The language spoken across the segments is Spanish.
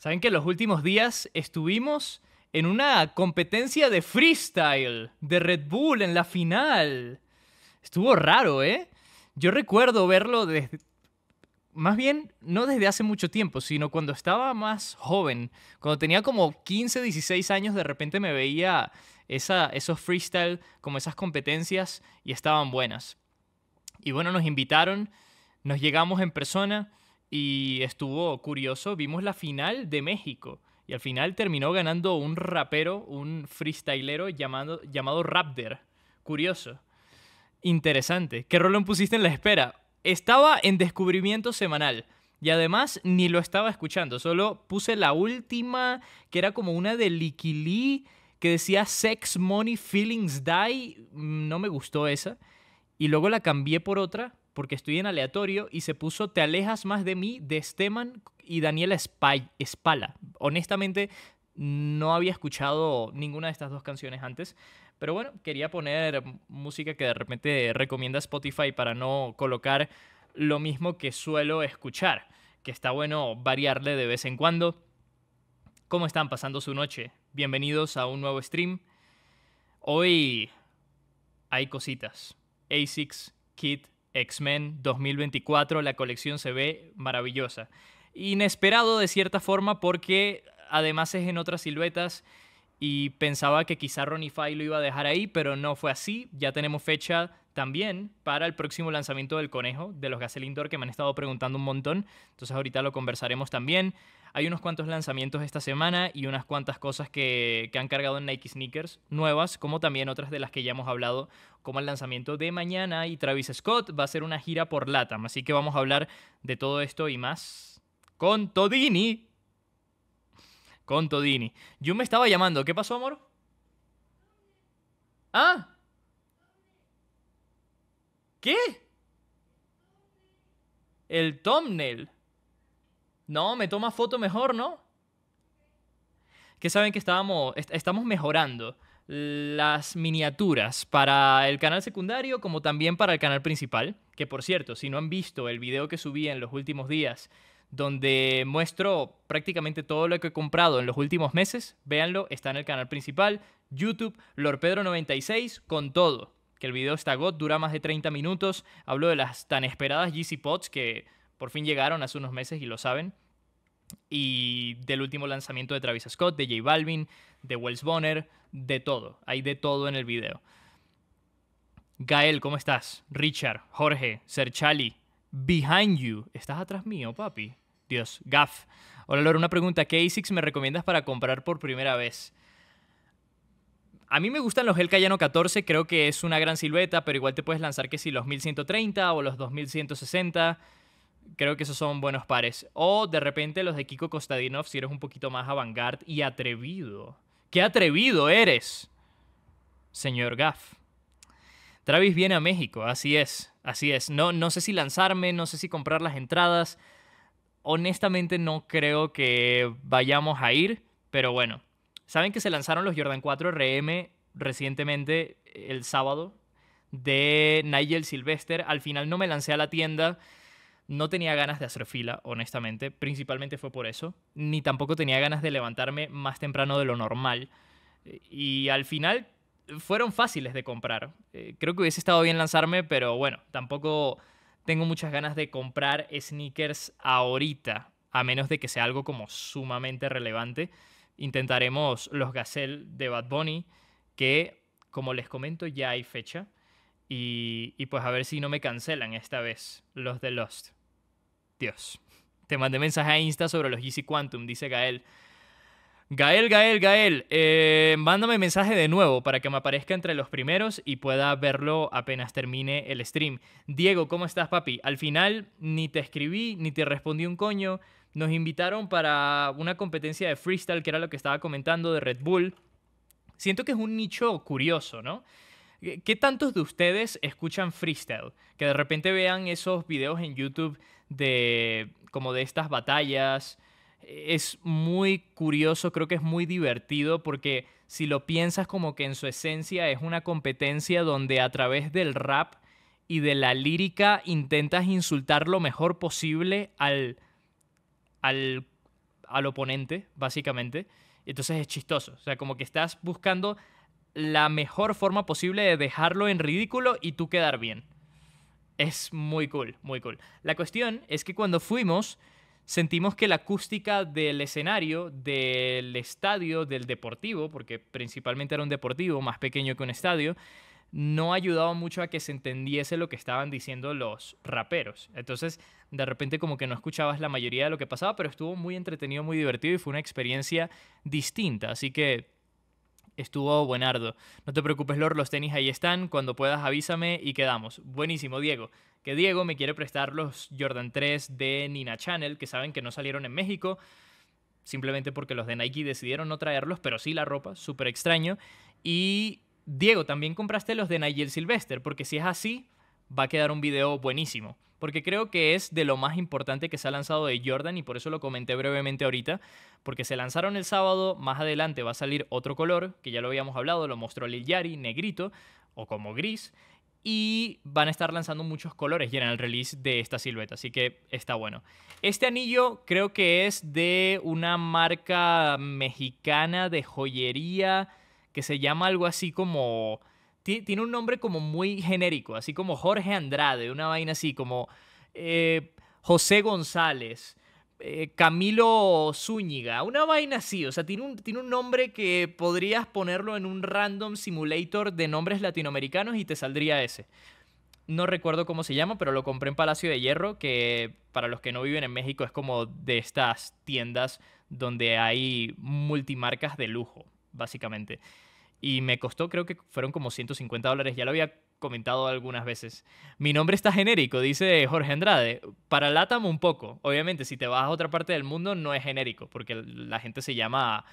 Saben que los últimos días estuvimos en una competencia de freestyle de Red Bull en la final. Estuvo raro, ¿eh? Yo recuerdo verlo desde... Más bien, no desde hace mucho tiempo, sino cuando estaba más joven. Cuando tenía como 15, 16 años, de repente me veía esa, esos freestyle, como esas competencias, y estaban buenas. Y bueno, nos invitaron, nos llegamos en persona y estuvo curioso. Vimos la final de México y al final terminó ganando un rapero, un freestylero llamado, llamado Raptor. Curioso. Interesante. ¿Qué Rolón pusiste en la espera? Estaba en descubrimiento semanal. Y además ni lo estaba escuchando, solo puse la última, que era como una de Likili, que decía Sex, Money, Feelings, Die. Mm, no me gustó esa. Y luego la cambié por otra porque estoy en aleatorio y se puso Te alejas más de mí de Steman y Daniela Espala. Honestamente, no había escuchado ninguna de estas dos canciones antes. Pero bueno, quería poner música que de repente recomienda Spotify para no colocar lo mismo que suelo escuchar, que está bueno variarle de vez en cuando. ¿Cómo están pasando su noche? Bienvenidos a un nuevo stream. Hoy hay cositas. ASICS, Kit, X-Men 2024, la colección se ve maravillosa. Inesperado de cierta forma porque además es en otras siluetas y pensaba que quizá Ronnie lo iba a dejar ahí, pero no fue así. Ya tenemos fecha también para el próximo lanzamiento del Conejo de los Gasolindor que me han estado preguntando un montón. Entonces ahorita lo conversaremos también. Hay unos cuantos lanzamientos esta semana y unas cuantas cosas que, han cargado en Nike Sneakers nuevas, como también otras de las que ya hemos hablado, como el lanzamiento de mañana y Travis Scott va a hacer una gira por LATAM. Así que vamos a hablar de todo esto y más con Todini. Con Todini. Yo me estaba llamando. ¿Qué pasó, amor? ¿Ah? ¿Qué? El thumbnail. No, me toma foto mejor, ¿no? Que saben que estábamos, estamos mejorando las miniaturas para el canal secundario como también para el canal principal. Que por cierto, si no han visto el video que subí en los últimos días, donde muestro prácticamente todo lo que he comprado en los últimos meses, véanlo, está en el canal principal, YouTube, LorPedro96, con todo. Que el video está got, dura más de 30 minutos. Hablo de las tan esperadas GC Pods que por fin llegaron hace unos meses y lo saben. Y del último lanzamiento de Travis Scott, de J Balvin, de Wells Bonner, de todo. Hay de todo en el video. Gael, ¿cómo estás? Richard, Jorge, Serchali, Behind You. ¿Estás atrás mío, papi? Dios, Gaff. Hola, Laura, una pregunta. ¿Qué ASICs me recomiendas para comprar por primera vez? A mí me gustan los El Cayano 14, creo que es una gran silueta, pero igual te puedes lanzar que si los 1130 o los 2160. Creo que esos son buenos pares. O de repente los de Kiko Kostadinov, si eres un poquito más avant y atrevido. ¡Qué atrevido eres! Señor Gaff. Travis viene a México, así es, así es. No, no sé si lanzarme, no sé si comprar las entradas. Honestamente no creo que vayamos a ir, pero bueno. Saben que se lanzaron los Jordan 4 RM recientemente, el sábado, de Nigel Sylvester. Al final no me lancé a la tienda no tenía ganas de hacer fila, honestamente, principalmente fue por eso, ni tampoco tenía ganas de levantarme más temprano de lo normal. Y al final fueron fáciles de comprar. Eh, creo que hubiese estado bien lanzarme, pero bueno, tampoco tengo muchas ganas de comprar sneakers ahorita, a menos de que sea algo como sumamente relevante. Intentaremos los Gazelle de Bad Bunny, que como les comento ya hay fecha. Y, y pues a ver si no me cancelan esta vez los de Lost. Dios. Te mandé mensaje a Insta sobre los Yeezy Quantum, dice Gael. Gael, Gael, Gael, eh, mándame mensaje de nuevo para que me aparezca entre los primeros y pueda verlo apenas termine el stream. Diego, ¿cómo estás, papi? Al final ni te escribí, ni te respondí un coño. Nos invitaron para una competencia de freestyle, que era lo que estaba comentando de Red Bull. Siento que es un nicho curioso, ¿no? ¿Qué tantos de ustedes escuchan freestyle? Que de repente vean esos videos en YouTube de como de estas batallas. Es muy curioso, creo que es muy divertido porque si lo piensas como que en su esencia es una competencia donde a través del rap y de la lírica intentas insultar lo mejor posible al, al, al oponente, básicamente. Entonces es chistoso, o sea, como que estás buscando la mejor forma posible de dejarlo en ridículo y tú quedar bien. Es muy cool, muy cool. La cuestión es que cuando fuimos, sentimos que la acústica del escenario, del estadio, del deportivo, porque principalmente era un deportivo más pequeño que un estadio, no ayudaba mucho a que se entendiese lo que estaban diciendo los raperos. Entonces, de repente como que no escuchabas la mayoría de lo que pasaba, pero estuvo muy entretenido, muy divertido y fue una experiencia distinta. Así que Estuvo buenardo. No te preocupes, Lord, los tenis ahí están. Cuando puedas avísame y quedamos. Buenísimo, Diego. Que Diego me quiere prestar los Jordan 3 de Nina Channel, que saben que no salieron en México, simplemente porque los de Nike decidieron no traerlos, pero sí la ropa, súper extraño. Y Diego, también compraste los de Nigel Sylvester, porque si es así, va a quedar un video buenísimo. Porque creo que es de lo más importante que se ha lanzado de Jordan y por eso lo comenté brevemente ahorita. Porque se lanzaron el sábado, más adelante va a salir otro color, que ya lo habíamos hablado, lo mostró Lil Yari, negrito o como gris. Y van a estar lanzando muchos colores ya en el release de esta silueta, así que está bueno. Este anillo creo que es de una marca mexicana de joyería que se llama algo así como tiene un nombre como muy genérico, así como Jorge Andrade, una vaina así, como eh, José González, eh, Camilo Zúñiga, una vaina así, o sea, tiene un, tiene un nombre que podrías ponerlo en un random simulator de nombres latinoamericanos y te saldría ese. No recuerdo cómo se llama, pero lo compré en Palacio de Hierro, que para los que no viven en México es como de estas tiendas donde hay multimarcas de lujo, básicamente y me costó, creo que fueron como 150 dólares, ya lo había comentado algunas veces. Mi nombre está genérico, dice Jorge Andrade. Para LATAM un poco, obviamente, si te vas a otra parte del mundo no es genérico, porque la gente se llama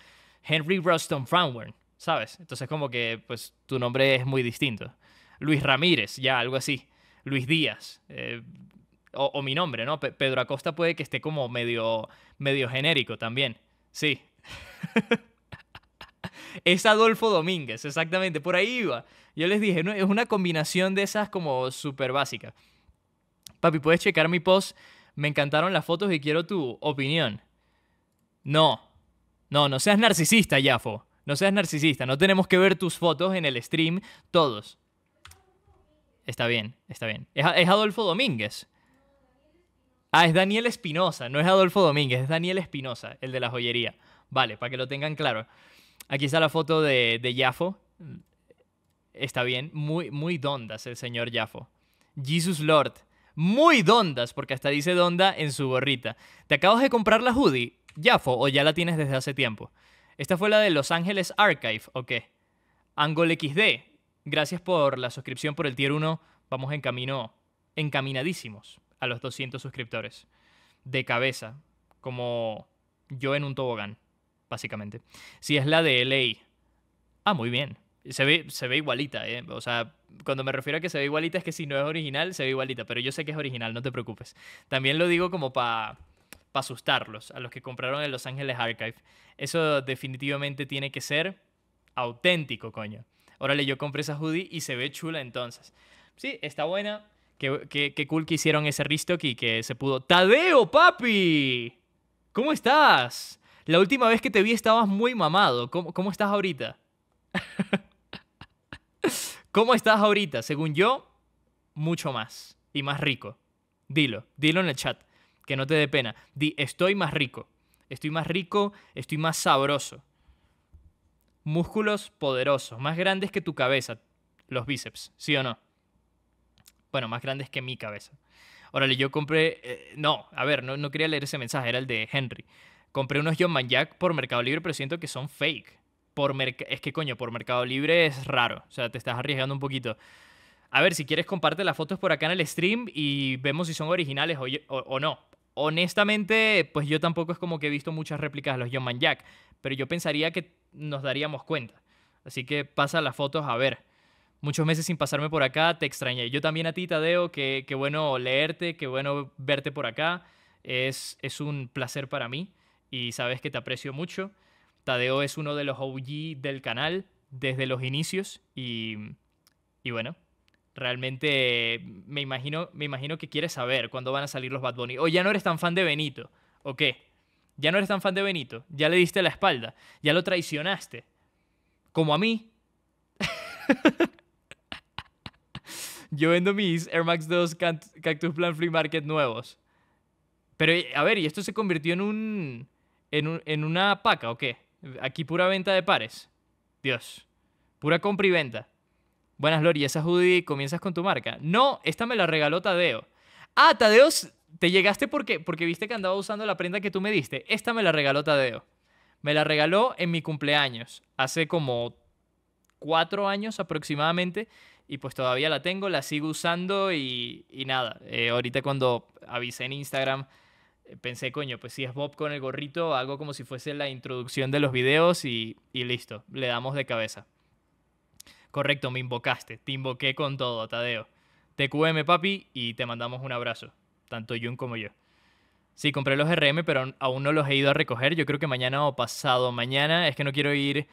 Henry Ruston Frownwern, ¿sabes? Entonces como que pues tu nombre es muy distinto. Luis Ramírez, ya algo así. Luis Díaz. Eh, o, mi nombre, ¿no? Pedro Acosta puede que esté como medio, medio genérico también. Sí. Es Adolfo Domínguez, exactamente, por ahí iba. Yo les dije, ¿no? es una combinación de esas como súper básica. Papi, puedes checar mi post. Me encantaron las fotos y quiero tu opinión. No, no, no seas narcisista, Jafo. No seas narcisista. No tenemos que ver tus fotos en el stream todos. Está bien, está bien. es Adolfo Domínguez. Ah, es Daniel Espinosa, no es Adolfo Domínguez, es Daniel Espinosa, el de la joyería. Vale, para que lo tengan claro. Aquí está la foto de, de mm, Está bien, muy, muy dondas el señor Jaffo. Jesus Lord, muy dondas, porque hasta dice donda en su gorrita. ¿Te acabas de comprar la hoodie, Jaffo, o ya la tienes desde hace tiempo? Esta fue la de Los Ángeles Archive, ¿o qué? Angol XD, gracias por la suscripción por el tier 1. Vamos en camino, encaminadísimos a los 200 suscriptores. De cabeza, como yo en un tobogán básicamente. Si es la de LA. Ah, muy bien. Se ve, se ve igualita, ¿eh? O sea, cuando me refiero a que se ve igualita es que si no es original, se ve igualita. Pero yo sé que es original, no te preocupes. También lo digo como para pa asustarlos, a los que compraron el Los Ángeles Archive. Eso definitivamente tiene que ser auténtico, coño. Órale, yo compré esa hoodie y se ve chula entonces. Sí, está buena. Qué, qué cool que hicieron ese restock y que se pudo. ¡Tadeo, papi! ¿Cómo estás? La última vez que te vi estabas muy mamado. ¿Cómo, cómo estás ahorita? ¿Cómo estás ahorita? Según yo, mucho más y más rico. Dilo, dilo en el chat, que no te dé pena. Di, estoy más rico. Estoy más rico, estoy más sabroso. Músculos poderosos, más grandes que tu cabeza, los bíceps, ¿sí o no? Bueno, más grandes que mi cabeza. Órale, yo compré... Eh, no, a ver, no, no quería leer ese mensaje, era el de Henry. Compré unos John Jack por Mercado Libre, pero siento que son fake. Por es que coño, por Mercado Libre es raro. O sea, te estás arriesgando un poquito. A ver, si quieres comparte las fotos por acá en el stream y vemos si son originales o, no. Honestamente, pues yo tampoco es como que he visto muchas réplicas de los John Jack, pero yo pensaría que nos daríamos cuenta. Así que pasa las fotos a ver. Muchos meses sin pasarme por acá, te extrañé. Yo también a ti, Tadeo, qué, bueno leerte, qué bueno verte por acá. Es, es un placer para mí y sabes que te aprecio mucho. Tadeo es uno de los OG del canal desde los inicios y, y bueno, realmente me imagino, me imagino que quieres saber cuándo van a salir los Bad Bunny. O ya no eres tan fan de Benito, ¿o qué? Ya no eres tan fan de Benito, ya le diste la espalda, ya lo traicionaste. Como a mí. Yo vendo mis Air Max 2 Cactus Plan Free Market nuevos. Pero, a ver, y esto se convirtió en un en, una paca o qué? Aquí pura venta de pares. Dios. Pura compra y venta. Buenas, Lori. Esa hoodie comienzas con tu marca. No, esta me la regaló Tadeo. Ah, Tadeo, te llegaste porque, porque viste que andaba usando la prenda que tú me diste. Esta me la regaló Tadeo. Me la regaló en mi cumpleaños. Hace como cuatro años aproximadamente. Y pues todavía la tengo, la sigo usando y, nada. Eh, ahorita cuando avisé en Instagram eh, pensé, coño, pues si es Bob con el gorrito, hago como si fuese la introducción de los videos y, listo, le damos de cabeza. Correcto, me invocaste, te invoqué con todo, Tadeo. TQM, papi, y te mandamos un abrazo, tanto Jun como yo. Sí, compré los RM, pero aún no los he ido a recoger. Yo creo que mañana o pasado mañana. Es que no quiero ir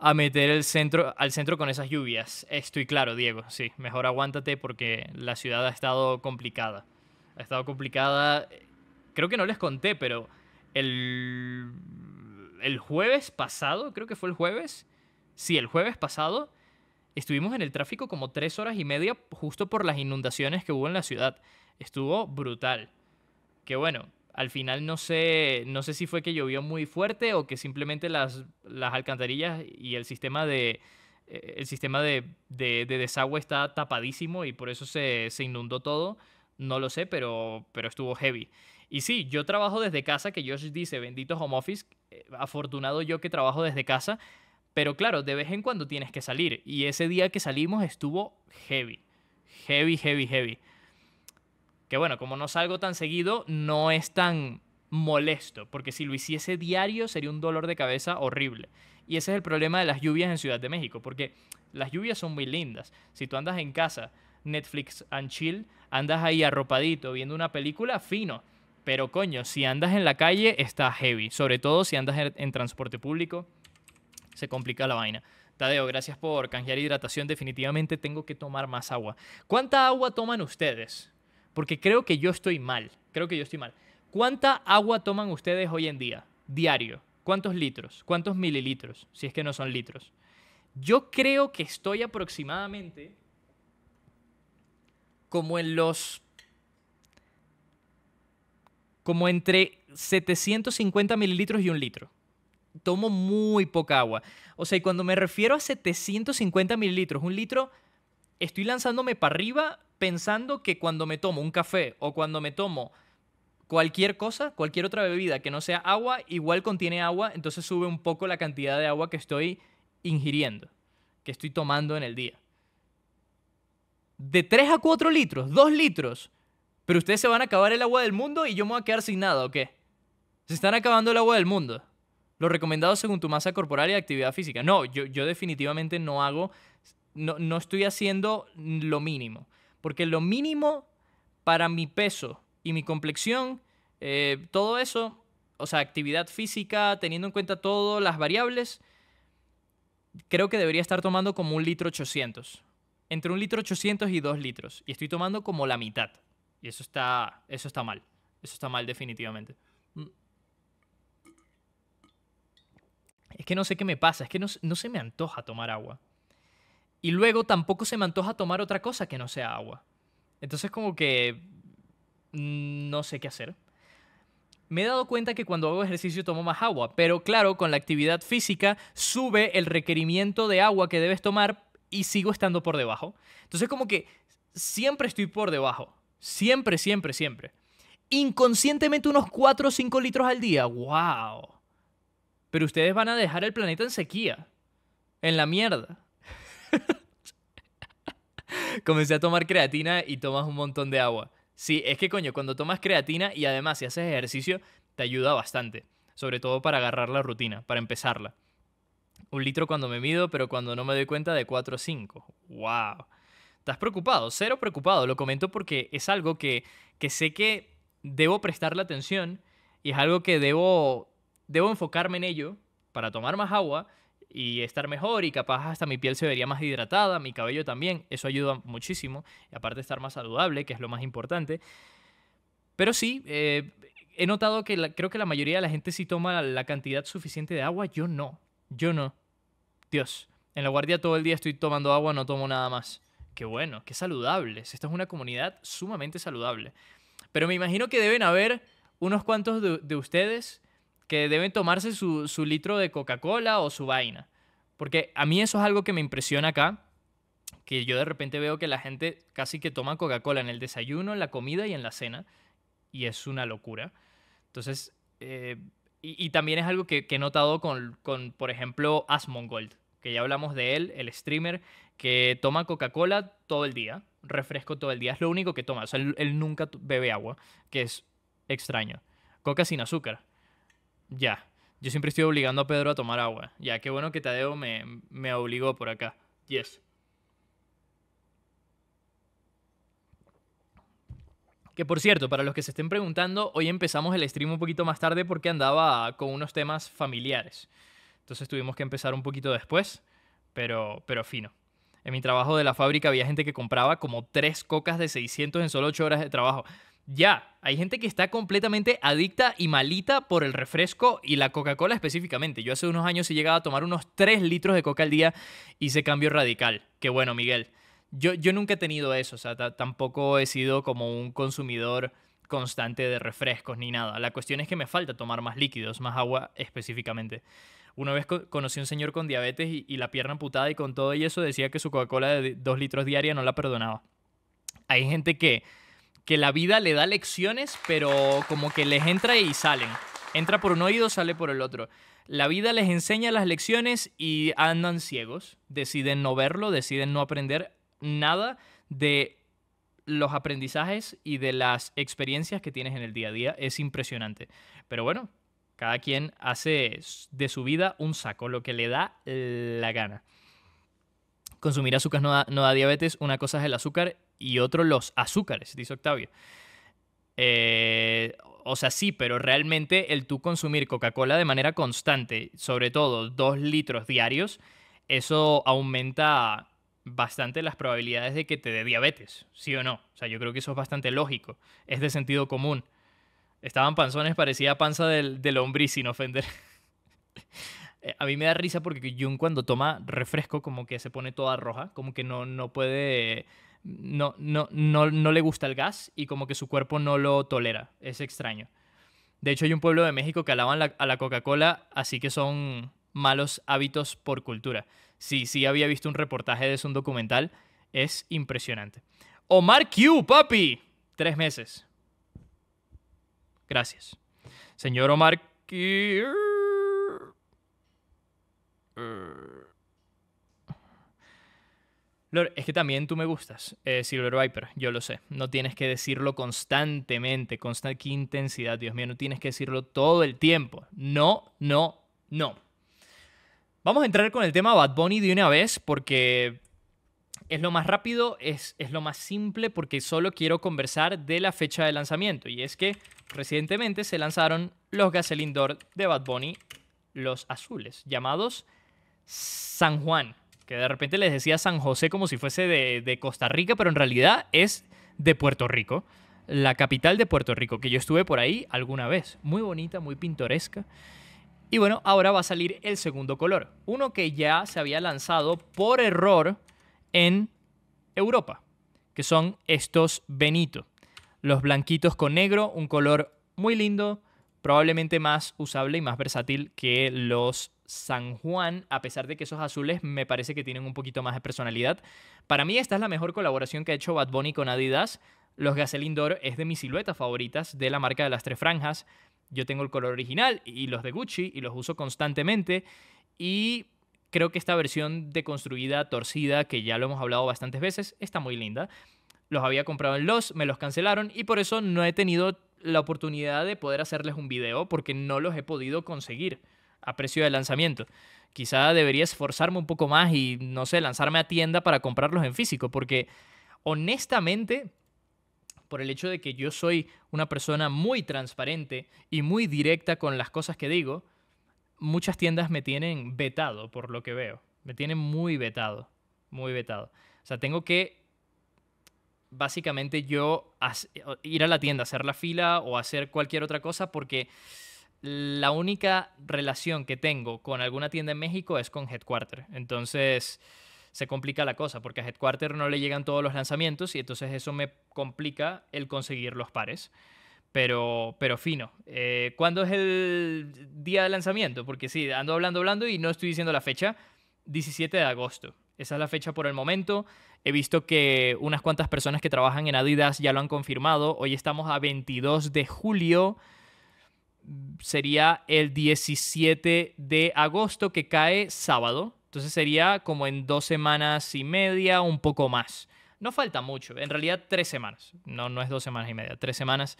a meter el centro, al centro con esas lluvias. Estoy claro, Diego. Sí, mejor aguántate porque la ciudad ha estado complicada. Ha estado complicada creo que no les conté, pero el, el jueves pasado, creo que fue el jueves, sí, el jueves pasado, estuvimos en el tráfico como tres horas y media justo por las inundaciones que hubo en la ciudad. Estuvo brutal. Que bueno, al final no sé, no sé si fue que llovió muy fuerte o que simplemente las, las alcantarillas y el sistema de eh, el sistema de, de, desagüe está tapadísimo y por eso se, inundó todo. No lo sé, pero, pero estuvo heavy. Y sí, yo trabajo desde casa, que Josh dice, bendito home office, eh, afortunado yo que trabajo desde casa, pero claro, de vez en cuando tienes que salir. Y ese día que salimos estuvo heavy, heavy, heavy, heavy. Que bueno, como no salgo tan seguido, no es tan molesto, porque si lo hiciese diario sería un dolor de cabeza horrible. Y ese es el problema de las lluvias en Ciudad de México, porque las lluvias son muy lindas. Si tú andas en casa, Netflix and chill, andas ahí arropadito viendo una película, fino pero coño, si andas en la calle está heavy, sobre todo si andas en, transporte público, se complica la vaina. Tadeo, gracias por canjear hidratación, definitivamente tengo que tomar más agua. ¿Cuánta agua toman ustedes? Porque creo que yo estoy mal, creo que yo estoy mal. ¿Cuánta agua toman ustedes hoy en día, diario? ¿Cuántos litros? ¿Cuántos mililitros? Si es que no son litros. Yo creo que estoy aproximadamente como en los como entre 750 mililitros y un litro. Tomo muy poca agua. O sea, y cuando me refiero a 750 mililitros, un litro, estoy lanzándome para arriba pensando que cuando me tomo un café o cuando me tomo cualquier cosa, cualquier otra bebida que no sea agua, igual contiene agua, entonces sube un poco la cantidad de agua que estoy ingiriendo, que estoy tomando en el día. De 3 a 4 litros, 2 litros, pero ustedes se van a acabar el agua del mundo y yo me voy a quedar sin nada, ¿o qué? Se están acabando el agua del mundo. Lo recomendado según tu masa corporal y actividad física. No, yo, definitivamente no hago, no, estoy haciendo lo mínimo. Porque lo mínimo para mi peso y mi complexión, eh, todo eso, o sea, actividad física, teniendo en cuenta todas las variables, creo que debería estar tomando como un litro 800. Entre un litro 800 y dos litros. Y estoy tomando como la mitad. Y eso está, eso está mal. Eso está mal definitivamente. Mm. Es que no sé qué me pasa, es que no, no se me antoja tomar agua. Y luego tampoco se me antoja tomar otra cosa que no sea agua. Entonces como que mm, no sé qué hacer. Me he dado cuenta que cuando hago ejercicio tomo más agua, pero claro, con la actividad física sube el requerimiento de agua que debes tomar y sigo estando por debajo. Entonces como que siempre estoy por debajo. Siempre, siempre, siempre. Inconscientemente unos 4 o 5 litros al día. ¡Wow! Pero ustedes van a dejar el planeta en sequía. En la mierda. Comencé a tomar creatina y tomas un montón de agua. Sí, es que coño, cuando tomas creatina y además si haces ejercicio, te ayuda bastante. Sobre todo para agarrar la rutina, para empezarla. Un litro cuando me mido, pero cuando no me doy cuenta de 4 o 5. ¡Wow! estás preocupado, cero preocupado. Lo comento porque es algo que, sé que debo prestarle atención y es algo que debo, debo enfocarme en ello para tomar más agua y estar mejor y capaz hasta mi piel se vería más hidratada, mi cabello también, eso ayuda muchísimo, y aparte estar más saludable, que es lo más importante. Pero sí, eh, he notado que creo que la mayoría de la gente sí toma la cantidad suficiente de agua, yo no, yo no. Dios, en la guardia todo el día estoy tomando agua, no tomo nada más qué bueno, qué saludables. Esta es una comunidad sumamente saludable. Pero me imagino que deben haber unos cuantos de, ustedes que deben tomarse su, litro de Coca-Cola o su vaina. Porque a mí eso es algo que me impresiona acá, que yo de repente veo que la gente casi que toma Coca-Cola en el desayuno, en la comida y en la cena, y es una locura. Entonces, eh, y, también es algo que, he notado con, con, por ejemplo, Asmongold, que ya hablamos de él, el streamer, que toma Coca-Cola todo el día, refresco todo el día, es lo único que toma. O sea, él, nunca bebe agua, que es extraño. Coca sin azúcar. Ya. Yo siempre estoy obligando a Pedro a tomar agua. Ya, qué bueno que Tadeo me, obligó por acá. Yes. Que por cierto, para los que se estén preguntando, hoy empezamos el stream un poquito más tarde porque andaba con unos temas familiares. Entonces tuvimos que empezar un poquito después, pero, pero fino. En mi trabajo de la fábrica había gente que compraba como tres cocas de 600 en solo 8 horas de trabajo. Ya, hay gente que está completamente adicta y malita por el refresco y la Coca-Cola específicamente. Yo hace unos años he llegado a tomar unos 3 litros de coca al día y hice cambio radical. Qué bueno, Miguel. Yo, yo nunca he tenido eso, o tampoco he sido como un consumidor constante de refrescos ni nada. La cuestión es que me falta tomar más líquidos, más agua específicamente. Una vez conocí a un señor con diabetes y, la pierna amputada y con todo y eso decía que su Coca-Cola de dos litros diaria no la perdonaba. Hay gente que, que la vida le da lecciones, pero como que les entra y salen. Entra por un oído, sale por el otro. La vida les enseña las lecciones y andan ciegos. Deciden no verlo, deciden no aprender nada de los aprendizajes y de las experiencias que tienes en el día a día. Es impresionante. Pero bueno, cada quien hace de su vida un saco, lo que le da la gana. Consumir azúcar no da, diabetes, una cosa es el azúcar y otro los azúcares, dice Octavio. Eh, o sea, sí, pero realmente el tú consumir Coca-Cola de manera constante, sobre todo dos litros diarios, eso aumenta bastante las probabilidades de que te dé diabetes, sí o no. O sea, yo creo que eso es bastante lógico, es de sentido común. Estaban panzones, parecía panza del, del hombre sin ofender. Eh, a mí me da risa porque Jun cuando toma refresco como que se pone toda roja, como que no, no puede... No, no, no, le gusta el gas y como que su cuerpo no lo tolera. Es extraño. De hecho, hay un pueblo de México que alaban a la Coca-Cola, así que son malos hábitos por cultura. Sí, sí, había visto un reportaje de eso, un documental. Es impresionante. Omar Q, papi. Tres meses. Gracias. Señor Omar... Lord, es que también tú me gustas, eh, Silver Viper, yo lo sé. No tienes que decirlo constantemente, constante qué intensidad, Dios mío, no tienes que decirlo todo el tiempo. No, no, no. Vamos a entrar con el tema Bad Bunny de una vez porque es lo más rápido, es, es lo más simple porque solo quiero conversar de la fecha de lanzamiento. Y es que recientemente se lanzaron los Gasoline de Bad Bunny, los azules, llamados San Juan. Que de repente les decía San José como si fuese de, de Costa Rica, pero en realidad es de Puerto Rico la capital de Puerto Rico, que yo estuve por ahí alguna vez. Muy bonita, muy pintoresca. Y bueno, ahora va a salir el segundo color. Uno que ya se había lanzado por error en Europa, que son estos Benito. Los blanquitos con negro, un color muy lindo, probablemente más usable y más versátil que los San Juan, a pesar de que esos azules me parece que tienen un poquito más de personalidad. Para mí esta es la mejor colaboración que ha hecho Bad Bunny con Adidas. Los Gazelle D'Or es de mis siluetas favoritas de la marca de las tres franjas. Yo tengo el color original y los de Gucci y los uso constantemente. Y Creo que esta versión deconstruida, torcida, que ya lo hemos hablado bastantes veces, está muy linda. Los había comprado en los, me los cancelaron y por eso no he tenido la oportunidad de poder hacerles un video porque no los he podido conseguir a precio de lanzamiento. Quizá debería esforzarme un poco más y, no sé, lanzarme a tienda para comprarlos en físico, porque honestamente, por el hecho de que yo soy una persona muy transparente y muy directa con las cosas que digo, muchas tiendas me tienen vetado por lo que veo. Me tienen muy vetado, muy vetado. O sea, tengo que básicamente yo ir a la tienda, hacer la fila o hacer cualquier otra cosa porque la única relación que tengo con alguna tienda en México es con Headquarter. Entonces se complica la cosa porque a Headquarter no le llegan todos los lanzamientos y entonces eso me complica el conseguir los pares pero, pero fino. Eh, ¿Cuándo es el día de lanzamiento? Porque sí, ando hablando, hablando y no estoy diciendo la fecha. 17 de agosto. Esa es la fecha por el momento. He visto que unas cuantas personas que trabajan en Adidas ya lo han confirmado. Hoy estamos a 22 de julio. Sería el 17 de agosto que cae sábado. Entonces sería como en dos semanas y media, un poco más. No falta mucho. En realidad tres semanas. No, no es dos semanas y media, tres semanas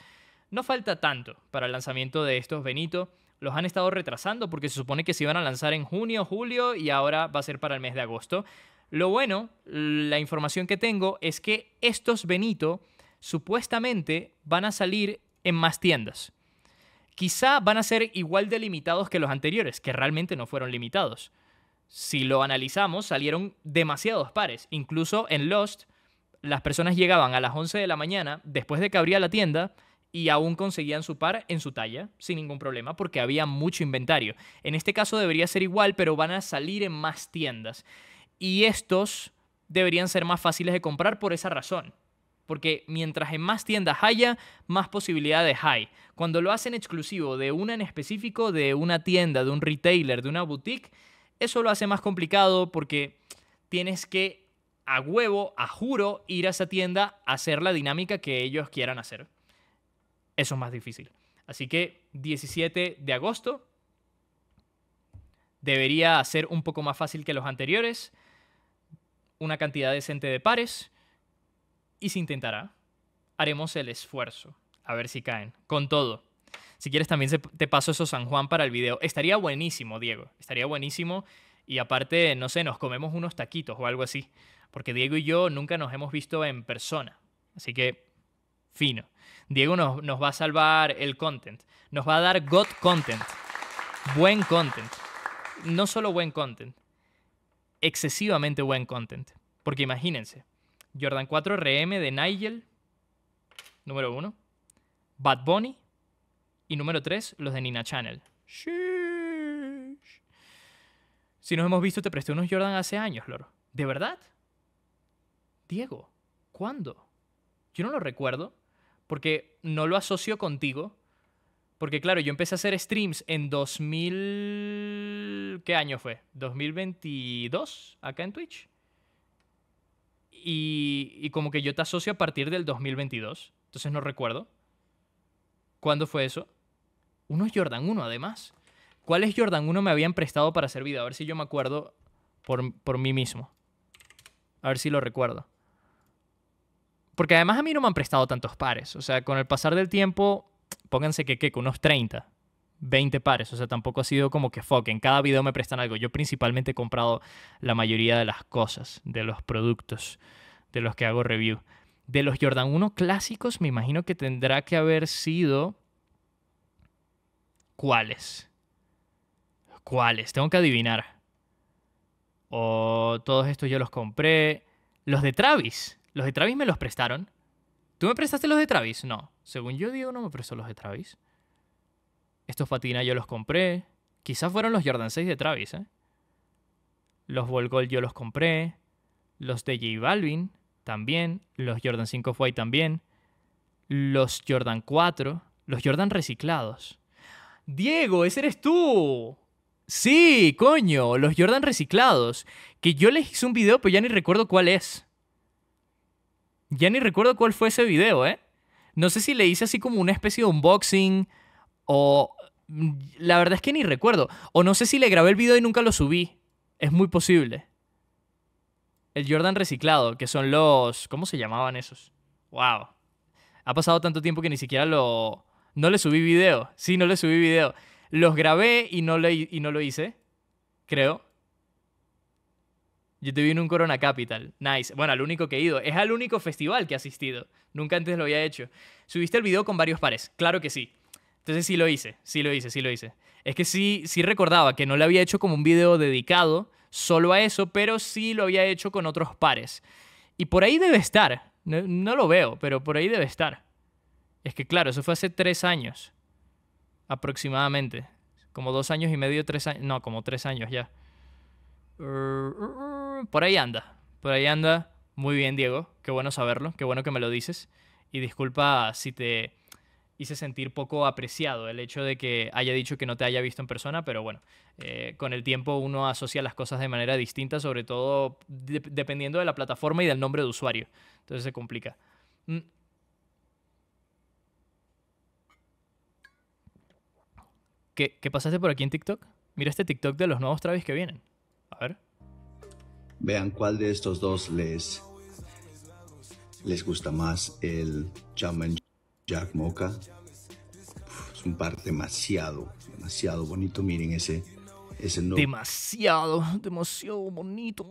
no falta tanto para el lanzamiento de estos Benito. Los han estado retrasando porque se supone que se iban a lanzar en junio, julio y ahora va a ser para el mes de agosto. Lo bueno, la información que tengo es que estos Benito supuestamente van a salir en más tiendas. Quizá van a ser igual de limitados que los anteriores, que realmente no fueron limitados. Si lo analizamos, salieron demasiados pares. Incluso en Lost, las personas llegaban a las 11 de la mañana, después de que abría la tienda, y aún conseguían su par en su talla sin ningún problema porque había mucho inventario. En este caso debería ser igual, pero van a salir en más tiendas. Y estos deberían ser más fáciles de comprar por esa razón. Porque mientras en más tiendas haya, más posibilidades hay. Cuando lo hacen exclusivo de una en específico, de una tienda, de un retailer, de una boutique, eso lo hace más complicado porque tienes que a huevo, a juro, ir a esa tienda a hacer la dinámica que ellos quieran hacer eso es más difícil. Así que 17 de agosto debería ser un poco más fácil que los anteriores, una cantidad decente de pares y se intentará. Haremos el esfuerzo, a ver si caen, con todo. Si quieres también te paso eso San Juan para el video. Estaría buenísimo, Diego, estaría buenísimo. Y aparte, no sé, nos comemos unos taquitos o algo así. Porque Diego y yo nunca nos hemos visto en persona. Así que fino. Diego nos, va a salvar el content. Nos va a dar good content. Buen content. No solo buen content. Excesivamente buen content. Porque imagínense. Jordan 4 RM de Nigel. Número 1. Bad Bunny. Y número 3, los de Nina Channel. Si nos hemos visto, te presté unos Jordan hace años, Loro. ¿De verdad? Diego, ¿cuándo? Yo no lo recuerdo porque no lo asocio contigo. Porque claro, yo empecé a hacer streams en 2000... ¿Qué año fue? ¿2022? Acá en Twitch. Y, como que yo te asocio a partir del 2022. Entonces no recuerdo. ¿Cuándo fue eso? Uno es Jordan 1, además. ¿Cuál es Jordan 1 me habían prestado para hacer video? A ver si yo me acuerdo por mí mismo. A ver si lo recuerdo. Porque además a mí no me han prestado tantos pares. O sea, con el pasar del tiempo, pónganse que, que con unos 30, 20 pares. O sea, tampoco ha sido como que fuck, en cada video me prestan algo. Yo principalmente he comprado la mayoría de las cosas, de los productos, de los que hago review. De los Jordan 1 clásicos, me imagino que tendrá que haber sido. ¿Cuáles? ¿Cuáles? Tengo que adivinar. O todos estos yo los compré. Los de Travis. Los de Travis me los prestaron. ¿Tú me prestaste los de Travis? No. Según yo, Diego no me prestó los de Travis. Estos patinas yo los compré. Quizás fueron los Jordan 6 de Travis, ¿eh? Los Volgol yo los compré. Los de J Balvin también. Los Jordan 5 White también. Los Jordan 4. Los Jordan reciclados. Diego, ese eres tú. Sí, coño, los Jordan reciclados. Que yo les hice un video, pero ya ni recuerdo cuál es. Ya ni recuerdo cuál fue ese video, ¿eh? No sé si le hice así como una especie de unboxing o... Mm, la verdad es que ni recuerdo. O no sé si le grabé el video y nunca lo subí. Es muy posible. El Jordan reciclado, que son los... ¿Cómo se llamaban esos? ¡Wow! Ha pasado tanto tiempo que ni siquiera lo... No le subí video. Sí, no le subí video. Los grabé y no, le... y no lo hice, creo. Yo te en un Corona Capital. Nice. Bueno, al único que he ido. Es al único festival que he asistido. Nunca antes lo había hecho. ¿Subiste el video con varios pares? Claro que sí. Entonces sí lo hice, sí lo hice, sí lo hice. Es que sí, sí recordaba que no lo había hecho como un video dedicado solo a eso, pero sí lo había hecho con otros pares. Y por ahí debe estar. no lo veo, pero por ahí debe estar. Es que claro, eso fue hace tres años. Aproximadamente. Como dos años y medio, tres años. No, como tres años ya por ahí anda. Por ahí anda. Muy bien, Diego. Qué bueno saberlo. Qué bueno que me lo dices. Y disculpa si te hice sentir poco apreciado el hecho de que haya dicho que no te haya visto en persona, pero bueno, eh, con el tiempo uno asocia las cosas de manera distinta, sobre todo dependiendo de la plataforma y del nombre de usuario. Entonces se complica. Mm. ¿Qué, ¿Qué pasaste por aquí en TikTok? Mira este TikTok de los nuevos Travis que vienen. A ver. Vean cuál de estos dos les, les gusta más. El Jumpman Jack Mocha. es un par demasiado, demasiado bonito. Miren ese, ese Demasiado, demasiado bonito.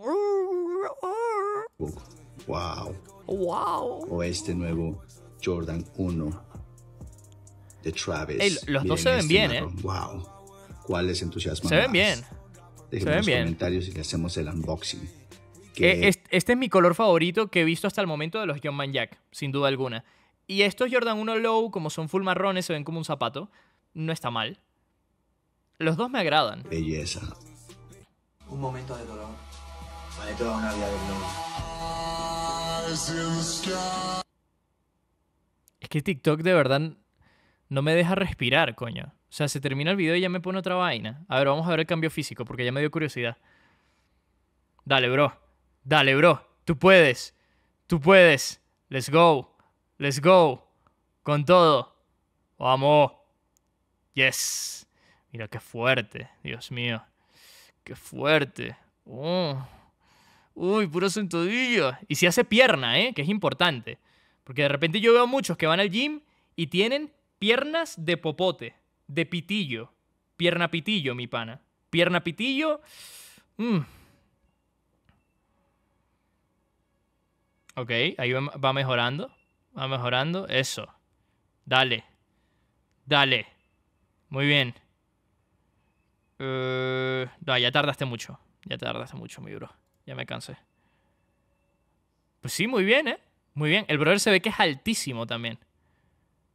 Wow. Wow. O este nuevo Jordan 1 de Travis. los dos se ven este bien, ¿eh? Wow. ¿Cuál es entusiasmo? Se ven bien. Dejen los comentarios y le hacemos el unboxing. Eh, este es mi color favorito que he visto hasta el momento de los John Man Jack, sin duda alguna. Y estos Jordan 1 Low, como son full marrones, se ven como un zapato. No está mal. Los dos me agradan. Belleza. Un momento de dolor. Vale toda una vida de dolor. Es que TikTok de verdad no me deja respirar, coño. O sea, se termina el video y ya me pone otra vaina. A ver, vamos a ver el cambio físico porque ya me dio curiosidad. Dale, bro. Dale, bro. Tú puedes. Tú puedes. Let's go. Let's go. Con todo. Vamos. Yes. Mira qué fuerte. Dios mío. Qué fuerte. Oh. Uy, puro sentadilla. Y si hace pierna, ¿eh? Que es importante. Porque de repente yo veo muchos que van al gym y tienen piernas de popote de pitillo. Pierna pitillo, mi pana. Pierna pitillo. Mm. Ok, ahí va mejorando. Va mejorando. Eso. Dale. Dale. Muy bien. Eh, no, ya tardaste mucho. Ya tardaste mucho, mi bro. Ya me cansé. Pues sí, muy bien, ¿eh? Muy bien. El brother se ve que es altísimo también.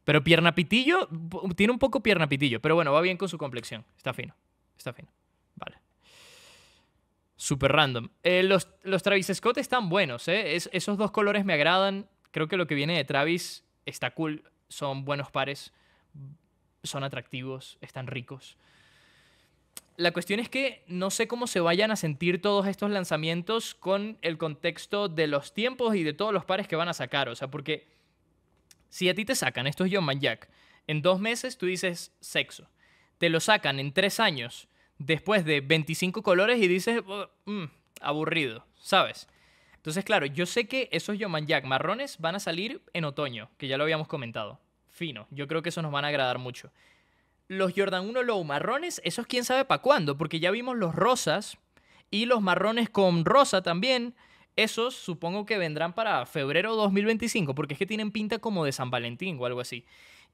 Pero pierna pitillo, tiene un poco pierna pitillo, pero bueno, va bien con su complexión. Está fino, está fino. Vale. Super random. Eh, los, los, Travis Scott están buenos, ¿eh? esos dos colores me agradan. Creo que lo que viene de Travis está cool. Son buenos pares, son atractivos, están ricos. La cuestión es que no sé cómo se vayan a sentir todos estos lanzamientos con el contexto de los tiempos y de todos los pares que van a sacar. O sea, porque si a ti te sacan, estos es Jack, en dos meses tú dices sexo. Te lo sacan en tres años después de 25 colores y dices oh, mm, aburrido, ¿sabes? Entonces, claro, yo sé que esos Yoman Jack marrones van a salir en otoño, que ya lo habíamos comentado. Fino, yo creo que eso nos van a agradar mucho. Los Jordan 1 Low marrones, esos quién sabe para cuándo, porque ya vimos los rosas y los marrones con rosa también. Esos supongo que vendrán para febrero 2025, porque es que tienen pinta como de San Valentín o algo así.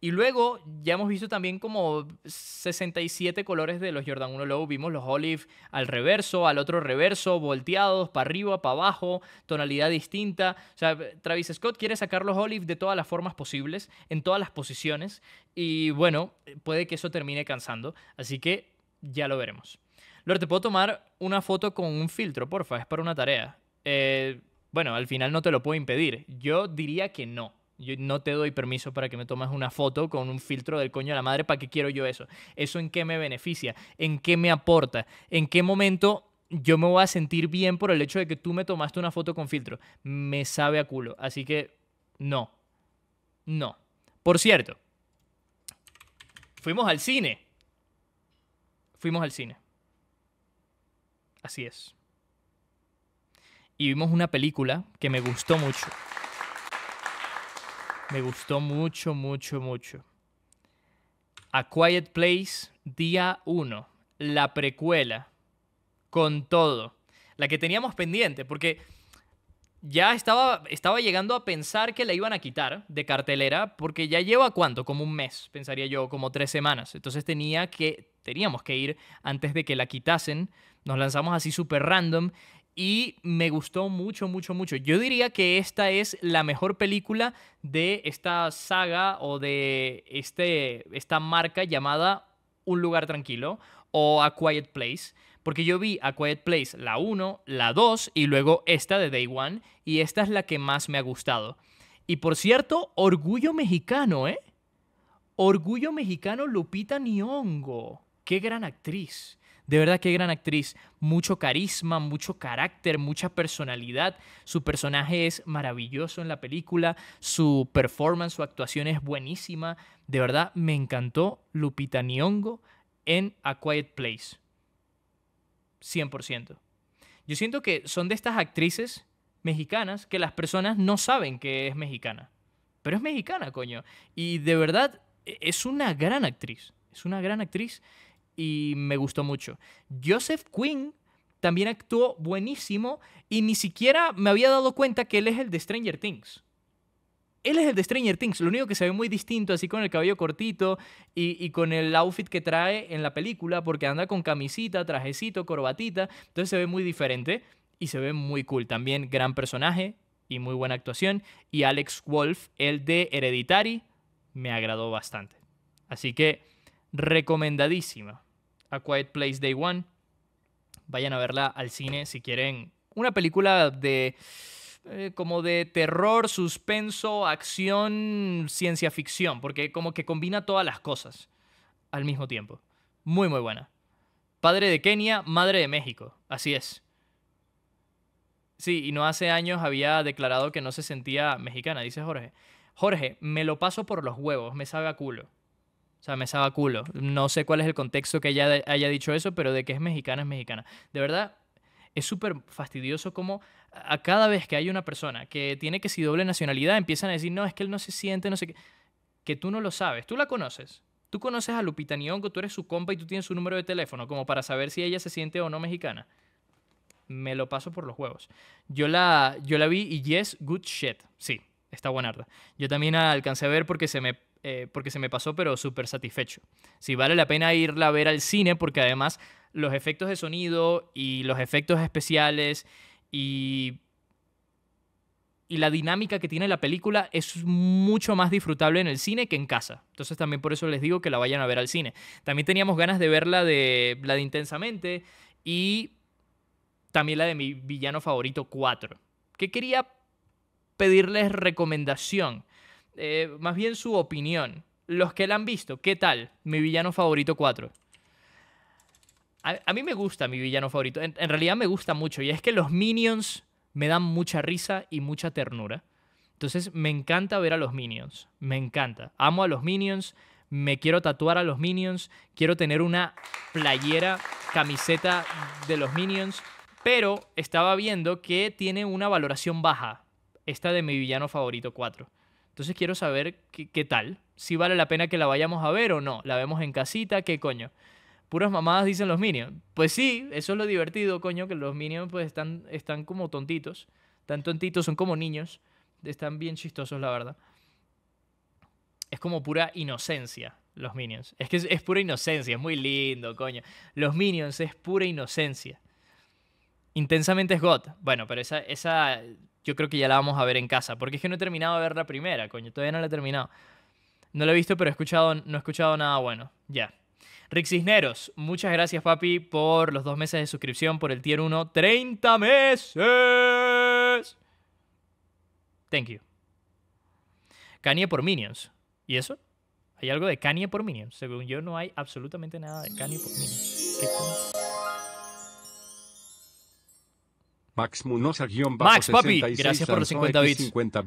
Y luego ya hemos visto también como 67 colores de los Jordan 1 Low. Vimos los olive al reverso, al otro reverso, volteados, para arriba, para abajo, tonalidad distinta. O sea, Travis Scott quiere sacar los olive de todas las formas posibles, en todas las posiciones. Y bueno, puede que eso termine cansando. Así que ya lo veremos. Lord, ¿te puedo tomar una foto con un filtro, porfa? Es para una tarea. Eh, bueno, al final no te lo puedo impedir. Yo diría que no. Yo no te doy permiso para que me tomes una foto con un filtro del coño de la madre. ¿Para qué quiero yo eso? ¿Eso en qué me beneficia? ¿En qué me aporta? ¿En qué momento yo me voy a sentir bien por el hecho de que tú me tomaste una foto con filtro? Me sabe a culo. Así que no. No. Por cierto, fuimos al cine. Fuimos al cine. Así es y vimos una película que me gustó mucho. Me gustó mucho, mucho, mucho. A Quiet Place, día 1, la precuela, con todo, la que teníamos pendiente, porque ya estaba, estaba llegando a pensar que la iban a quitar de cartelera, porque ya lleva cuánto, como un mes, pensaría yo, como tres semanas. Entonces tenía que, teníamos que ir antes de que la quitasen. Nos lanzamos así súper random y me gustó mucho, mucho, mucho. Yo diría que esta es la mejor película de esta saga o de este, esta marca llamada Un lugar tranquilo o A Quiet Place. Porque yo vi A Quiet Place la 1, la 2 y luego esta de Day One. Y esta es la que más me ha gustado. Y por cierto, Orgullo Mexicano, ¿eh? Orgullo Mexicano Lupita Nyong'o. Qué gran actriz. De verdad qué gran actriz. Mucho carisma, mucho carácter, mucha personalidad. Su personaje es maravilloso en la película. Su performance, su actuación es buenísima. De verdad me encantó Lupita Nyong'o en A Quiet Place. 100%. Yo siento que son de estas actrices mexicanas que las personas no saben que es mexicana. Pero es mexicana, coño. Y de verdad e-, es una gran actriz. Es una gran actriz y me gustó mucho. Joseph Quinn también actuó buenísimo y ni siquiera me había dado cuenta que él es el de Stranger Things. Él es el de Stranger Things, lo único que se ve muy distinto, así con el cabello cortito y, con el outfit que trae en la película, porque anda con camisita, trajecito, corbatita, entonces se ve muy diferente y se ve muy cool. También gran personaje y muy buena actuación. Y Alex Wolf, el de Hereditary, me agradó bastante. Así que recomendadísima a Quiet Place Day One. Vayan a verla al cine si quieren. Una película de. Eh, como de terror, suspenso, acción, ciencia ficción. Porque como que combina todas las cosas al mismo tiempo. Muy, muy buena. Padre de Kenia, madre de México. Así es. Sí, y no hace años había declarado que no se sentía mexicana, dice Jorge. Jorge, me lo paso por los huevos, me sabe a culo. O sea, me saba culo. No sé cuál es el contexto que ella haya dicho eso, pero de que es mexicana, es mexicana. De verdad, es súper fastidioso como a cada vez que hay una persona que tiene que si doble nacionalidad, empiezan a decir, no, es que él no se siente, no sé qué. Que tú no lo sabes, tú la conoces. Tú conoces a Lupita Nyong'o, tú eres su compa y tú tienes su número de teléfono, como para saber si ella se siente o no mexicana. Me lo paso por los huevos. Yo la, yo la vi y yes, good shit. Sí, está buenarda. Yo también alcancé a ver porque se me eh, porque se me pasó, pero súper satisfecho. Si vale la pena irla a ver al cine, porque además los efectos de sonido y los efectos especiales y, y la dinámica que tiene la película es mucho más disfrutable en el cine que en casa. Entonces también por eso les digo que la vayan a ver al cine. También teníamos ganas de verla de, la de Intensamente y también la de mi villano favorito 4, que quería pedirles recomendación eh, más bien su opinión. Los que la han visto, ¿qué tal? Mi villano favorito 4. A, mí me gusta mi villano favorito. En, en, realidad me gusta mucho. Y es que los minions me dan mucha risa y mucha ternura. Entonces me encanta ver a los minions. Me encanta. Amo a los minions. Me quiero tatuar a los minions. Quiero tener una playera, camiseta de los minions. Pero estaba viendo que tiene una valoración baja. Esta de mi villano favorito 4. Entonces quiero saber qué, tal, si vale la pena que la vayamos a ver o no, la vemos en casita, qué coño. Puras mamadas dicen los Minions. Pues sí, eso es lo divertido, coño, que los Minions pues están, están como tontitos, tan tontitos, son como niños, están bien chistosos, la verdad. Es como pura inocencia, los Minions. Es que es, pura inocencia, es muy lindo, coño. Los Minions es pura inocencia. Intensamente es God. Bueno, pero esa, esa yo creo que ya la vamos a ver en casa, porque es que no he terminado de ver la primera, coño, todavía no la he terminado. No la he visto, pero he escuchado, no he escuchado nada bueno. Ya. Rick Cisneros, muchas gracias, papi, por los dos meses de suscripción, por el tier 1. ¡30 meses! Thank you. Kanye por Minions. ¿Y eso? ¿Hay algo de Kanye por Minions? Según yo, no hay absolutamente nada de Kanye por Minions. ¿Qué Max bajo Max, papi, gracias por los 50 bits. 50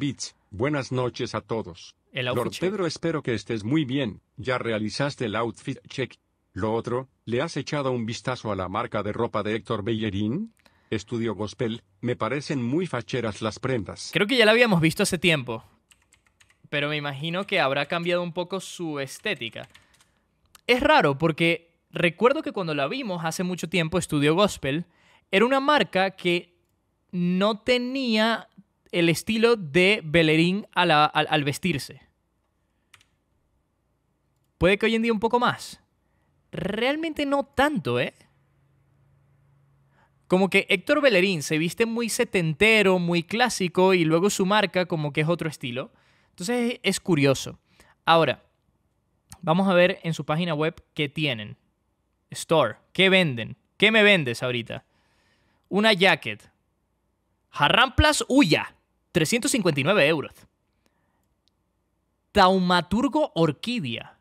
Buenas noches a todos. El outfit Pedro, espero que estés muy bien. Ya realizaste el outfit check. Lo otro, ¿le has echado un vistazo a la marca de ropa de Héctor Bellerín? Estudio Gospel, me parecen muy facheras las prendas. Creo que ya la habíamos visto hace tiempo. Pero me imagino que habrá cambiado un poco su estética. Es raro porque recuerdo que cuando la vimos hace mucho tiempo, Estudio Gospel, era una marca que no tenía el estilo de Bellerín al, vestirse. Puede que hoy en día un poco más. Realmente no tanto, ¿eh? Como que Héctor Bellerín se viste muy setentero, muy clásico, y luego su marca como que es otro estilo. Entonces es curioso. Ahora, vamos a ver en su página web qué tienen. Store, ¿qué venden? ¿Qué me vendes ahorita? Una jacket, Jarramplas Uya, 359 euros. Taumaturgo Orquídea.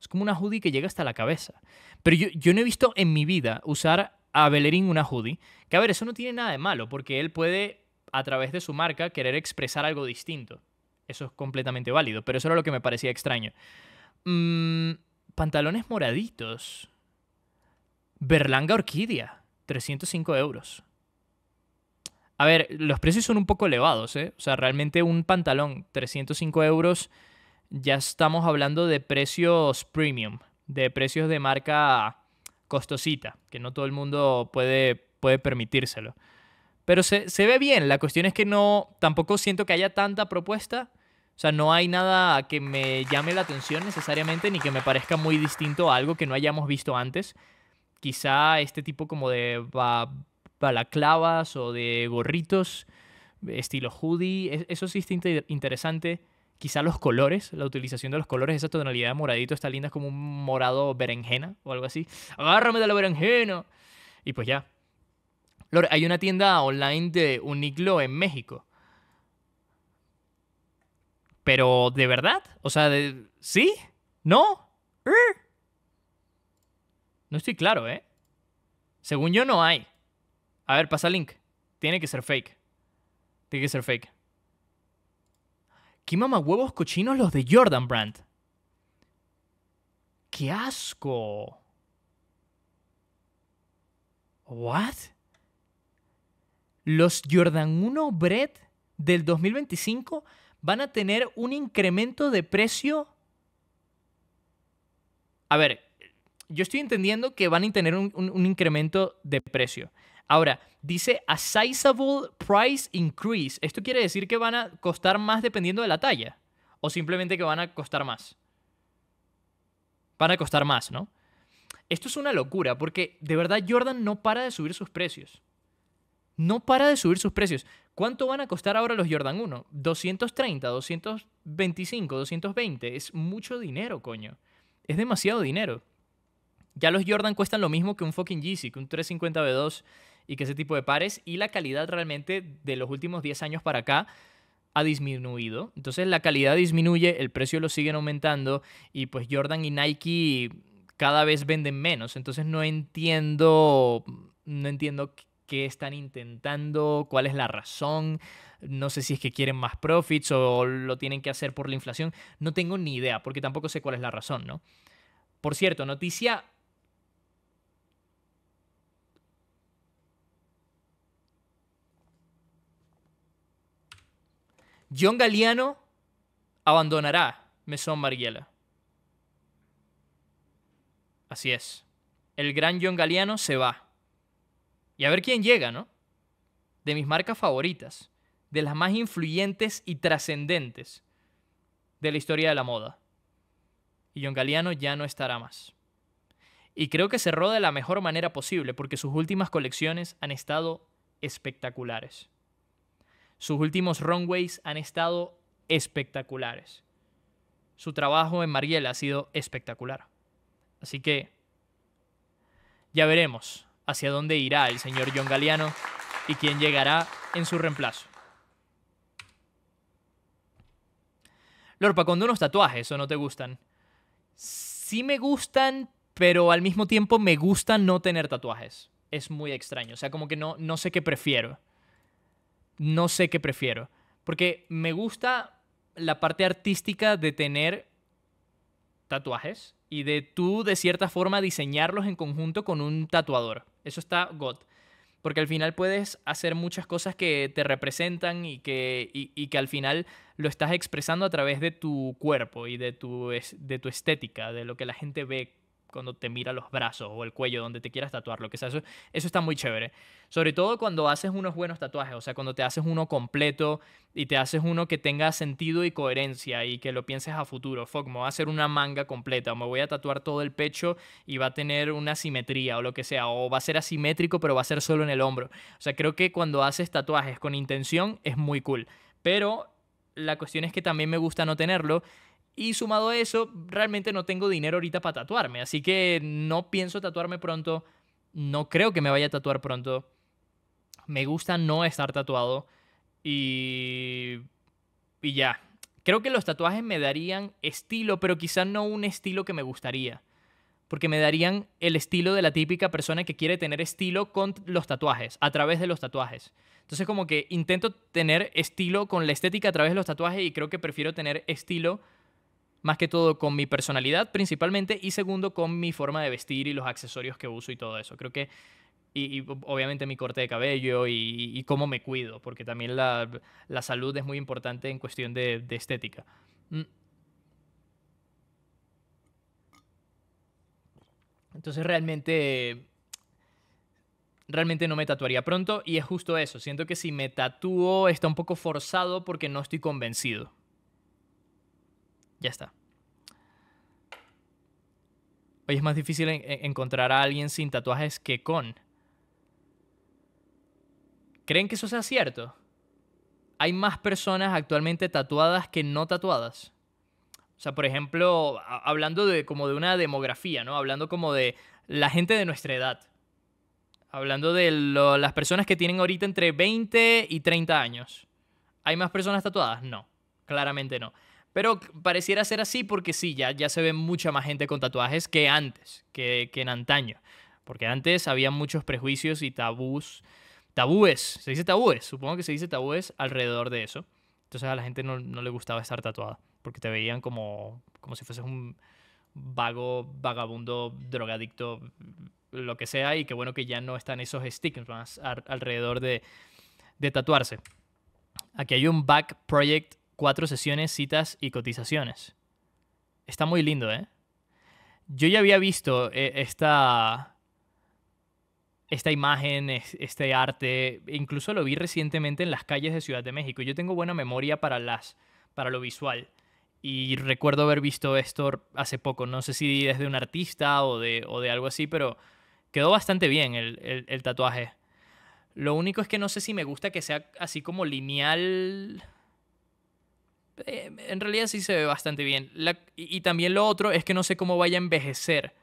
Es como una hoodie que llega hasta la cabeza. Pero yo, no he visto en mi vida usar a Bellerín una hoodie. Que a ver, eso no tiene nada de malo, porque él puede, a través de su marca, querer expresar algo distinto. Eso es completamente válido, pero eso era lo que me parecía extraño. Mm, pantalones moraditos. Berlanga Orquídea, 305 euros. A ver, los precios son un poco elevados, ¿eh? O sea, realmente un pantalón, 305 euros, ya estamos hablando de precios premium, de precios de marca costosita, que no todo el mundo puede, puede permitírselo. Pero se, se ve bien, la cuestión es que no, tampoco siento que haya tanta propuesta. O sea, no hay nada que me llame la atención necesariamente ni que me parezca muy distinto a algo que no hayamos visto antes. Quizá este tipo como de balaclavas o de gorritos, estilo hoodie. E-, eso sí es interesante. Quizá los colores, la utilización de los colores, esa tonalidad moradito está linda, como un morado berenjena o algo así. ¡Agárrame de la berenjena! Y pues ya. hay una tienda online de Uniqlo en México. Pero, ¿de verdad? O sea, ¿sí? ¿No? ¿Er? No estoy claro, ¿eh? Según yo no hay. A ver, pasa link. Tiene que ser fake. Tiene que ser fake. ¿Qué huevos cochinos los de Jordan Brand? ¡Qué asco! ¿What? Los Jordan 1 Bread del 2025 van a tener un incremento de precio. A ver, yo estoy entendiendo que van a tener un incremento de precio. Ahora, dice a sizable price increase. ¿Esto quiere decir que van a costar más dependiendo de la talla? ¿O simplemente que van a costar más? Van a costar más, ¿no? Esto es una locura porque de verdad Jordan no para de subir sus precios. No para de subir sus precios. ¿Cuánto van a costar ahora los Jordan 1? 230, 225, 220. Es mucho dinero, coño. Es demasiado dinero. Ya los Jordan cuestan lo mismo que un fucking Yeezy, que un 350 B2 y que ese tipo de pares y la calidad realmente de los últimos 10 años para acá ha disminuido. Entonces la calidad disminuye, el precio lo siguen aumentando y pues Jordan y Nike cada vez venden menos. Entonces no entiendo, no entiendo qué están intentando, cuál es la razón. No sé si es que quieren más profits o lo tienen que hacer por la inflación. No tengo ni idea porque tampoco sé cuál es la razón, ¿no? Por cierto, noticia John Galliano abandonará Mesón Margiela. Así es. El gran John Galliano se va. Y a ver quién llega, ¿no? De mis marcas favoritas, de las más influyentes y trascendentes de la historia de la moda. Y John Galliano ya no estará más. Y creo que cerró de la mejor manera posible porque sus últimas colecciones han estado espectaculares. Sus últimos runways han estado espectaculares. Su trabajo en Mariela ha sido espectacular. Así que ya veremos hacia dónde irá el señor John Galeano y quién llegará en su reemplazo. Lorpa, cuando unos tatuajes o no te gustan. Sí me gustan, pero al mismo tiempo me gusta no tener tatuajes. Es muy extraño. O sea, como que no, no sé qué prefiero no sé qué prefiero. Porque me gusta la parte artística de tener tatuajes y de tú, de cierta forma, diseñarlos en conjunto con un tatuador. Eso está God. Porque al final puedes hacer muchas cosas que te representan y que, que al final lo estás expresando a través de tu cuerpo y de tu, de tu estética, de lo que la gente ve cuando te mira los brazos o el cuello, donde te quieras tatuar, lo que sea. Eso, eso está muy chévere. Sobre todo cuando haces unos buenos tatuajes, o sea, cuando te haces uno completo y te haces uno que tenga sentido y coherencia y que lo pienses a futuro. Fuck, me voy a hacer una manga completa o me voy a tatuar todo el pecho y va a tener una simetría o lo que sea. O va a ser asimétrico, pero va a ser solo en el hombro. O sea, creo que cuando haces tatuajes con intención es muy cool. Pero la cuestión es que también me gusta no tenerlo y sumado a eso, realmente no tengo dinero ahorita para tatuarme, así que no pienso tatuarme pronto, no creo que me vaya a tatuar pronto. Me gusta no estar tatuado y y ya. Creo que los tatuajes me darían estilo, pero quizá no un estilo que me gustaría porque me darían el estilo de la típica persona que quiere tener estilo con los tatuajes, a través de los tatuajes. Entonces como que intento tener estilo con la estética a través de los tatuajes y creo que prefiero tener estilo más que todo con mi personalidad principalmente y segundo con mi forma de vestir y los accesorios que uso y todo eso. Creo que, y, obviamente mi corte de cabello y, cómo me cuido, porque también la, la salud es muy importante en cuestión de, de estética. Mm. Entonces realmente... Realmente no me tatuaría pronto y es justo eso. Siento que si me tatúo está un poco forzado porque no estoy convencido. Ya está. Hoy es más difícil encontrar a alguien sin tatuajes que con. ¿Creen que eso sea cierto? Hay más personas actualmente tatuadas que no tatuadas. O sea, por ejemplo, hablando de como de una demografía, ¿no? Hablando como de la gente de nuestra edad. Hablando de las personas que tienen ahorita entre 20 y 30 años. ¿Hay más personas tatuadas? No, claramente no. Pero pareciera ser así porque sí, ya, ya se ve mucha más gente con tatuajes que antes, que, en antaño. Porque antes había muchos prejuicios y tabús. Tabúes, se dice tabúes, supongo que se dice tabúes alrededor de eso. Entonces a la gente no, le gustaba estar tatuada, porque te veían como, como si fueses un vago, vagabundo, drogadicto, lo que sea, y qué bueno que ya no están esos stickers alrededor de, de tatuarse. Aquí hay un back project cuatro sesiones, citas y cotizaciones. Está muy lindo, ¿eh? Yo ya había visto eh, esta, esta imagen, este arte, incluso lo vi recientemente en las calles de Ciudad de México. Yo tengo buena memoria para, las, para lo visual y recuerdo haber visto esto hace poco, no sé si desde un artista o de, o de algo así, pero quedó bastante bien el, el tatuaje. Lo único es que no sé si me gusta que sea así como lineal eh, en realidad sí se ve bastante bien. y, también lo otro es que no sé cómo vaya a envejecer.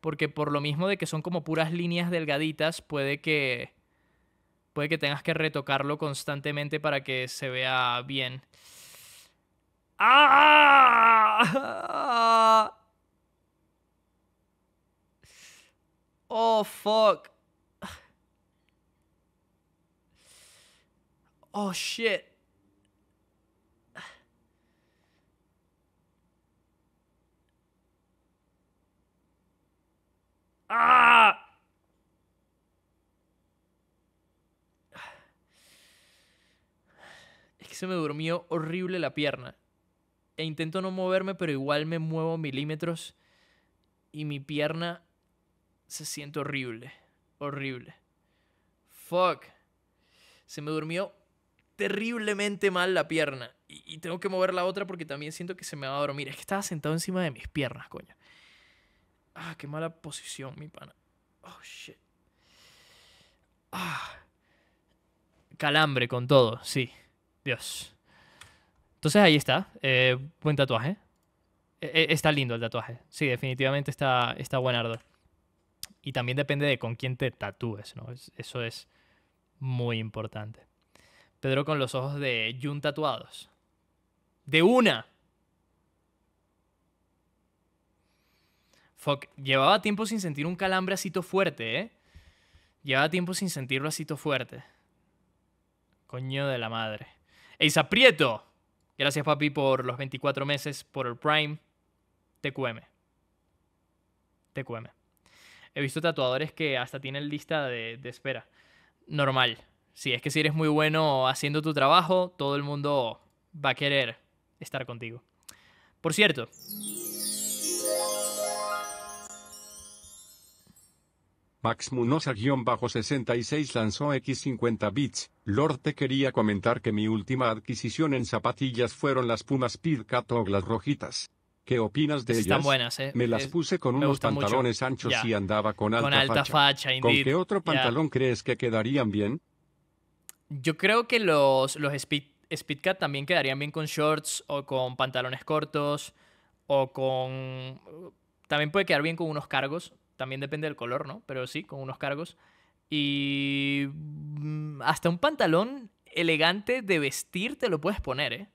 Porque por lo mismo de que son como puras líneas delgaditas, puede que. Puede que tengas que retocarlo constantemente para que se vea bien. ¡Ah! Oh, fuck. Oh, shit. ¡Ah! Es que se me durmió horrible la pierna. E intento no moverme, pero igual me muevo milímetros y mi pierna se siente horrible. Horrible. Fuck. Se me durmió terriblemente mal la pierna. Y, y, tengo que mover la otra porque también siento que se me va a dormir. Es que estaba sentado encima de mis piernas, coño. Ah, qué mala posición, mi pana. Oh, shit. Ah. Calambre con todo, sí. Dios. Entonces ahí está. Eh, buen tatuaje. Eh, eh, está lindo el tatuaje. Sí, definitivamente está, está buenardo. Y también depende de con quién te tatúes, ¿no? Eso es muy importante. Importante. Pedro con los ojos de Jun tatuados. ¡De una! Fuck, llevaba tiempo sin sentir un calambre así fuerte, ¿eh? Llevaba tiempo sin sentirlo así fuerte. Coño de la madre. ¡Ey, aprieto. Gracias, papi, por los 24 meses, por el Prime. Te Te TQM. He visto tatuadores que hasta tienen lista de, espera. Normal. Si es que si eres muy bueno haciendo tu trabajo, todo el mundo va a querer estar contigo. Por cierto, Max bajo 66 lanzó X50 Bits. Lord te quería comentar que mi última adquisición en zapatillas fueron las Pumas Speedcat o las rojitas. ¿Qué opinas de ellas? Están buenas, ¿eh? Me las puse con unos pantalones anchos y andaba con alta, facha. ¿Y ¿Con qué otro pantalón crees que quedarían bien? Yo creo que los, los Speedcat también quedarían bien con shorts o con pantalones cortos o con... También puede quedar bien con unos cargos, también depende del color, ¿no? Pero sí, con unos cargos. Y mm, hasta un pantalón elegante de vestir te lo puedes poner, ¿eh?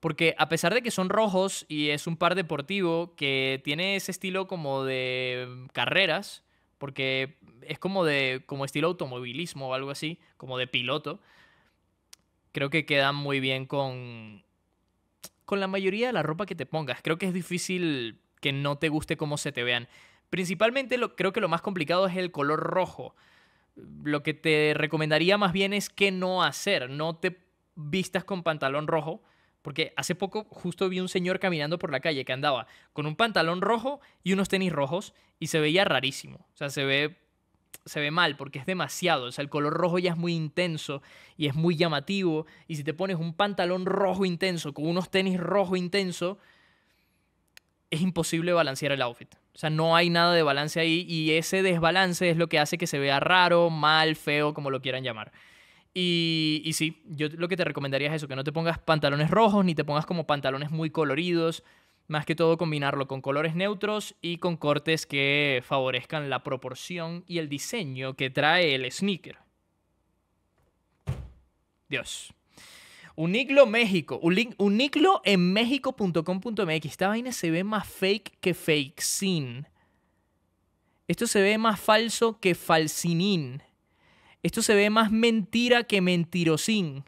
Porque a pesar de que son rojos y es un par deportivo que tiene ese estilo como de mm, carreras, porque es como de como estilo automovilismo o algo así, como de piloto, creo que quedan muy bien con con la mayoría de la ropa que te pongas. Creo que es difícil que no te guste cómo se te vean. Principalmente creo que lo más complicado es el color rojo. Lo que te recomendaría más bien es que no hacer, no te vistas con pantalón rojo, porque hace poco justo vi un señor caminando por la calle que andaba con un pantalón rojo y unos tenis rojos y se veía rarísimo, o sea, se ve se ve mal porque es demasiado, o sea, el color rojo ya es muy intenso y es muy llamativo y si te pones un pantalón rojo intenso con unos tenis rojo intenso, es imposible balancear el outfit. O sea, no hay nada de balance ahí y ese desbalance es lo que hace que se vea raro, mal, feo, como lo quieran llamar. Y, sí, yo lo que te recomendaría es eso, que no te pongas pantalones rojos ni te pongas como pantalones muy coloridos. Más que todo combinarlo con colores neutros y con cortes que favorezcan la proporción y el diseño que trae el sneaker. Dios. Uniclo México, uniclo en méxico.com.mx. Esta vaina se ve más fake que fake sin. Esto se ve más falso que falsinín Esto se ve más mentira que mentirosín.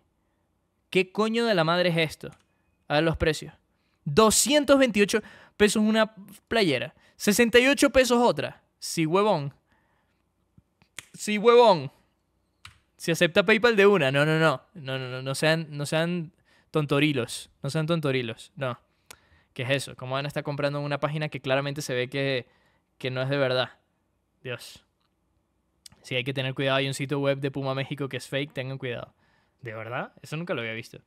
¿Qué coño de la madre es esto? A ver los precios. 228 pesos una playera. 68 pesos otra. Sí, huevón. Sí, huevón. Si acepta PayPal de una. No, no, no. No, no, no, sean, no sean tontorilos. No sean tontorilos. No. ¿Qué es eso? ¿Cómo van a estar comprando en una página que claramente se ve que, no es de verdad? Dios. Si hay que tener cuidado. Hay un sitio web de Puma México que es fake. Tengan cuidado. ¿De verdad? Eso nunca lo había visto.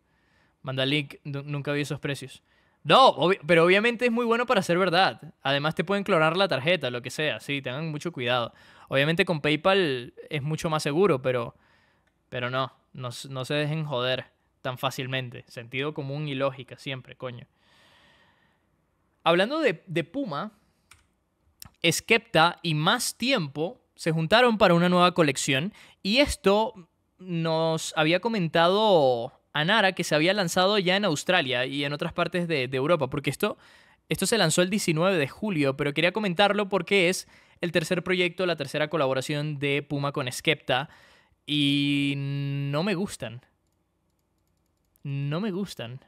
Manda link. Nunca vi esos precios. No, pero obviamente es muy bueno para ser verdad. Además te pueden clonar la tarjeta, lo que sea. Sí, tengan mucho cuidado. Obviamente con PayPal es mucho más seguro, pero pero no, no, no se dejen joder tan fácilmente. Sentido común y lógica siempre, coño. Hablando de, Puma, Skepta y Más Tiempo se juntaron para una nueva colección y esto nos había comentado Anara que se había lanzado ya en Australia y en otras partes de, Europa, porque esto, esto se lanzó el 19 de julio, pero quería comentarlo porque es el tercer proyecto, la tercera colaboración de Puma con Skepta. Y no me gustan. No me gustan.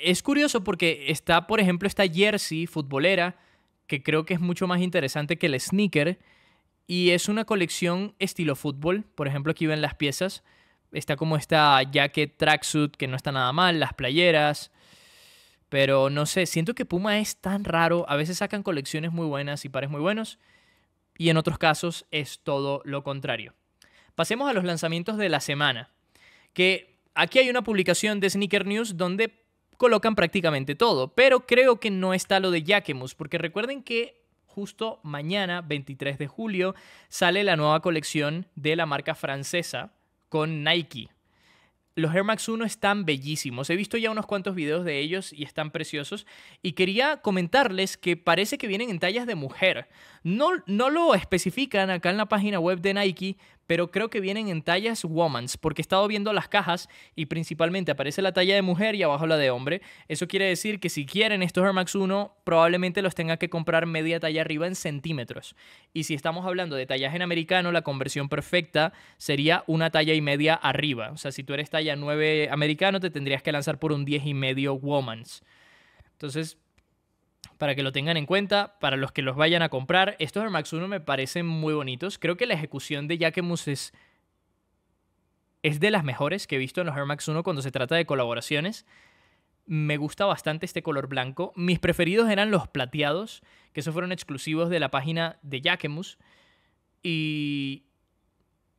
Es curioso porque está, por ejemplo, esta jersey futbolera, que creo que es mucho más interesante que el sneaker. Y es una colección estilo fútbol. Por ejemplo, aquí ven las piezas. Está como esta jacket tracksuit, que no está nada mal, las playeras. Pero no sé, siento que Puma es tan raro. A veces sacan colecciones muy buenas y pares muy buenos y en otros casos es todo lo contrario. Pasemos a los lanzamientos de la semana, que aquí hay una publicación de Sneaker News donde colocan prácticamente todo, pero creo que no está lo de Jacquemus, porque recuerden que justo mañana, 23 de julio, sale la nueva colección de la marca francesa con Nike, los Air Max 1 están bellísimos. He visto ya unos cuantos videos de ellos y están preciosos. Y quería comentarles que parece que vienen en tallas de mujer. No, no lo especifican acá en la página web de Nike, pero creo que vienen en tallas womans, porque he estado viendo las cajas y principalmente aparece la talla de mujer y abajo la de hombre. Eso quiere decir que si quieren estos Air Max 1, probablemente los tenga que comprar media talla arriba en centímetros. Y si estamos hablando de tallaje en americano, la conversión perfecta sería una talla y media arriba. O sea, si tú eres talla 9 americano, te tendrías que lanzar por un 10 y medio womans. Entonces, para que lo tengan en cuenta, para los que los vayan a comprar. Estos Air Max 1 me parecen muy bonitos. Creo que la ejecución de Jacquemus es, es de las mejores que he visto en los Air Max 1 cuando se trata de colaboraciones. Me gusta bastante este color blanco. Mis preferidos eran los plateados, que esos fueron exclusivos de la página de Jacquemus. Y,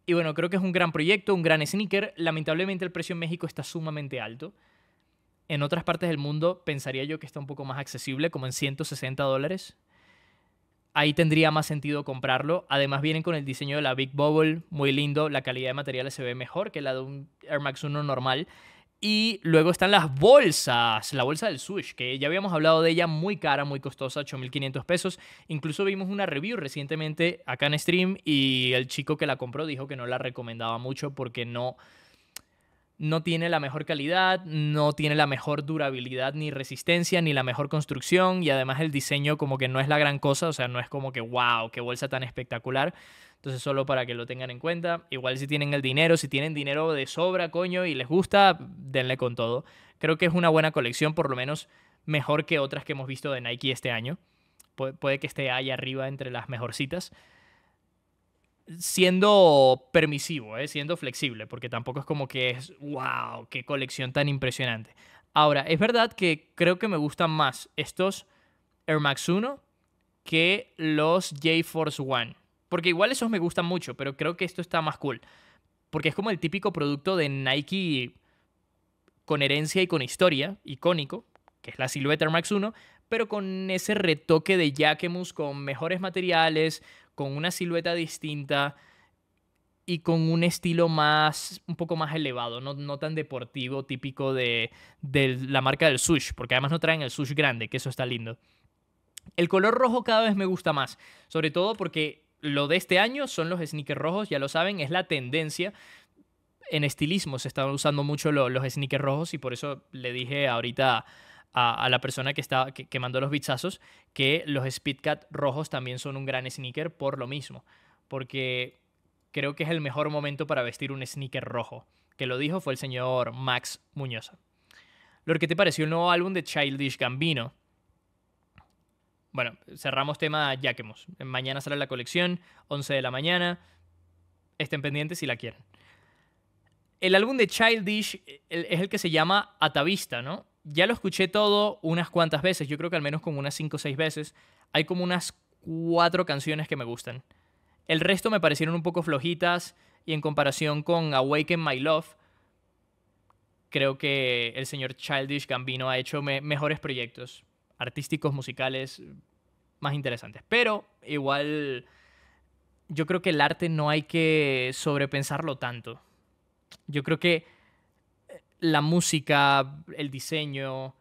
y bueno, creo que es un gran proyecto, un gran sneaker. Lamentablemente el precio en México está sumamente alto en otras partes del mundo pensaría yo que está un poco más accesible, como en 160 dólares. Ahí tendría más sentido comprarlo. Además vienen con el diseño de la Big Bubble, muy lindo. La calidad de materiales se ve mejor que la de un Air Max 1 normal. Y luego están las bolsas, la bolsa del Switch que ya habíamos hablado de ella, muy cara, muy costosa, 8.500 pesos. Incluso vimos una review recientemente acá en stream y el chico que la compró dijo que no la recomendaba mucho porque no no tiene la mejor calidad, no tiene la mejor durabilidad ni resistencia, ni la mejor construcción y además el diseño como que no es la gran cosa, o sea, no es como que, wow, qué bolsa tan espectacular. Entonces solo para que lo tengan en cuenta, igual si tienen el dinero, si tienen dinero de sobra, coño, y les gusta, denle con todo. Creo que es una buena colección, por lo menos mejor que otras que hemos visto de Nike este año. puede que esté ahí arriba entre las mejorcitas siendo permisivo, eh, siendo flexible, porque tampoco es como que es, wow, qué colección tan impresionante. Ahora, es verdad que creo que me gustan más estos Air Max 1 que los J Force One. Porque igual esos me gustan mucho, pero creo que esto está más cool. Porque es como el típico producto de Nike con herencia y con historia, icónico, que es la silueta Air Max 1, pero con ese retoque de Jacquemus, con mejores materiales, con una silueta distinta y con un estilo más, un poco más elevado, no, tan deportivo, típico de, la marca del sush, porque además no traen el sush grande, que eso está lindo. El color rojo cada vez me gusta más, sobre todo porque lo de este año son los sneakers rojos, ya lo saben, es la tendencia. En estilismo se están usando mucho los, los sneakers rojos y por eso le dije ahorita a, la persona que, está, que, mandó los bichazos, que los Speedcat rojos también son un gran sneaker por lo mismo, porque creo que es el mejor momento para vestir un sneaker rojo, que lo dijo fue el señor Max Muñoz. Lo que te pareció el nuevo álbum de Childish Gambino. Bueno, cerramos tema ya hemos Mañana sale la colección, 11 de la mañana. Estén pendientes si la quieren. El álbum de Childish es el que se llama Atavista, ¿no? ya lo escuché todo unas cuantas veces, yo creo que al menos como unas 5 o 6 veces. Hay como unas 4 canciones que me gustan. El resto me parecieron un poco flojitas y en comparación con Awaken My Love, creo que el señor Childish Gambino ha hecho mejores proyectos artísticos, musicales, más interesantes. Pero igual yo creo que el arte no hay que sobrepensarlo tanto. Yo creo que la música, el diseño,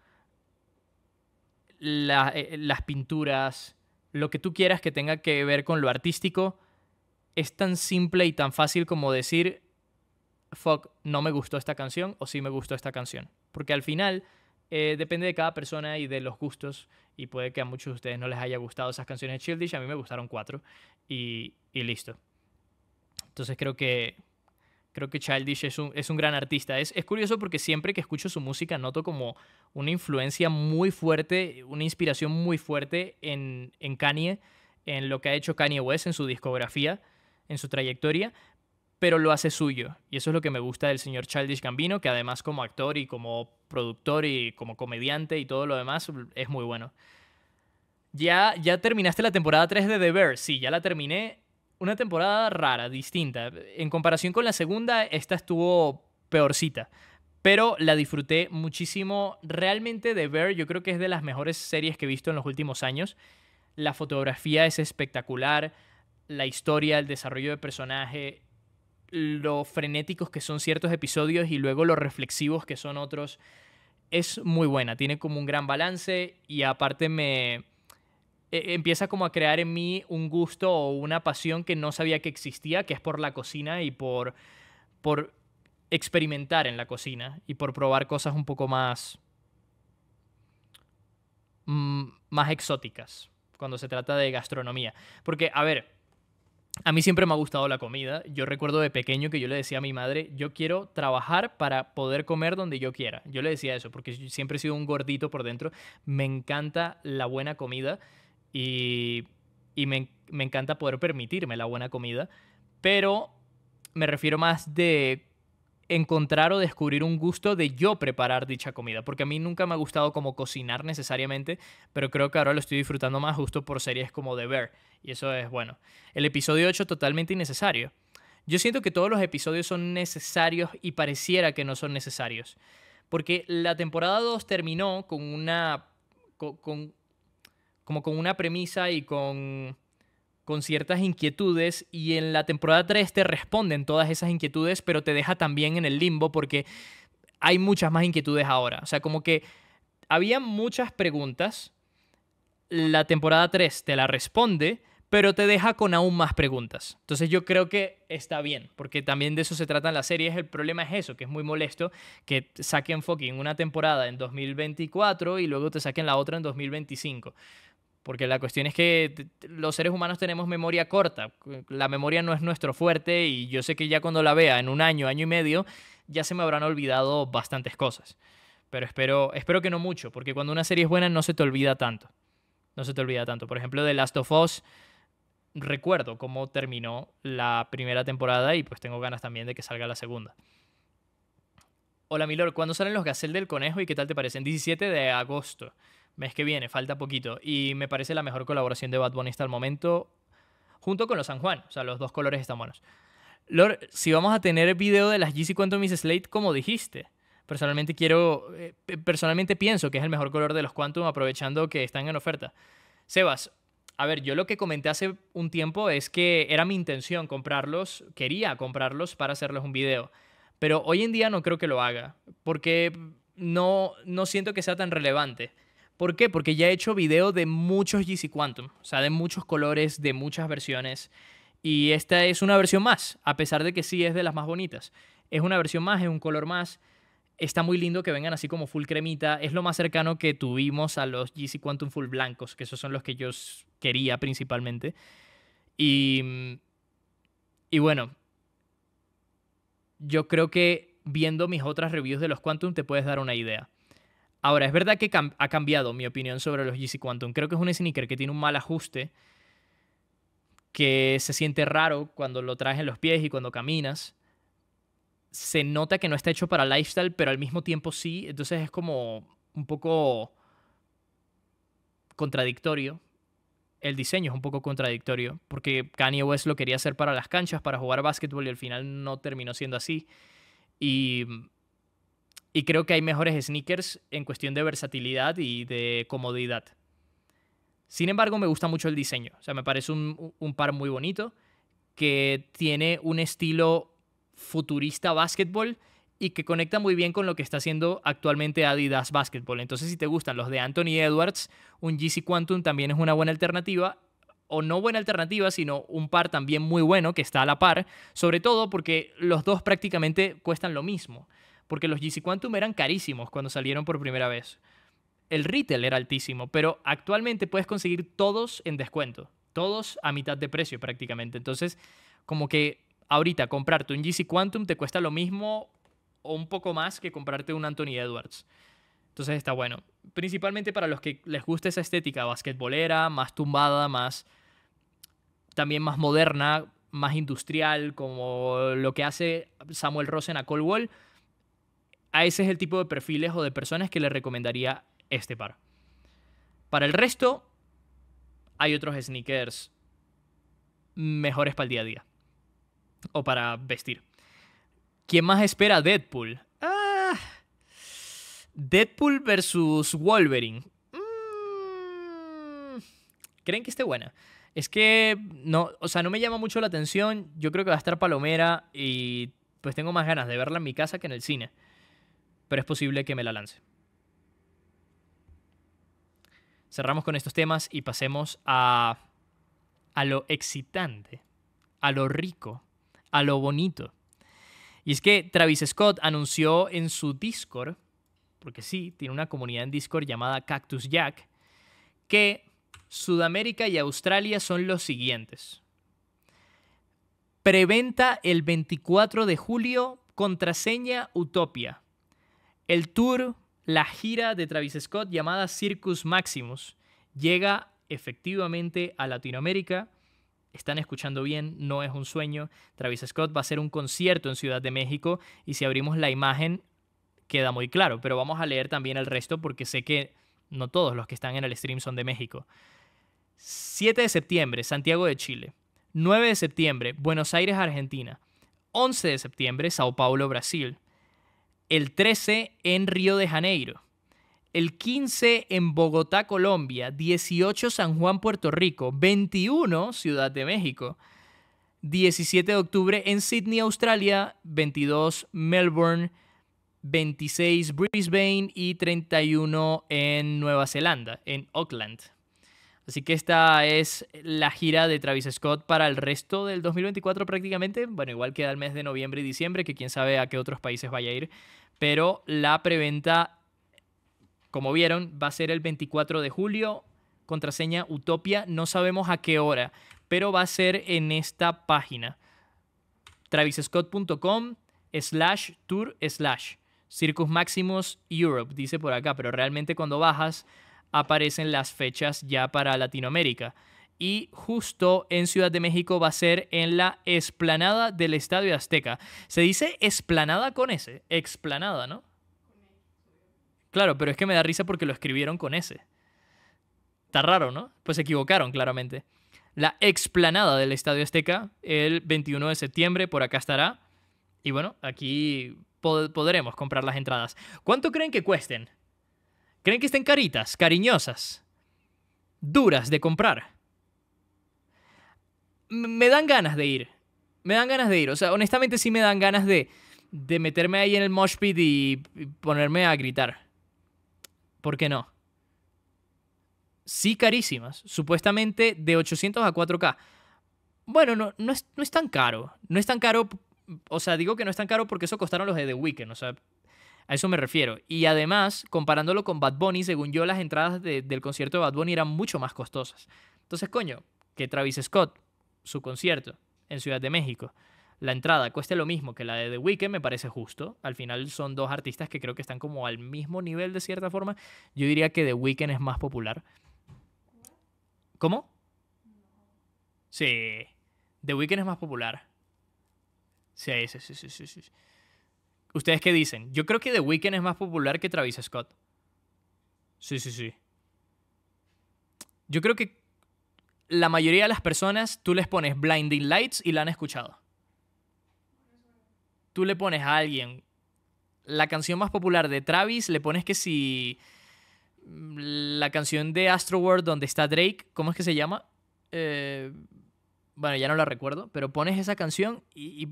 eh, las pinturas, lo que tú quieras que tenga que ver con lo artístico, es tan simple y tan fácil como decir, fuck, no me gustó esta canción o sí me gustó esta canción. Porque al final eh, depende de cada persona y de los gustos. Y puede que a muchos de ustedes no les haya gustado esas canciones de Childish. A mí me gustaron cuatro. Y, y listo. Entonces creo que Creo que Childish es un, es un gran artista. Es, curioso porque siempre que escucho su música noto como una influencia muy fuerte, una inspiración muy fuerte en, en Kanye, en lo que ha hecho Kanye West, en su discografía, en su trayectoria, pero lo hace suyo. Y eso es lo que me gusta del señor Childish Gambino, que además como actor y como productor y como comediante y todo lo demás es muy bueno. Ya, ya terminaste la temporada 3 de The Bear. Sí, ya la terminé una temporada rara, distinta. En comparación con la segunda, esta estuvo peorcita. Pero la disfruté muchísimo. Realmente de ver, yo creo que es de las mejores series que he visto en los últimos años. La fotografía es espectacular. La historia, el desarrollo de personaje, lo frenéticos que son ciertos episodios y luego los reflexivos que son otros. Es muy buena. Tiene como un gran balance y aparte me, eh, empieza como a crear en mí un gusto o una pasión que no sabía que existía, que es por la cocina y por, por experimentar en la cocina y por probar cosas un poco más, mm, más exóticas cuando se trata de gastronomía. Porque, a ver, a mí siempre me ha gustado la comida. Yo recuerdo de pequeño que yo le decía a mi madre, yo quiero trabajar para poder comer donde yo quiera. Yo le decía eso, porque siempre he sido un gordito por dentro. Me encanta la buena comida. Y, y me, encanta poder permitirme la buena comida, pero me refiero más de encontrar o descubrir un gusto de yo preparar dicha comida, porque a mí nunca me ha gustado como cocinar necesariamente, pero creo que ahora lo estoy disfrutando más justo por series como The Bear, y eso es bueno. El episodio 8 totalmente innecesario. Yo siento que todos los episodios son necesarios y pareciera que no son necesarios, porque la temporada 2 terminó con una como con una premisa y con, con ciertas inquietudes y en la temporada 3 te responden todas esas inquietudes, pero te deja también en el limbo porque hay muchas más inquietudes ahora. O sea, como que había muchas preguntas, la temporada 3 te la responde, pero te deja con aún más preguntas. Entonces yo creo que está bien, porque también de eso se trata en las series. El problema es eso, que es muy molesto que saquen fucking una temporada en 2024 y luego te saquen la otra en 2025. Porque la cuestión es que los seres humanos tenemos memoria corta. La memoria no es nuestro fuerte y yo sé que ya cuando la vea en un año, año y medio, ya se me habrán olvidado bastantes cosas. Pero espero, espero que no mucho, porque cuando una serie es buena no se te olvida tanto. No se te olvida tanto. Por ejemplo, de Last of Us, recuerdo cómo terminó la primera temporada y pues tengo ganas también de que salga la segunda. Hola Milor, ¿cuándo salen los Gacel del Conejo y qué tal te parecen? 17 de agosto mes que viene, falta poquito. Y me parece la mejor colaboración de Bad Bunny hasta el momento, junto con los San Juan. O sea, los dos colores están buenos. Lord, si vamos a tener video de las GC Quantum Miss Slate, como dijiste. Personalmente quiero, eh, personalmente pienso que es el mejor color de los Quantum, aprovechando que están en oferta. Sebas, a ver, yo lo que comenté hace un tiempo es que era mi intención comprarlos, quería comprarlos para hacerles un video. Pero hoy en día no creo que lo haga, porque no, no siento que sea tan relevante. ¿Por qué? Porque ya he hecho video de muchos GC Quantum, o sea, de muchos colores, de muchas versiones. Y esta es una versión más, a pesar de que sí es de las más bonitas. Es una versión más, es un color más. Está muy lindo que vengan así como full cremita. Es lo más cercano que tuvimos a los GC Quantum Full blancos, que esos son los que yo quería principalmente. Y, y bueno, yo creo que viendo mis otras reviews de los Quantum te puedes dar una idea. Ahora, es verdad que ha cambiado mi opinión sobre los GC Quantum. Creo que es un sneaker que tiene un mal ajuste, que se siente raro cuando lo traes en los pies y cuando caminas. Se nota que no está hecho para lifestyle, pero al mismo tiempo sí. Entonces es como un poco contradictorio. El diseño es un poco contradictorio, porque Kanye West lo quería hacer para las canchas, para jugar básquetbol, y al final no terminó siendo así. Y y creo que hay mejores sneakers en cuestión de versatilidad y de comodidad. Sin embargo, me gusta mucho el diseño. O sea, me parece un, par muy bonito que tiene un estilo futurista basketball y que conecta muy bien con lo que está haciendo actualmente Adidas Basketball. Entonces, si te gustan los de Anthony Edwards, un GC Quantum también es una buena alternativa, o no buena alternativa, sino un par también muy bueno que está a la par, sobre todo porque los dos prácticamente cuestan lo mismo porque los GC Quantum eran carísimos cuando salieron por primera vez. El retail era altísimo, pero actualmente puedes conseguir todos en descuento, todos a mitad de precio prácticamente. Entonces, como que ahorita comprarte un GC Quantum te cuesta lo mismo o un poco más que comprarte un Anthony Edwards. Entonces está bueno. Principalmente para los que les gusta esa estética basquetbolera, más tumbada, más también más moderna, más industrial, como lo que hace Samuel Rosen a Cold ese es el tipo de perfiles o de personas que le recomendaría este par. Para el resto, hay otros sneakers mejores para el día a día o para vestir. ¿Quién más espera Deadpool? Ah. Deadpool versus Wolverine. Mm. ¿Creen que esté buena? Es que no, o sea, no me llama mucho la atención. Yo creo que va a estar palomera y pues tengo más ganas de verla en mi casa que en el cine pero es posible que me la lance. Cerramos con estos temas y pasemos a, lo excitante, a lo rico, a lo bonito. Y es que Travis Scott anunció en su Discord, porque sí, tiene una comunidad en Discord llamada Cactus Jack, que Sudamérica y Australia son los siguientes. Preventa el 24 de julio, contraseña Utopia. El tour, la gira de Travis Scott llamada Circus Maximus, llega efectivamente a Latinoamérica. Están escuchando bien, no es un sueño. Travis Scott va a hacer un concierto en Ciudad de México y si abrimos la imagen queda muy claro, pero vamos a leer también el resto porque sé que no todos los que están en el stream son de México. 7 de septiembre, Santiago de Chile. 9 de septiembre, Buenos Aires, Argentina. 11 de septiembre, Sao Paulo, Brasil el 13 en Río de Janeiro, el 15 en Bogotá, Colombia, 18 San Juan, Puerto Rico, 21 Ciudad de México, 17 de octubre en Sydney, Australia, 22 Melbourne, 26 Brisbane y 31 en Nueva Zelanda, en Auckland. Así que esta es la gira de Travis Scott para el resto del 2024 prácticamente. Bueno, igual queda el mes de noviembre y diciembre, que quién sabe a qué otros países vaya a ir pero la preventa, como vieron, va a ser el 24 de julio, contraseña Utopia, no sabemos a qué hora, pero va a ser en esta página, travisescott.com, slash tour slash Circus Maximus Europe, dice por acá, pero realmente cuando bajas aparecen las fechas ya para Latinoamérica y justo en Ciudad de México va a ser en la explanada del Estadio Azteca. Se dice explanada con S, explanada, ¿no? Claro, pero es que me da risa porque lo escribieron con S. Está raro, ¿no? Pues se equivocaron claramente. La explanada del Estadio Azteca el 21 de septiembre, por acá estará. Y bueno, aquí podremos comprar las entradas. ¿Cuánto creen que cuesten? ¿Creen que estén caritas, cariñosas, duras de comprar? me dan ganas de ir. Me dan ganas de ir. O sea, honestamente sí me dan ganas de, meterme ahí en el mosh y, ponerme a gritar. ¿Por qué no? Sí carísimas. Supuestamente de 800 a 4K. Bueno, no, no, es, tan caro. No es tan caro. O sea, digo que no es tan caro porque eso costaron los de The Weeknd. O sea, a eso me refiero. Y además, comparándolo con Bad Bunny, según yo, las entradas del concierto de Bad Bunny eran mucho más costosas. Entonces, coño, que Travis Scott su concierto en Ciudad de México, la entrada cueste lo mismo que la de The Weeknd, me parece justo. Al final son dos artistas que creo que están como al mismo nivel de cierta forma. Yo diría que The Weeknd es más popular. ¿Cómo? Sí. The Weeknd es más popular. Sí, sí, sí, sí, sí. ¿Ustedes qué dicen? Yo creo que The Weeknd es más popular que Travis Scott. Sí, sí, sí. Yo creo que la mayoría de las personas, tú les pones Blinding Lights y la han escuchado. Tú le pones a alguien la canción más popular de Travis, le pones que si mm, la canción de Astro World donde está Drake, ¿cómo es que se llama? Eh, bueno, ya no la recuerdo, pero pones esa canción y, y,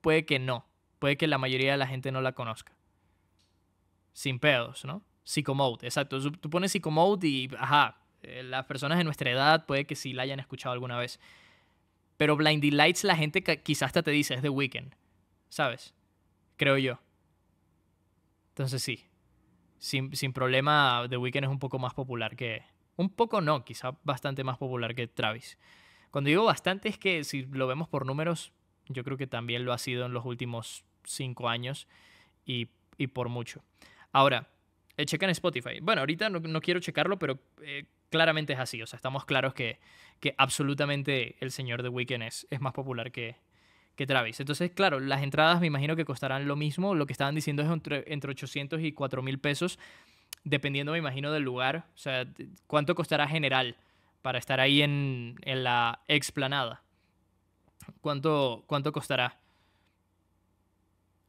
puede que no, puede que la mayoría de la gente no la conozca. Sin pedos, ¿no? Mode, exacto. Tú pones Mode y, ajá, eh, las personas de nuestra edad puede que sí la hayan escuchado alguna vez. Pero Blind Lights, la gente quizás hasta te dice, es The Weeknd. ¿Sabes? Creo yo. Entonces sí. Sin, problema, The Weeknd es un poco más popular que. Un poco no, quizá bastante más popular que Travis. Cuando digo bastante es que si lo vemos por números, yo creo que también lo ha sido en los últimos cinco años y, por mucho. Ahora, eh, en Spotify. Bueno, ahorita no, quiero checarlo, pero eh, claramente es así. O sea, estamos claros que, absolutamente el señor de Weekend es, más popular que, que Travis. Entonces, claro, las entradas me imagino que costarán lo mismo. Lo que estaban diciendo es entre, 800 y 4000 pesos, dependiendo, me imagino, del lugar. O sea, ¿cuánto costará general para estar ahí en, la explanada? ¿Cuánto, ¿Cuánto costará?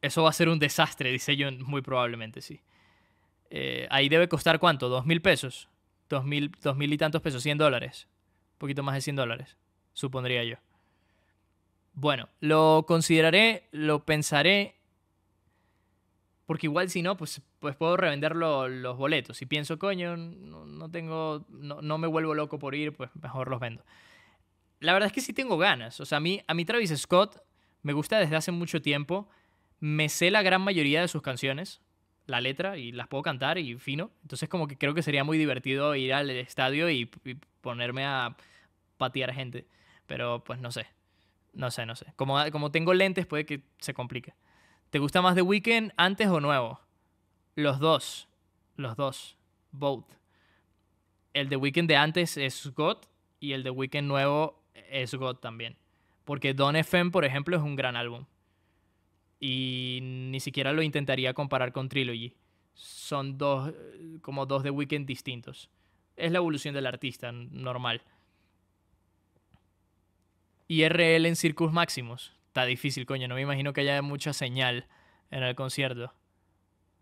Eso va a ser un desastre, dice yo muy probablemente, sí. Eh, ahí debe costar cuánto, dos mil pesos dos mil, y tantos pesos, 100 dólares. Un poquito más de 100 dólares, supondría yo. Bueno, lo consideraré, lo pensaré. Porque igual si no, pues, pues puedo revender los boletos. Si pienso, coño, no, no tengo. No, no, me vuelvo loco por ir, pues mejor los vendo. La verdad es que sí tengo ganas. O sea, a mí, a mí Travis Scott me gusta desde hace mucho tiempo. Me sé la gran mayoría de sus canciones la letra y las puedo cantar y fino. Entonces como que creo que sería muy divertido ir al estadio y, ponerme a patear gente. Pero pues no sé. No sé, no sé. Como, como tengo lentes puede que se complique. ¿Te gusta más The Weeknd antes o nuevo? Los dos. Los dos. Both. El The Weeknd de antes es God y el The Weeknd nuevo es God también. Porque Don FM, por ejemplo, es un gran álbum y ni siquiera lo intentaría comparar con Trilogy. Son dos, eh, como dos de Weekend distintos. Es la evolución del artista, normal. IRL en Circus Maximus. Está difícil, coño. No me imagino que haya mucha señal en el concierto.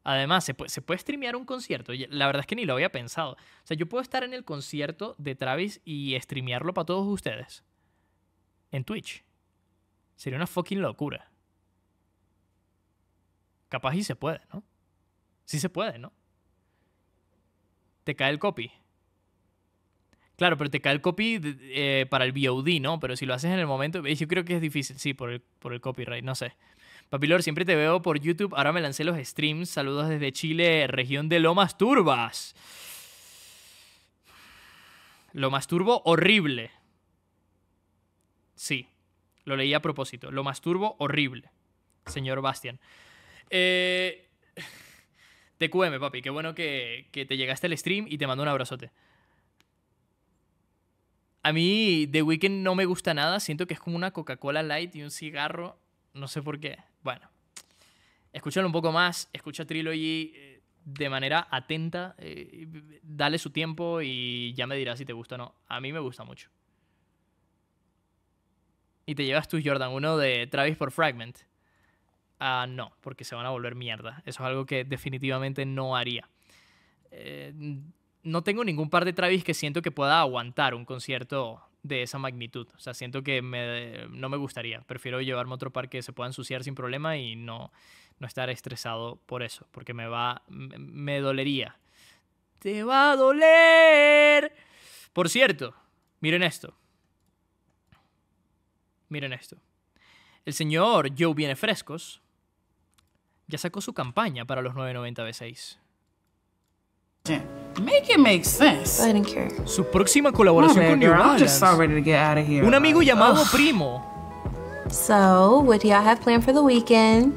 Además, ¿se puede, ¿se puede streamear un concierto? La verdad es que ni lo había pensado. O sea, yo puedo estar en el concierto de Travis y streamearlo para todos ustedes. En Twitch. Sería una fucking locura. Capaz y se puede, ¿no? Sí se puede, ¿no? Te cae el copy. Claro, pero te cae el copy eh, para el VOD, ¿no? Pero si lo haces en el momento, yo creo que es difícil, sí, por el, copyright, no sé. Papilor, siempre te veo por YouTube, ahora me lancé los streams, saludos desde Chile, región de Lomas Turbas. Lomas Turbo horrible. Sí, lo leí a propósito, Lomas Turbo horrible, señor Bastian te eh, TQM, papi, qué bueno que, que te llegaste al stream y te mando un abrazote. A mí The Weeknd no me gusta nada, siento que es como una Coca-Cola Light y un cigarro, no sé por qué. Bueno, escúchalo un poco más, escucha Trilogy eh, de manera atenta, eh, dale su tiempo y ya me dirás si te gusta o no. A mí me gusta mucho. Y te llevas tu Jordan uno de Travis por Fragment. Ah, no, porque se van a volver mierda. Eso es algo que definitivamente no haría. Eh, no tengo ningún par de Travis que siento que pueda aguantar un concierto de esa magnitud. O sea, siento que no me gustaría. Prefiero llevarme otro par que se pueda ensuciar sin problema y no, no estar estresado por eso, porque me va, me dolería. Te va a doler. Por cierto, miren esto. Miren esto. El señor Joe Viene Frescos ya sacó su campaña para los 990 V6. Make it make sense. I didn't care. Su próxima colaboración con New Balance. So Un amigo llamado Primo. So, what do y'all have planned for the weekend?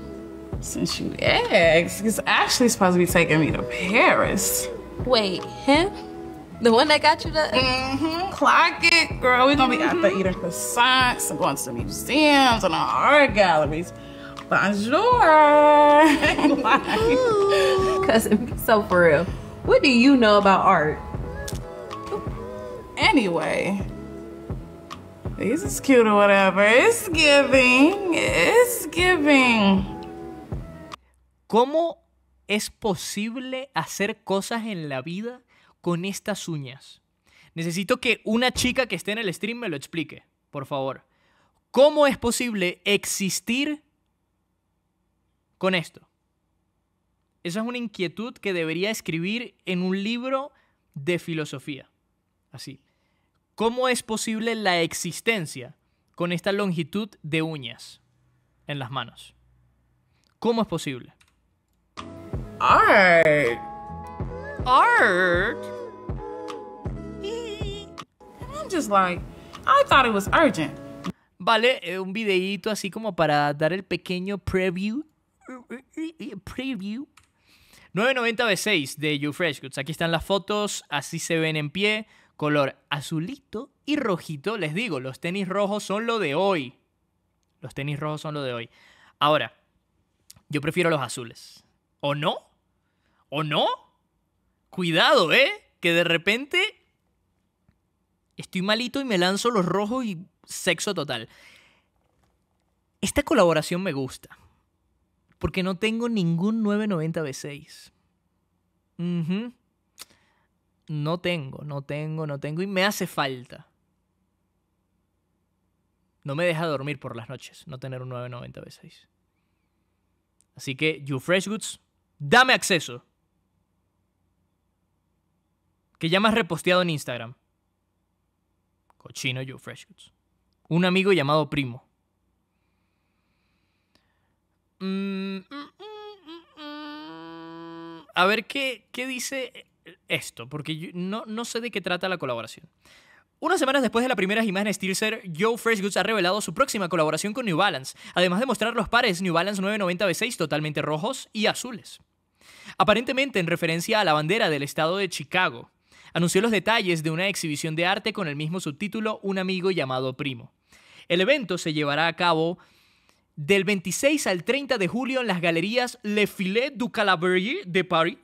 Since you asked, he's actually supposed to be taking me to Paris. Wait, him? The one that got you the... Mm-hmm. Clock it, girl. We're gonna be out there eating croissants and going to the museums and art galleries. Bonjour. Cousin, so for real, what do you know about art? Anyway, this is cute or whatever. It's giving. It's giving. ¿Cómo es posible hacer cosas en la vida con estas uñas? Necesito que una chica que esté en el stream me lo explique, por favor. ¿Cómo es posible existir con esto. Esa es una inquietud que debería escribir en un libro de filosofía. Así. ¿Cómo es posible la existencia con esta longitud de uñas en las manos? ¿Cómo es posible? Vale, un videíto así como para dar el pequeño preview Preview. 990 B6 de YouFresh Goods. Aquí están las fotos, así se ven en pie, color azulito y rojito. Les digo, los tenis rojos son lo de hoy. Los tenis rojos son lo de hoy. Ahora, yo prefiero los azules. ¿O no? ¿O no? Cuidado, ¿eh? Que de repente estoy malito y me lanzo los rojos y sexo total. Esta colaboración me gusta porque no tengo ningún 990 V6. No tengo, no tengo, no tengo y me hace falta. No me deja dormir por las noches no tener un 990 V6. Así que, You Fresh Goods, dame acceso. Que ya me has reposteado en Instagram. Cochino You Fresh Goods. Un amigo llamado Primo. Mm, mm, mm, a ver qué, qué dice esto, porque yo no, no sé de qué trata la colaboración. Unas semanas después de las primeras imágenes teaser, Joe Fresh Goods ha revelado su próxima colaboración con New Balance, además de mostrar los pares New Balance 990B6 totalmente rojos y azules. Aparentemente en referencia a la bandera del estado de Chicago, anunció los detalles de una exhibición de arte con el mismo subtítulo Un amigo llamado Primo. El evento se llevará a cabo del 26 al 30 de julio en las galerías Le Filet du Calabrier de París,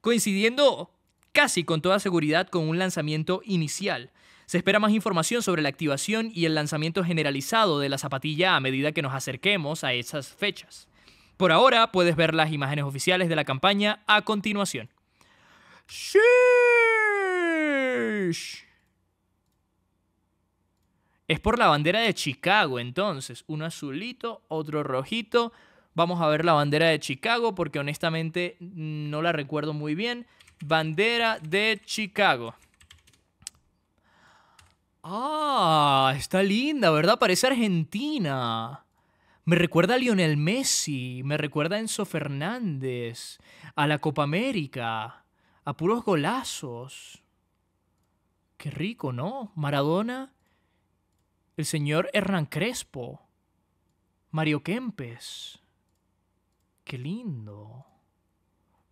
coincidiendo casi con toda seguridad con un lanzamiento inicial. Se espera más información sobre la activación y el lanzamiento generalizado de la zapatilla a medida que nos acerquemos a esas fechas. Por ahora puedes ver las imágenes oficiales de la campaña a continuación. Es por la bandera de Chicago, entonces. Un azulito, otro rojito. Vamos a ver la bandera de Chicago porque honestamente no la recuerdo muy bien. Bandera de Chicago. Ah, está linda, ¿verdad? Parece Argentina. Me recuerda a Lionel Messi, me recuerda a Enzo Fernández, a la Copa América, a puros golazos. Qué rico, ¿no? Maradona el señor Hernán Crespo, Mario Kempes. Qué lindo.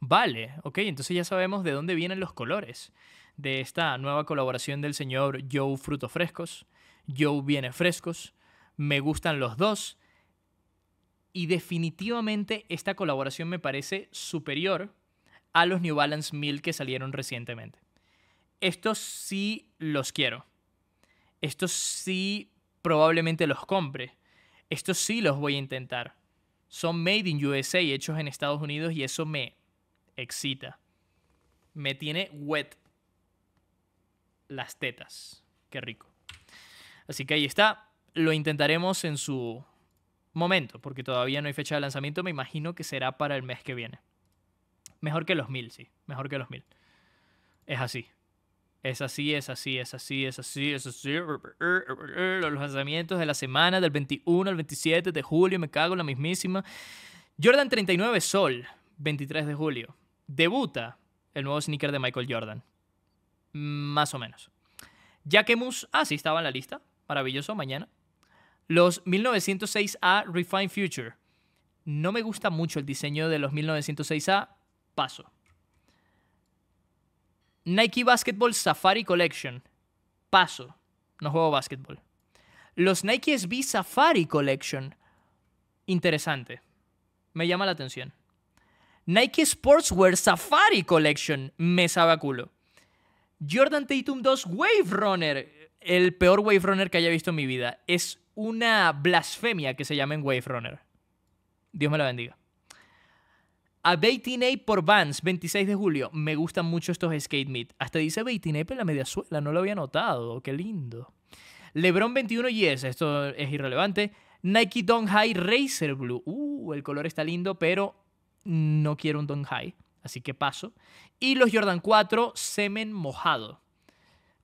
Vale, ok, entonces ya sabemos de dónde vienen los colores de esta nueva colaboración del señor Joe Frutos Frescos. Joe Viene Frescos. Me gustan los dos. Y definitivamente esta colaboración me parece superior a los New Balance 1000 que salieron recientemente. Estos sí los quiero. Estos sí probablemente los compre. Estos sí los voy a intentar. Son made in USA, y hechos en Estados Unidos y eso me excita. Me tiene wet las tetas. Qué rico. Así que ahí está. Lo intentaremos en su momento, porque todavía no hay fecha de lanzamiento. Me imagino que será para el mes que viene. Mejor que los mil, sí. Mejor que los mil. Es así. Es así, es así, es así, es así, es así. Los lanzamientos de la semana del 21 al 27 de julio, me cago en la mismísima. Jordan 39 Sol, 23 de julio. Debuta el nuevo sneaker de Michael Jordan. Más o menos. Jaquemus, ah, sí, estaba en la lista. Maravilloso, mañana. Los 1906A Refine Future. No me gusta mucho el diseño de los 1906A. Paso. Nike Basketball Safari Collection. Paso. No juego basketball. Los Nike SB Safari Collection. Interesante. Me llama la atención. Nike Sportswear Safari Collection. Me sabe culo. Jordan Tatum 2 Wave Runner. El peor Wave Runner que haya visto en mi vida. Es una blasfemia que se llamen Wave Runner. Dios me la bendiga. A Ape por Vans, 26 de julio. Me gustan mucho estos skate meet. Hasta dice Ape en la suela, no lo había notado. Qué lindo. LeBron 21 Yes, esto es irrelevante. Nike Don High Racer Blue. Uh, el color está lindo, pero no quiero un Don High, así que paso. Y los Jordan 4 Semen Mojado.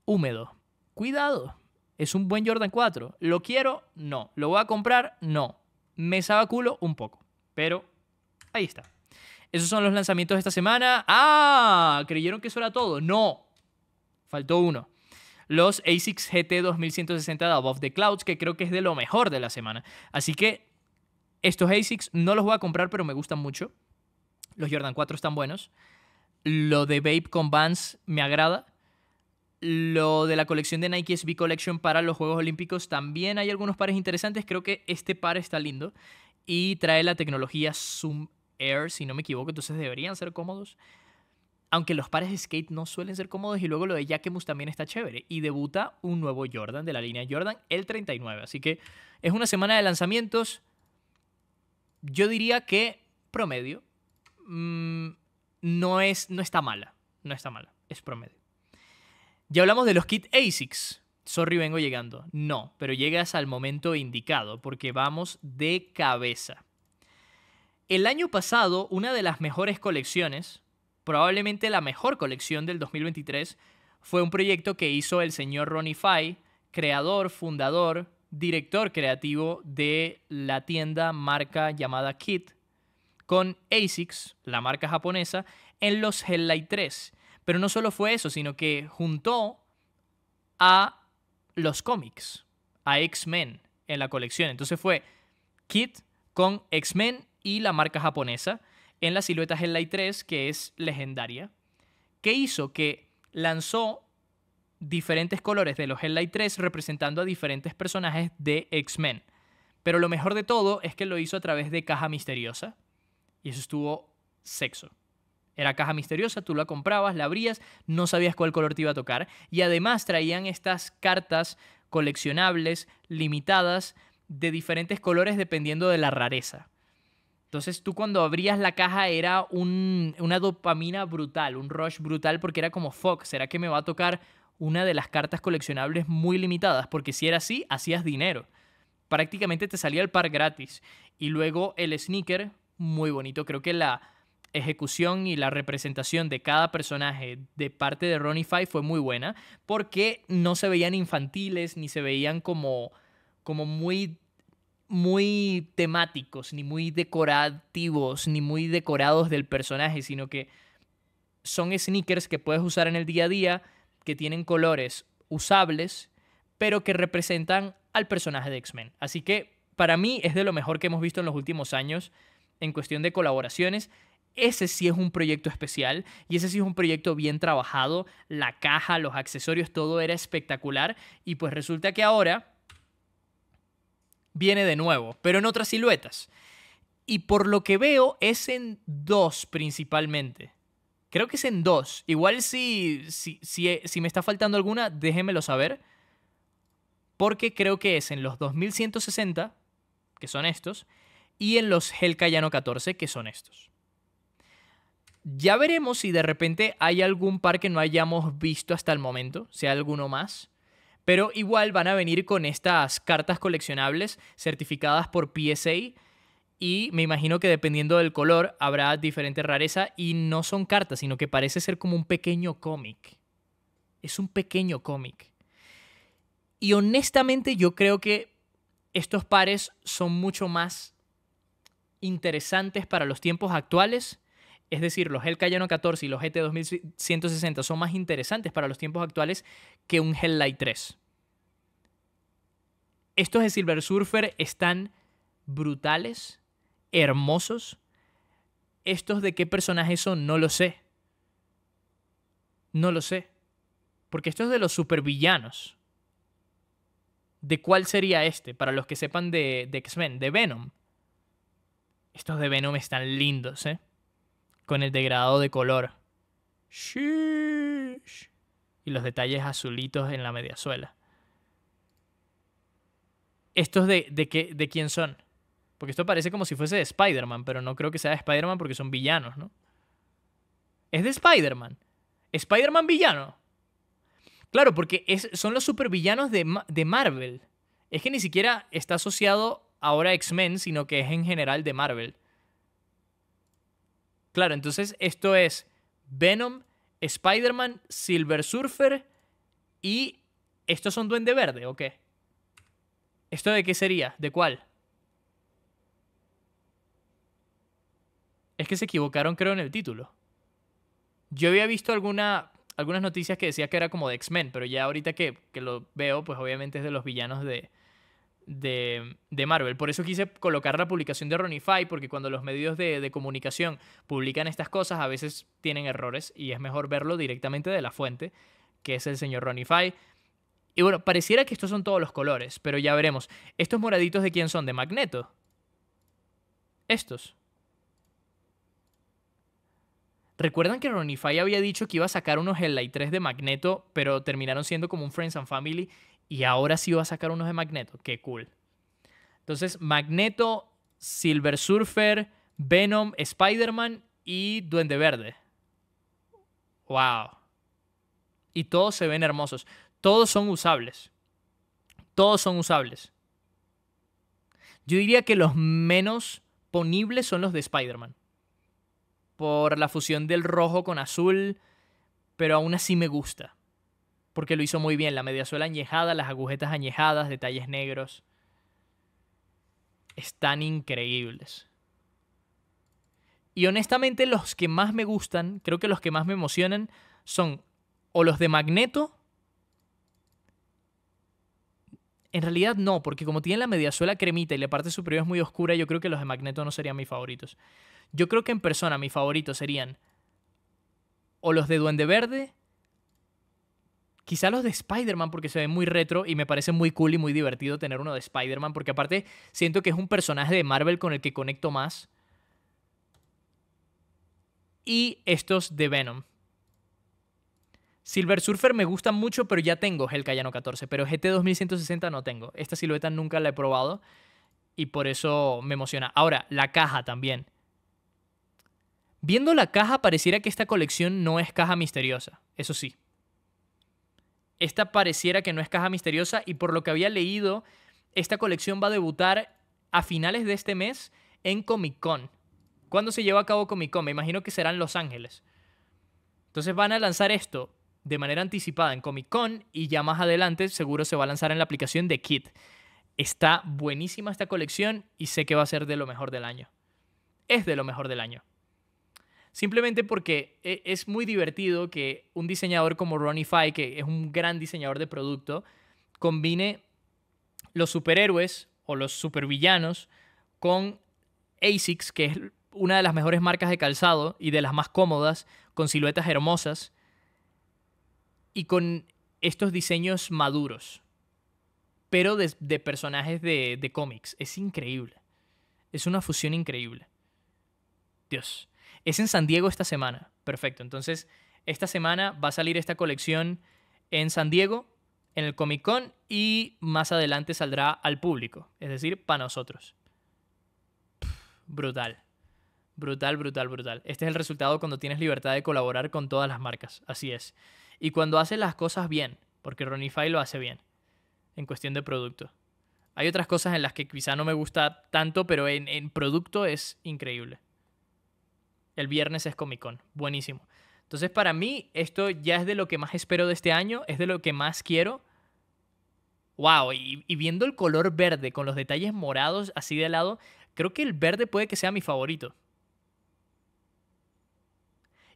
Húmedo. Cuidado, es un buen Jordan 4. ¿Lo quiero? No. ¿Lo voy a comprar? No. Me sabe culo un poco, pero ahí está. Esos son los lanzamientos de esta semana. ¡Ah! Creyeron que eso era todo. No. Faltó uno. Los ASICS GT 2160 de Above the Clouds, que creo que es de lo mejor de la semana. Así que estos ASICS no los voy a comprar, pero me gustan mucho. Los Jordan 4 están buenos. Lo de Babe con Vans me agrada. Lo de la colección de Nike SB Collection para los Juegos Olímpicos también hay algunos pares interesantes. Creo que este par está lindo y trae la tecnología Zoom Air, si no me equivoco, entonces deberían ser cómodos. Aunque los pares de skate no suelen ser cómodos y luego lo de Jacquemus también está chévere. Y debuta un nuevo Jordan de la línea Jordan, el 39. Así que es una semana de lanzamientos. Yo diría que promedio. Mm, no, es, no está mala. No está mala. Es promedio. Ya hablamos de los kit ASICs. Sorry, vengo llegando. No, pero llegas al momento indicado porque vamos de cabeza. El año pasado, una de las mejores colecciones, probablemente la mejor colección del 2023, fue un proyecto que hizo el señor Ronnie Fai creador, fundador, director creativo de la tienda marca llamada Kit, con ASICS, la marca japonesa, en los Helllight 3. Pero no solo fue eso, sino que juntó a los cómics, a X-Men en la colección. Entonces fue Kit con X-Men y la marca japonesa en la silueta Light 3, que es legendaria, que hizo que lanzó diferentes colores de los Light 3 representando a diferentes personajes de X-Men. Pero lo mejor de todo es que lo hizo a través de caja misteriosa. Y eso estuvo sexo. Era caja misteriosa, tú la comprabas, la abrías, no sabías cuál color te iba a tocar. Y además traían estas cartas coleccionables, limitadas, de diferentes colores dependiendo de la rareza. Entonces tú cuando abrías la caja era una dopamina brutal, un rush brutal, porque era como, fuck, ¿será que me va a tocar una de las cartas coleccionables muy limitadas? Porque si era así, hacías dinero. Prácticamente te salía el par gratis. Y luego el sneaker, muy bonito. Creo que la ejecución y la representación de cada personaje de parte de Ronnie Five fue muy buena, porque no se veían infantiles, ni se veían como, como muy muy temáticos, ni muy decorativos, ni muy decorados del personaje, sino que son sneakers que puedes usar en el día a día, que tienen colores usables, pero que representan al personaje de X-Men. Así que para mí es de lo mejor que hemos visto en los últimos años en cuestión de colaboraciones. Ese sí es un proyecto especial y ese sí es un proyecto bien trabajado. La caja, los accesorios, todo era espectacular. Y pues resulta que ahora viene de nuevo, pero en otras siluetas. Y por lo que veo es en dos principalmente. Creo que es en dos. Igual si, si, si, eh, me está faltando alguna, déjenmelo saber. Porque creo que es en los 2160, que son estos, y en los Hellcayano 14, que son estos. Ya veremos si de repente hay algún par que no hayamos visto hasta el momento, si hay alguno más. Pero igual van a venir con estas cartas coleccionables certificadas por PSA y me imagino que dependiendo del color habrá diferente rareza y no son cartas, sino que parece ser como un pequeño cómic. Es un pequeño cómic. Y honestamente yo creo que estos pares son mucho más interesantes para los tiempos actuales es decir, los Hell Cayano 14 y los GT 2160 son más interesantes para los tiempos actuales que un Hell Light 3. Estos de Silver Surfer están brutales, hermosos. Estos de qué personaje son, no lo sé. No lo sé. Porque estos de los supervillanos. ¿De cuál sería este? Para los que sepan de, de X-Men, de Venom. Estos de Venom están lindos, ¿eh? con el degradado de color. Y los detalles azulitos en la mediazuela. ¿Estos de, de, qué, de quién son? Porque esto parece como si fuese de Spider-Man, pero no creo que sea de Spider-Man porque son villanos, ¿no? Es de Spider-Man. Spider-Man villano. Claro, porque son los supervillanos de, de Marvel. Es que ni siquiera está asociado ahora a X-Men, sino que es en general de Marvel. Claro, entonces esto es Venom, Spider-Man, Silver Surfer y estos son Duende Verde, ¿o qué? ¿Esto de qué sería? ¿De cuál? Es que se equivocaron, creo, en el título. Yo había visto alguna, algunas noticias que decía que era como de X-Men, pero ya ahorita que lo veo, pues obviamente es de los villanos de, de, Marvel. Por eso quise colocar la publicación de Ronify, porque cuando los medios de, comunicación publican estas cosas, a veces tienen errores y es mejor verlo directamente de la fuente, que es el señor Ronify. Y bueno, pareciera que estos son todos los colores, pero ya veremos. ¿Estos moraditos de quién son? ¿De Magneto? Estos. ¿Recuerdan que Ronify había dicho que iba a sacar unos la 3 de Magneto, pero terminaron siendo como un Friends and Family y ahora sí va a sacar unos de Magneto. Qué cool. Entonces, Magneto, Silver Surfer, Venom, Spider-Man y Duende Verde. ¡Wow! Y todos se ven hermosos. Todos son usables. Todos son usables. Yo diría que los menos ponibles son los de Spider-Man. Por la fusión del rojo con azul. Pero aún así me gusta porque lo hizo muy bien. La mediasuela añejada, las agujetas añejadas, detalles negros. Están increíbles. Y honestamente los que más me gustan, creo que los que más me emocionan, son o los de Magneto. En realidad no, porque como tienen la mediasuela cremita y la parte superior es muy oscura, yo creo que los de Magneto no serían mis favoritos. Yo creo que en persona mis favoritos serían o los de Duende Verde Quizá los de Spider-Man porque se ven muy retro y me parece muy cool y muy divertido tener uno de Spider-Man porque aparte siento que es un personaje de Marvel con el que conecto más. Y estos de Venom. Silver Surfer me gusta mucho, pero ya tengo el Cayano 14, pero GT 2160 no tengo. Esta silueta nunca la he probado y por eso me emociona. Ahora, la caja también. Viendo la caja pareciera que esta colección no es caja misteriosa, eso sí. Esta pareciera que no es caja misteriosa y por lo que había leído, esta colección va a debutar a finales de este mes en Comic Con. ¿Cuándo se lleva a cabo Comic Con? Me imagino que será en Los Ángeles. Entonces van a lanzar esto de manera anticipada en Comic Con y ya más adelante seguro se va a lanzar en la aplicación de Kit. Está buenísima esta colección y sé que va a ser de lo mejor del año. Es de lo mejor del año simplemente porque e, es muy divertido que un diseñador como Ronnie Fay, que es un gran diseñador de producto, combine los superhéroes o los supervillanos con ASICS, que es una de las mejores marcas de calzado y de las más cómodas, con siluetas hermosas y con estos diseños maduros, pero de, personajes de cómics. Es increíble. Es una fusión increíble. Dios. Es en San Diego esta semana. Perfecto. Entonces, esta semana va a salir esta colección en San Diego, en el Comic Con, y más adelante saldrá al público, es decir, para nosotros. brutal. Brutal, brutal, brutal. Este es el resultado cuando tienes libertad de colaborar con todas las marcas, así es. Y cuando haces las cosas bien, porque Ronify lo hace bien, en cuestión de producto. Hay otras cosas en las que quizá no me gusta tanto, pero en producto es increíble. El viernes es Comic Con. Buenísimo. Entonces, para mí, esto ya es de lo que más espero de este año, es de lo que más quiero. ¡Wow! Y, viendo el color verde con los detalles morados así de lado, creo que el verde puede que sea mi favorito.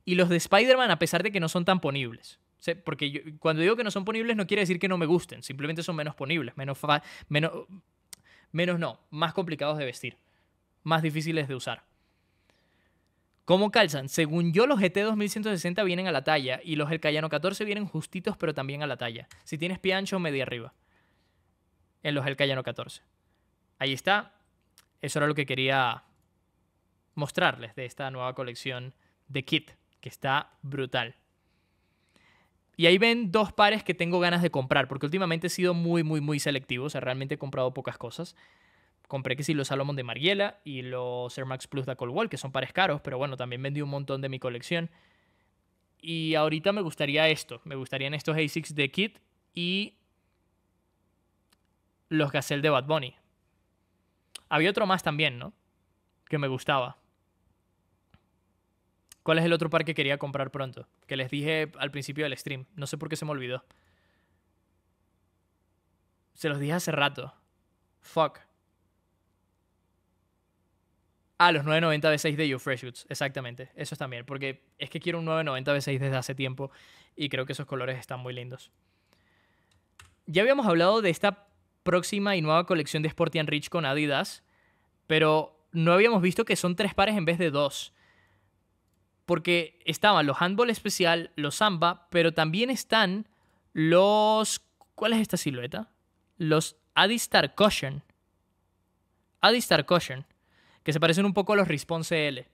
Y los de Spider-Man, a pesar de que no son tan ponibles. Porque cuando digo que no son ponibles, no quiere decir que no me gusten. Simplemente son menos ponibles, menos, menos, menos no, más complicados de vestir, más difíciles de usar. ¿Cómo calzan? Según yo, los GT 2160 vienen a la talla y los El Cayano 14 vienen justitos, pero también a la talla. Si tienes pie ancho, media arriba. En los El Cayano 14. Ahí está. Eso era lo que quería mostrarles de esta nueva colección de kit, que está brutal. Y ahí ven dos pares que tengo ganas de comprar, porque últimamente he sido muy, muy, muy selectivo, o sea, realmente he comprado pocas cosas compré que sí los Salomon de Mariela y los Air Max Plus de Colwell, que son pares caros, pero bueno, también vendí un montón de mi colección. Y ahorita me gustaría esto, me gustarían estos ASICs de Kit y los Gazelle de Bad Bunny. Había otro más también, ¿no? Que me gustaba. ¿Cuál es el otro par que quería comprar pronto? Que les dije al principio del stream. No sé por qué se me olvidó. Se los dije hace rato. Fuck. Ah, los 990 V6 de you exactamente. Eso es también, porque es que quiero un 990 V6 desde hace tiempo y creo que esos colores están muy lindos. Ya habíamos hablado de esta próxima y nueva colección de Sporty and Rich con Adidas, pero no habíamos visto que son tres pares en vez de dos. Porque estaban los handball especial, los samba, pero también están los... ¿Cuál es esta silueta? Los Adistar Cushion. Adistar Cushion que se parecen un poco a los Response L.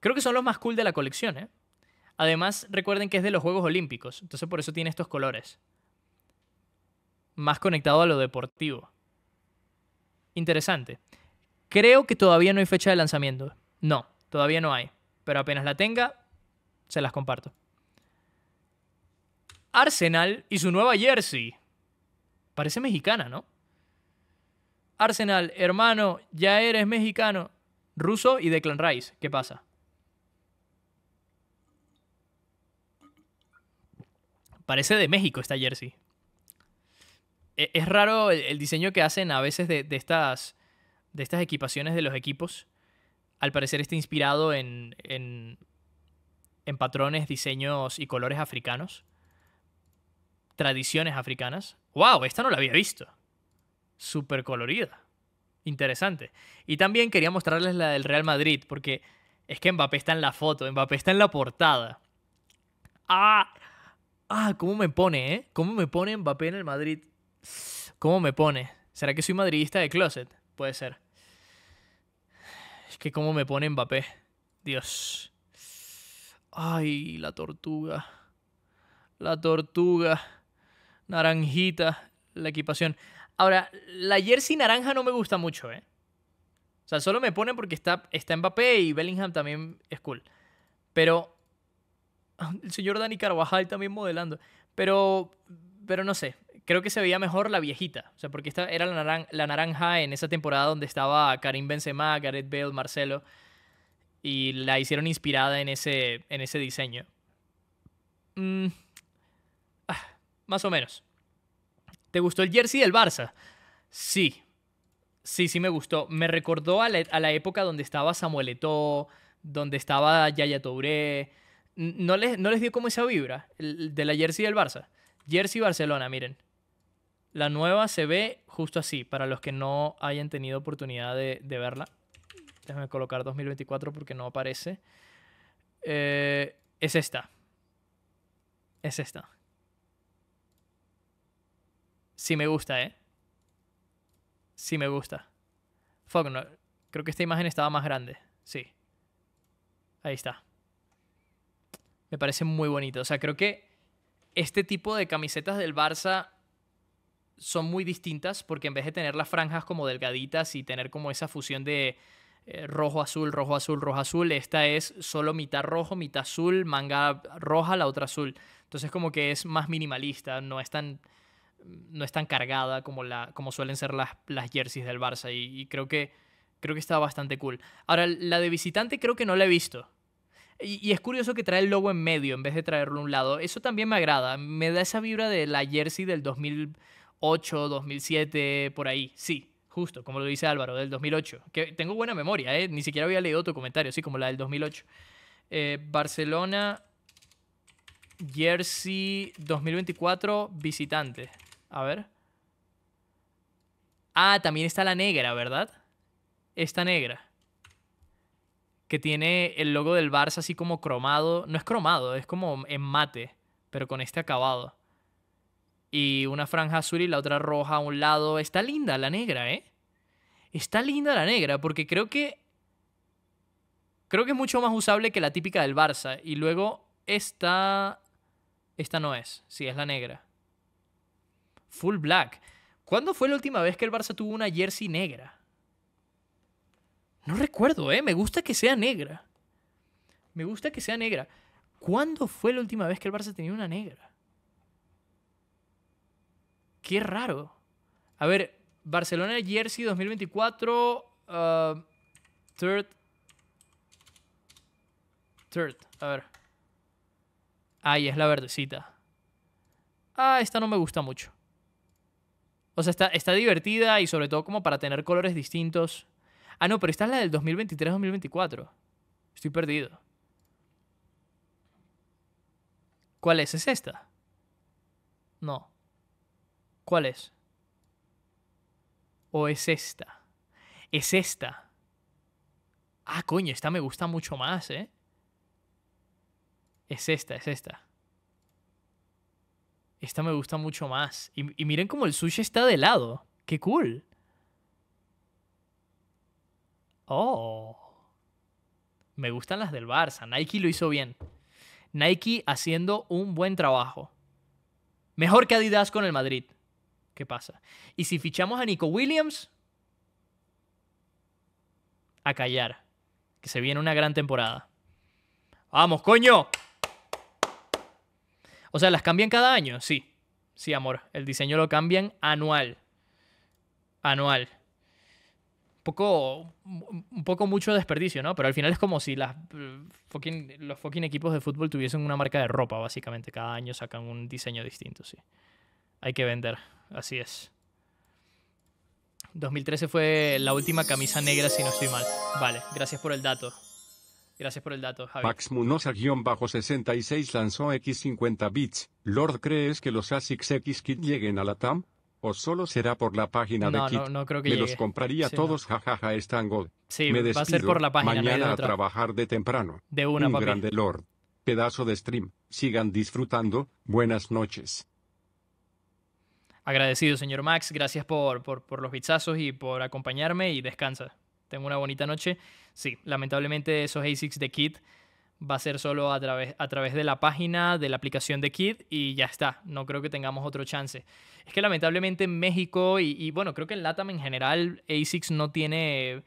Creo que son los más cool de la colección, ¿eh? Además, recuerden que es de los Juegos Olímpicos, entonces por eso tiene estos colores. Más conectado a lo deportivo. Interesante. Creo que todavía no hay fecha de lanzamiento. No, todavía no hay. Pero apenas la tenga, se las comparto. Arsenal y su nueva jersey. Parece mexicana, ¿no? Arsenal, hermano, ya eres mexicano. ruso y de Clan Rice, ¿qué pasa? Parece de México esta jersey. E, es raro el, diseño que hacen a veces de, estas, de estas equipaciones de los equipos. Al parecer está inspirado en, en, en patrones, diseños y colores africanos. Tradiciones africanas. ¡Wow! Esta no la había visto súper colorida. Interesante. Y también quería mostrarles la del Real Madrid, porque es que Mbappé está en la foto, Mbappé está en la portada. Ah, ah, cómo me pone, ¿eh? ¿Cómo me pone Mbappé en el Madrid? ¿Cómo me pone? ¿Será que soy madridista de closet? Puede ser. Es que cómo me pone Mbappé. Dios. Ay, la tortuga. La tortuga. Naranjita. La equipación. Ahora, la jersey naranja no me gusta mucho, ¿eh? O sea, solo me pone porque está, está Mbappé y Bellingham también es cool. Pero el señor Dani Carvajal también modelando. Pero, pero no sé, creo que se veía mejor la viejita. O sea, porque esta era la, naranja en esa temporada donde estaba Karim Benzema, Gareth Bale, Marcelo. Y la hicieron inspirada en ese, en ese diseño. Mm, ah, más o menos. ¿Te gustó el jersey del Barça? Sí. Sí, sí me gustó. Me recordó a la, e, época donde estaba Samuel Eto'o, donde estaba Yaya Touré. No les, no les dio como esa vibra el, de la jersey del Barça. Jersey Barcelona, miren. La nueva se ve justo así, para los que no hayan tenido oportunidad de, verla. Déjame colocar 2024 porque no aparece. Eh, es esta. Es esta. Sí me gusta, ¿eh? Sí me gusta. Fuck, no. Creo que esta imagen estaba más grande. Sí. Ahí está. Me parece muy bonito. O sea, creo que este tipo de camisetas del Barça son muy distintas porque en vez de tener las franjas como delgaditas y tener como esa fusión de eh, rojo azul, rojo azul, rojo azul, esta es solo mitad rojo, mitad azul, manga roja, la otra azul. Entonces como que es más minimalista, no es tan no es tan cargada como, la, como suelen ser las, las jerseys del Barça y, creo, que, creo que está bastante cool. Ahora, la de visitante creo que no la he visto. Y, es curioso que trae el logo en medio en vez de traerlo a un lado. Eso también me agrada. Me da esa vibra de la jersey del 2008, 2007, por ahí. Sí, justo, como lo dice Álvaro, del 2008. Que tengo buena memoria, ¿eh? Ni siquiera había leído tu comentario, sí, como la del 2008. Eh, Barcelona, jersey 2024, visitante. A ver. Ah, también está la negra, ¿verdad? Esta negra. Que tiene el logo del Barça así como cromado. No es cromado, es como en mate, pero con este acabado. Y una franja azul y la otra roja a un lado. Está linda la negra, ¿eh? Está linda la negra, porque creo que. Creo que es mucho más usable que la típica del Barça. Y luego esta. Esta no es. Sí, es la negra full black. ¿Cuándo fue la última vez que el Barça tuvo una jersey negra? No recuerdo, ¿eh? Me gusta que sea negra. Me gusta que sea negra. ¿Cuándo fue la última vez que el Barça tenía una negra? Qué raro. A ver, Barcelona Jersey 2024, uh, third. Third, a ver. Ahí es la verdecita. Ah, esta no me gusta mucho. O sea, está, divertida y sobre todo como para tener colores distintos. Ah, no, pero esta es la del 2023-2024. Estoy perdido. ¿Cuál es? ¿Es esta? No. ¿Cuál es? ¿O es esta? Es esta. Ah, coño, esta me gusta mucho más, ¿eh? Es esta, es esta. Esta me gusta mucho más. Y, miren cómo el sushi está de lado. ¡Qué cool! Oh. Me gustan las del Barça. Nike lo hizo bien. Nike haciendo un buen trabajo. Mejor que Adidas con el Madrid. ¿Qué pasa? Y si fichamos a Nico Williams, a callar. Que se viene una gran temporada. ¡Vamos, coño! O sea, ¿las cambian cada año? Sí. Sí, amor. El diseño lo cambian anual. Anual. Un poco, un poco mucho desperdicio, ¿no? Pero al final es como si las, eh, los fucking equipos de fútbol tuviesen una marca de ropa, básicamente. Cada año sacan un diseño distinto, sí. Hay que vender, así es. 2013 fue la última camisa negra, si no estoy mal. Vale, gracias por el dato. Gracias por el dato, Javi. Max munosa 66 lanzó X50 bits. Lord, ¿crees que los ASICS X Kit lleguen a la TAM? ¿O solo será por la página de Kit? No, no creo que Me los compraría todos, jajaja, no. god. Sí, Me va a ser por la página. Mañana a trabajar de temprano. De una, Un grande Lord. Pedazo de stream. Sigan disfrutando. Buenas noches. Agradecido, señor Max. Gracias por, por, por los bitsazos y por acompañarme y descansa tengo una bonita noche. Sí, lamentablemente esos ASICs de Kit va a ser solo a través, a través de la página, de la aplicación de Kit y ya está. No creo que tengamos otro chance. Es que lamentablemente en México y, y bueno, creo que en LATAM en general, ASICS no tiene,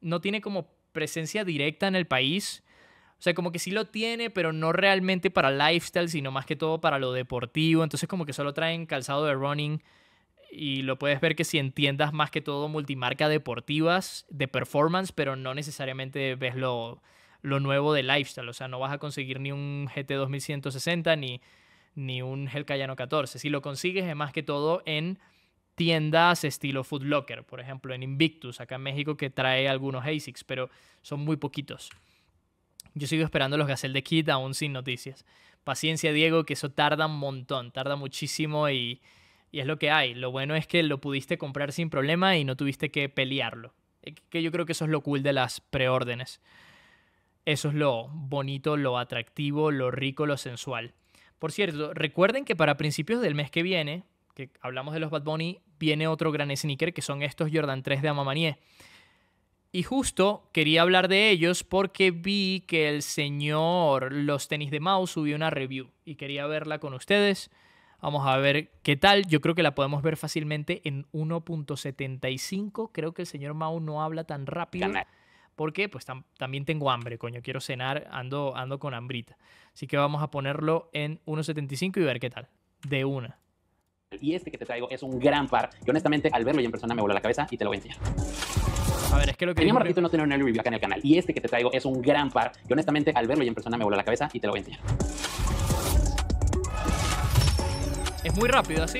no tiene como presencia directa en el país. O sea, como que sí lo tiene, pero no realmente para lifestyle, sino más que todo para lo deportivo. Entonces como que solo traen calzado de running y lo puedes ver que si entiendas más que todo multimarca deportivas, de performance, pero no necesariamente ves lo, nuevo de lifestyle. O sea, no vas a conseguir ni un GT 2160 ni, ni un Hellcayano 14. Si lo consigues es más que todo en tiendas estilo Footlocker Locker, por ejemplo, en Invictus, acá en México, que trae algunos ASICs, pero son muy poquitos. Yo sigo esperando los Gazelle de kit aún sin noticias. Paciencia, Diego, que eso tarda un montón, tarda muchísimo y y es lo que hay. Lo bueno es que lo pudiste comprar sin problema y no tuviste que pelearlo. Eh, que yo creo que eso es lo cool de las preórdenes. Eso es lo bonito, lo atractivo, lo rico, lo sensual. Por cierto, recuerden que para principios del mes que viene, que hablamos de los Bad Bunny, viene otro gran sneaker que son estos Jordan 3 de Amamanier Y justo quería hablar de ellos porque vi que el señor Los Tenis de Mouse subió una review y quería verla con ustedes. Vamos a ver qué tal. Yo creo que la podemos ver fácilmente en 1.75. Creo que el señor Mau no habla tan rápido. Porque pues también tengo hambre, coño. Quiero cenar, ando, ando con hambrita. Así que vamos a ponerlo en 1.75 y ver qué tal. De una. Y este que te traigo es un gran par. Y honestamente al verlo yo en persona me voló la cabeza y te lo voy a enseñar. A ver, es que lo que. Teníamos ratito no tener un review en el canal. Y este que te traigo es un gran par. Y honestamente al verlo yo en persona me voló la cabeza y te lo voy a enseñar. Es muy rápido así.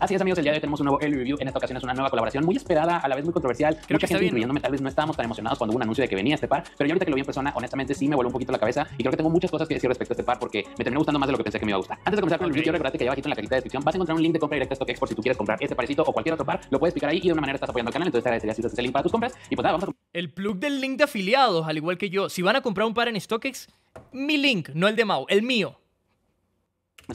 Así es, amigos, el día de hoy tenemos un nuevo el Review. En esta ocasión es una nueva colaboración muy esperada, a la vez muy controversial. Creo Mucha que gente, incluyéndome, tal vez no estábamos tan emocionados cuando hubo un anuncio de que venía este par, pero yo ahorita que lo vi en persona, honestamente sí me voló un poquito la cabeza y creo que tengo muchas cosas que decir respecto a este par porque me terminó gustando más de lo que pensé que me iba a gustar. Antes de comenzar con el review, yo que lleva aquí en la cajita de descripción vas a encontrar un link de compra directa a StockX por si tú quieres comprar este parecito o cualquier otro par, lo puedes explicar ahí y de una manera estás apoyando al canal, entonces te agradecería si usas ese link para tus compras y pues nada, vamos a... El plug del link de afiliados, al igual que yo, si van a comprar un par en StockX, mi link, no el de Mao, el mío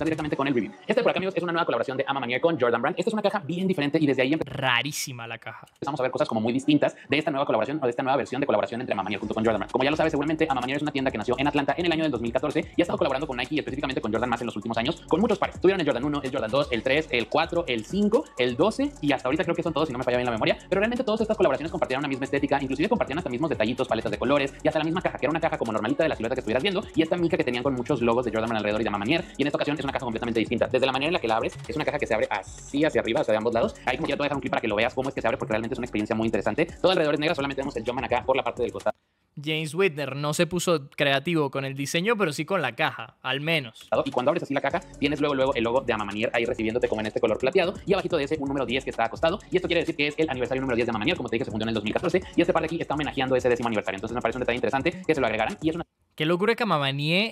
directamente con el review. Este por acá, amigos, es una nueva colaboración de Ama con Jordan Brand. Esta es una caja bien diferente y desde ahí rarísima la caja. Empezamos a ver cosas como muy distintas de esta nueva colaboración o de esta nueva versión de colaboración entre Ama junto con Jordan Brand. Como ya lo sabes, seguramente Ama es una tienda que nació en Atlanta en el año del 2014 y ha estado colaborando con Nike y específicamente con Jordan más en los últimos años con muchos pares. Tuvieron el Jordan 1, el Jordan 2, el 3, el 4, el 5, el 12 y hasta ahorita creo que son todos si no me falla bien la memoria, pero realmente todas estas colaboraciones compartieron una misma estética, inclusive compartían hasta mismos detallitos, paletas de colores y hasta la misma caja, que era una caja como normalita de la silueta que estuvieras viendo y esta mica que tenían con muchos logos de Jordan Brand alrededor de Ama Y en esta ocasión es una caja completamente distinta. Desde la manera en la que la abres, es una caja que se abre así hacia arriba, o sea, de ambos lados. Ahí como ya te voy a dejar un clip para que lo veas cómo es que se abre, porque realmente es una experiencia muy interesante. Todo alrededor es negra, solamente tenemos el Joman acá por la parte del costado. James Whitner no se puso creativo con el diseño, pero sí con la caja, al menos. Y cuando abres así la caja, tienes luego, luego el logo de Amamanier ahí recibiéndote como en este color plateado y abajito de ese un número 10 que está acostado. Y esto quiere decir que es el aniversario número 10 de Amamanier, como te dije, se fundó en el 2014 y este par de aquí está homenajeando ese décimo aniversario. Entonces nos parece un detalle interesante que se lo agregarán y es una... Qué locura que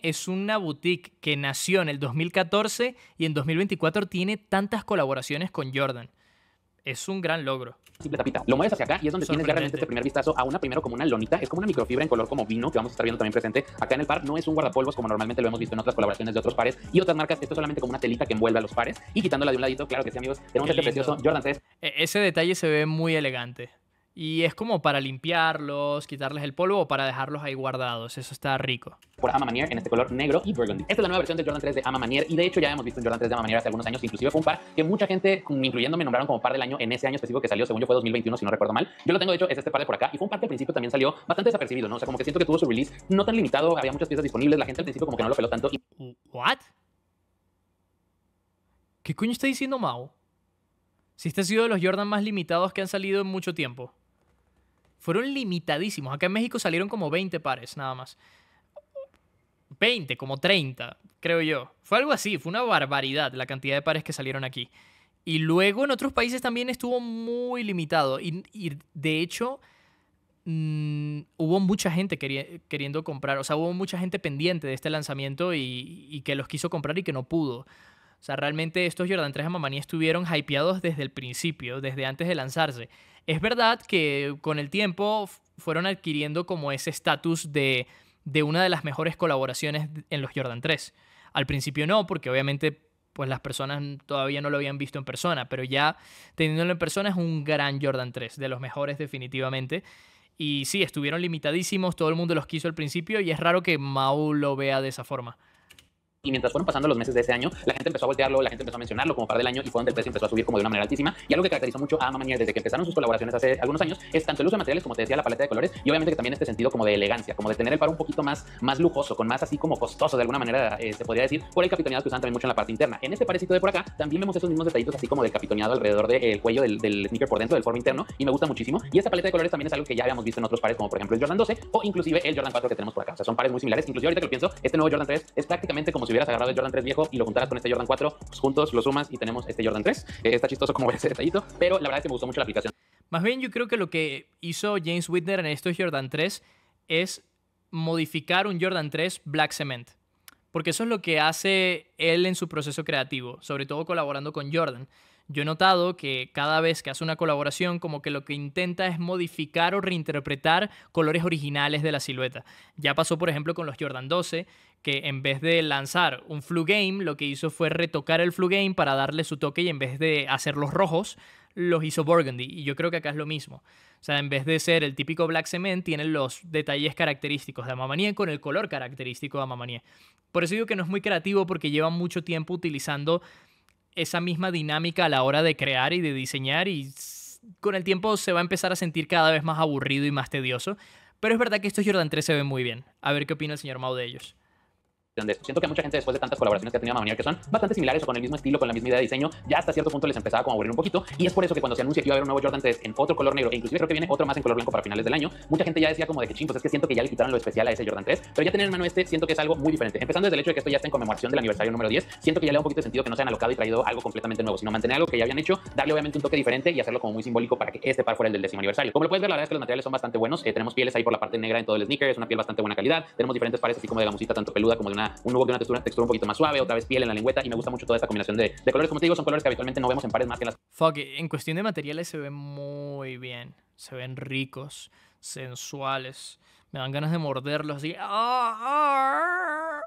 es una boutique que nació en el 2014 y en 2024 tiene tantas colaboraciones con Jordan. Es un gran logro. Simple tapita. Lo mueves hacia acá y es donde tienes realmente este primer vistazo a una primero como una lonita. Es como una microfibra en color como vino que vamos a estar viendo también presente acá en el par. No es un guardapolvos como normalmente lo hemos visto en otras colaboraciones de otros pares y otras marcas. Esto es solamente como una telita que envuelve a los pares y quitándola de un ladito. Claro que sí, amigos. Tenemos este precioso Jordan 3. E-, ese detalle se ve muy elegante. Y es como para limpiarlos, quitarles el polvo o para dejarlos ahí guardados. Eso está rico. Por Ama Manier en este color negro y burgundy. Esta es la nueva versión del Jordan 3 de Ama Manier y de hecho ya hemos visto un Jordan 3 de Ama hace algunos años. Inclusive fue un par que mucha gente, incluyendo me, nombraron como par del año en ese año específico que salió. Según yo fue 2021, si no recuerdo mal. Yo lo tengo de hecho, es este par de por acá. Y fue un par que al principio también salió bastante desapercibido, ¿no? O sea, como que siento que tuvo su release no tan limitado. Había muchas piezas disponibles. La gente al principio como que no lo peló tanto. ¿What? ¿Qué coño está diciendo Mao? Si este ha sido de los Jordan más limitados que han salido en mucho tiempo fueron limitadísimos. Acá en México salieron como 20 pares nada más. 20, como 30, creo yo. Fue algo así, fue una barbaridad la cantidad de pares que salieron aquí. Y luego en otros países también estuvo muy limitado. Y, de hecho, mm, hubo mucha gente queriendo comprar. O sea, hubo mucha gente pendiente de este lanzamiento y, que los quiso comprar y que no pudo. O sea, realmente estos Jordan 3 Mamani estuvieron hypeados desde el principio, desde antes de lanzarse. Es verdad que con el tiempo fueron adquiriendo como ese estatus de, de una de las mejores colaboraciones en los Jordan 3. Al principio no, porque obviamente pues las personas todavía no lo habían visto en persona, pero ya teniéndolo en persona es un gran Jordan 3, de los mejores definitivamente. Y sí, estuvieron limitadísimos, todo el mundo los quiso al principio y es raro que Mau lo vea de esa forma. Y mientras fueron pasando los meses de ese año, la gente empezó a voltearlo, la gente empezó a mencionarlo como par del año y fue donde el precio empezó a subir como de una manera altísima. Y algo que caracterizó mucho a Mamanier desde que empezaron sus colaboraciones hace algunos años es tanto el uso de materiales, como te decía, la paleta de colores y obviamente que también este sentido como de elegancia, como de tener el par un poquito más, más lujoso, con más así como costoso de alguna manera, eh, se podría decir, por el capitoneado que usan también mucho en la parte interna. En este parecito de por acá también vemos esos mismos detallitos así como del capitoneado alrededor del cuello del, del, sneaker por dentro, del forro interno y me gusta muchísimo. Y esta paleta de colores también es algo que ya habíamos visto en otros pares como por ejemplo el Jordan 12 o inclusive el Jordan 4 que tenemos por acá. O sea, son pares muy similares. Inclusive ahorita que lo pienso, este nuevo Jordan 3 es prácticamente como si hubieras agarrado el Jordan 3 viejo y lo juntaras con este Jordan 4, pues juntos lo sumas y tenemos este Jordan 3. Eh, está chistoso como ese detallito, pero la verdad es que me gustó mucho la aplicación. Más bien yo creo que lo que hizo James Whitner en estos Jordan 3 es modificar un Jordan 3 Black Cement. Porque eso es lo que hace él en su proceso creativo, sobre todo colaborando con Jordan. Yo he notado que cada vez que hace una colaboración, como que lo que intenta es modificar o reinterpretar colores originales de la silueta. Ya pasó, por ejemplo, con los Jordan 12, que en vez de lanzar un flu game, lo que hizo fue retocar el flu game para darle su toque y en vez de hacerlos rojos, los hizo burgundy. Y yo creo que acá es lo mismo. O sea, en vez de ser el típico black cement, tienen los detalles característicos de Amamanie con el color característico de Amamanie. Por eso digo que no es muy creativo porque lleva mucho tiempo utilizando esa misma dinámica a la hora de crear y de diseñar y con el tiempo se va a empezar a sentir cada vez más aburrido y más tedioso. Pero es verdad que estos Jordan 3 se ven muy bien. A ver qué opina el señor Mao de ellos de Siento que mucha gente después de tantas colaboraciones que ha tenido que son bastante similares o con el mismo estilo, con la misma idea de diseño, ya hasta cierto punto les empezaba como a aburrir un poquito. Y es por eso que cuando se anuncia que iba a haber un nuevo Jordan 3 en otro color negro, e inclusive creo que viene otro más en color blanco para finales del año, mucha gente ya decía como de que ching, pues es que siento que ya le quitaron lo especial a ese Jordan 3, pero ya tener en mano este siento que es algo muy diferente. Empezando desde el hecho de que esto ya está en conmemoración del aniversario número 10, siento que ya le da un poquito de sentido que no se han alocado y traído algo completamente nuevo, sino mantener algo que ya habían hecho, darle obviamente un toque diferente y hacerlo como muy simbólico para que este par fuera el del décimo aniversario. Como puedes ver, la verdad es que los materiales son bastante buenos. Eh, tenemos pieles ahí por la parte negra en todo el sneaker, es una piel bastante buena calidad. Tenemos diferentes pares así como de la musita, tanto peluda como de una un nuevo de una textura, textura, un poquito más suave, otra vez piel en la lengüeta y me gusta mucho toda esta combinación de, colores. Como te digo, son colores que habitualmente no vemos en pares más que las... Fuck, en cuestión de materiales se ven muy bien, se ven ricos, sensuales, me dan ganas de morderlos así. ¡ah!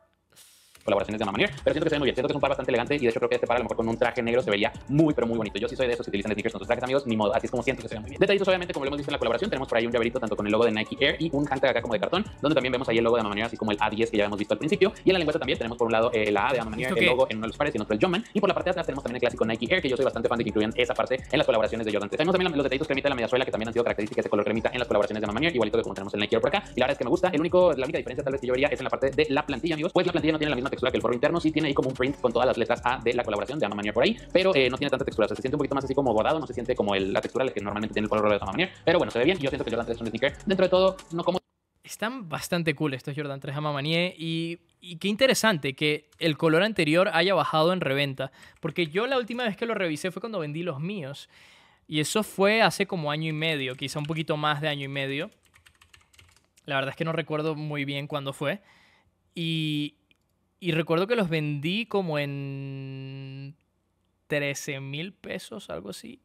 colaboraciones de Mamanier, pero siento que se ve muy bien. Siento que es un par bastante elegante y de hecho creo que este par a lo mejor con un traje negro se vería muy, pero muy bonito. Yo sí soy de esos que utilizan sneakers con sus trajes, amigos, ni modo. Así es como siento que se ve muy bien. Detallitos, obviamente, como lo hemos dicho en la colaboración, tenemos por ahí un llaverito tanto con el logo de Nike Air y un handtag acá como de cartón, donde también vemos ahí el logo de Mamanier, así como el A10 que ya hemos visto al principio. Y en la lengüeta también tenemos por un lado el eh, la A de Mamanier, el logo en uno de los pares y en otro el Jumpman. Y por la parte de atrás tenemos también el clásico Nike Air, que yo soy bastante fan de que incluyan esa parte en las colaboraciones de Jordan. Tenemos también los detallitos que de la suela que también han sido características de color cremita en las colaboraciones de Mamanier, igualito que como tenemos el Nike Air por acá. Y la verdad es que me gusta. El único, la única diferencia tal vez que yo es en la parte de la plantilla, amigos. Pues no la misma textura que el forro interno. Sí tiene ahí como un print con todas las letras A de la colaboración de Amamanier por ahí, pero eh, no tiene tanta textura. se siente un poquito más así como bordado, no se siente como el, la textura que normalmente tiene el color de Amamanier Pero bueno, se ve bien. Yo siento que Jordan 3 es un Dentro de todo, no como. Están bastante cool estos Jordan 3 Amamanie y y qué interesante que el color anterior haya bajado en reventa, porque yo la última vez que lo revisé fue cuando vendí los míos, y eso fue hace como año y medio, quizá un poquito más de año y medio. La verdad es que no recuerdo muy bien cuándo fue. Y, y recuerdo que los vendí como en 13 mil pesos, algo así.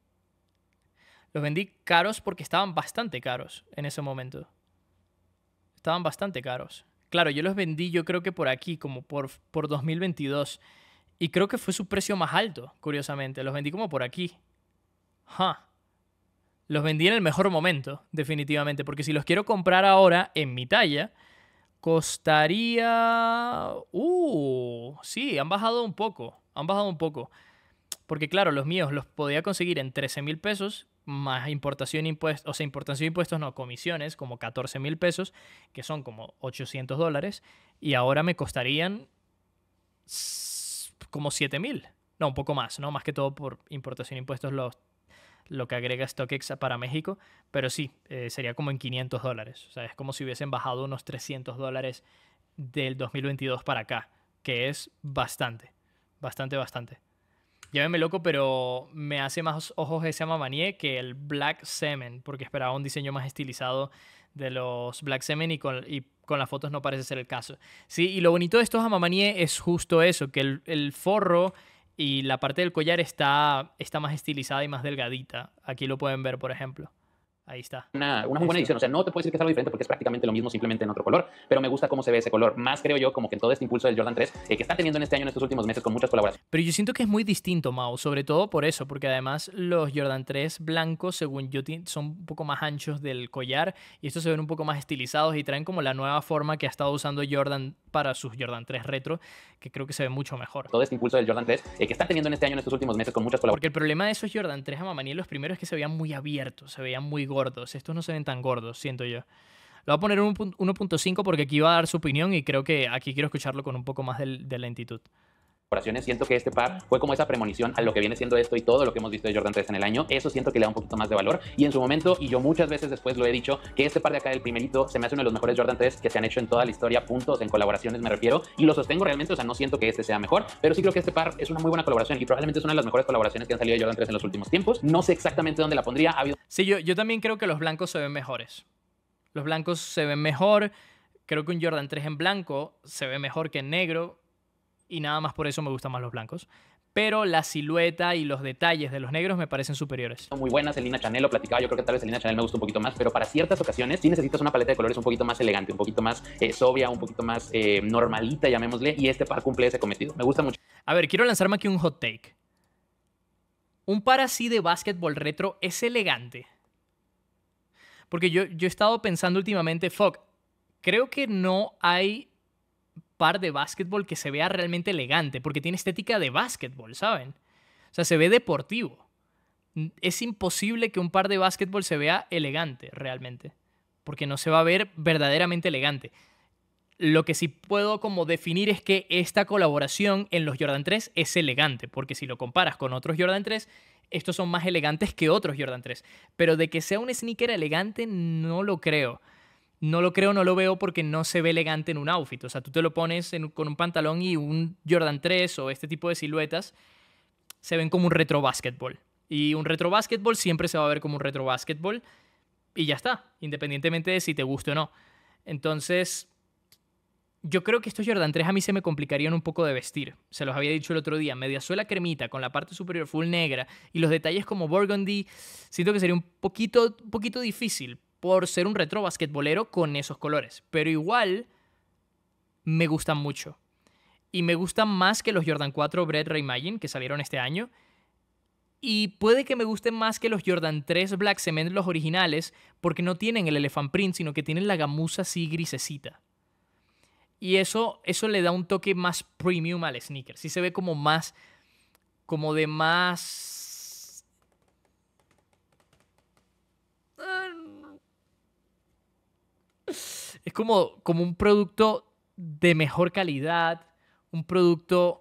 Los vendí caros porque estaban bastante caros en ese momento. Estaban bastante caros. Claro, yo los vendí yo creo que por aquí, como por, por 2022. Y creo que fue su precio más alto, curiosamente. Los vendí como por aquí. Los vendí en el mejor momento, definitivamente. Porque si los quiero comprar ahora en mi talla, costaría... Uh, sí, han bajado un poco, han bajado un poco. Porque claro, los míos los podía conseguir en 13 mil pesos, más importación impuestos, o sea, importación impuestos no, comisiones, como 14 mil pesos, que son como 800 dólares, y ahora me costarían como 7 mil, no, un poco más, ¿no? Más que todo por importación impuestos los lo que agrega StockX para México, pero sí, eh, sería como en 500 dólares. O sea, es como si hubiesen bajado unos 300 dólares del 2022 para acá, que es bastante, bastante, bastante. Llámeme loco, pero me hace más ojos ese Mamanié que el Black Semen, porque esperaba un diseño más estilizado de los Black Semen y con, las fotos no parece ser el caso. Sí, y lo bonito de estos Amamanie es justo eso, que el forro y la parte del collar está, está más estilizada y más delgadita. Aquí lo pueden ver, por ejemplo. Ahí está. Una, buena edición. O sea, no te puedo decir que es algo diferente porque es prácticamente lo mismo, simplemente en otro color. Pero me gusta cómo se ve ese color. Más creo yo, como que en todo este impulso del Jordan 3 eh, que está teniendo en este año, en estos últimos meses, con muchas colaboraciones. Pero yo siento que es muy distinto, Mao. Sobre todo por eso, porque además los Jordan 3 blancos, según yo, son un poco más anchos del collar. Y estos se ven un poco más estilizados y traen como la nueva forma que ha estado usando Jordan para sus Jordan 3 retro, que creo que se ve mucho mejor. Todo este impulso del Jordan 3 eh, que están teniendo en este año, en estos últimos meses, con muchas colaboraciones. Porque el problema de esos Jordan 3 a Mamaní, los primeros es que se veían muy abiertos, se veían muy gordos. Estos no se ven tan gordos, siento yo. Lo voy a poner 1.5 porque aquí va a dar su opinión y creo que aquí quiero escucharlo con un poco más de, de lentitud. Siento que este par fue como esa premonición a lo que viene siendo esto y todo lo que hemos visto de Jordan 3 en el año. Eso siento que le da un poquito más de valor. Y en su momento, y yo muchas veces después lo he dicho, que este par de acá del primerito se me hace uno de los mejores Jordan 3 que se han hecho en toda la historia, puntos, en colaboraciones me refiero. Y lo sostengo realmente, o sea, no siento que este sea mejor, pero sí creo que este par es una muy buena colaboración y probablemente es una de las mejores colaboraciones que han salido de Jordan 3 en los últimos tiempos. No sé exactamente dónde la pondría. Sí, yo, yo también creo que los blancos se ven mejores. Los blancos se ven mejor. Creo que un Jordan 3 en blanco se ve mejor que en negro y nada más por eso me gustan más los blancos. Pero la silueta y los detalles de los negros me parecen superiores. Muy buena, Selena Chanel lo platicaba. Yo creo que tal vez Selena Chanel me gusta un poquito más, pero para ciertas ocasiones sí necesitas una paleta de colores un poquito más elegante, un poquito más eh, sobria, un poquito más eh, normalita, llamémosle. Y este par cumple ese cometido. Me gusta mucho. A ver, quiero lanzarme aquí un hot take. Un par así de básquetbol retro es elegante. Porque yo, yo he estado pensando últimamente, fuck, creo que no hay par de básquetbol que se vea realmente elegante, porque tiene estética de básquetbol, ¿saben? O sea, se ve deportivo. Es imposible que un par de básquetbol se vea elegante realmente, porque no se va a ver verdaderamente elegante. Lo que sí puedo como definir es que esta colaboración en los Jordan 3 es elegante, porque si lo comparas con otros Jordan 3, estos son más elegantes que otros Jordan 3. Pero de que sea un sneaker elegante, no lo creo no lo creo, no lo veo porque no se ve elegante en un outfit. O sea, tú te lo pones con un pantalón y un Jordan 3 o este tipo de siluetas se ven como un retro basketball. Y un retro basketball siempre se va a ver como un retro basketball y ya está, independientemente de si te guste o no. Entonces, yo creo que estos Jordan 3 a mí se me complicarían un poco de vestir. Se los había dicho el otro día, media suela cremita con la parte superior full negra y los detalles como burgundy, siento que sería un poquito, un poquito difícil, por ser un retro basquetbolero con esos colores. Pero igual me gustan mucho. Y me gustan más que los Jordan 4 Bread Reimagine que salieron este año. Y puede que me gusten más que los Jordan 3 Black Cement, los originales, porque no tienen el elephant print, sino que tienen la gamuza así grisecita. Y eso, eso le da un toque más premium al sneaker. Sí se ve como más. como de más es como, como un producto de mejor calidad, un producto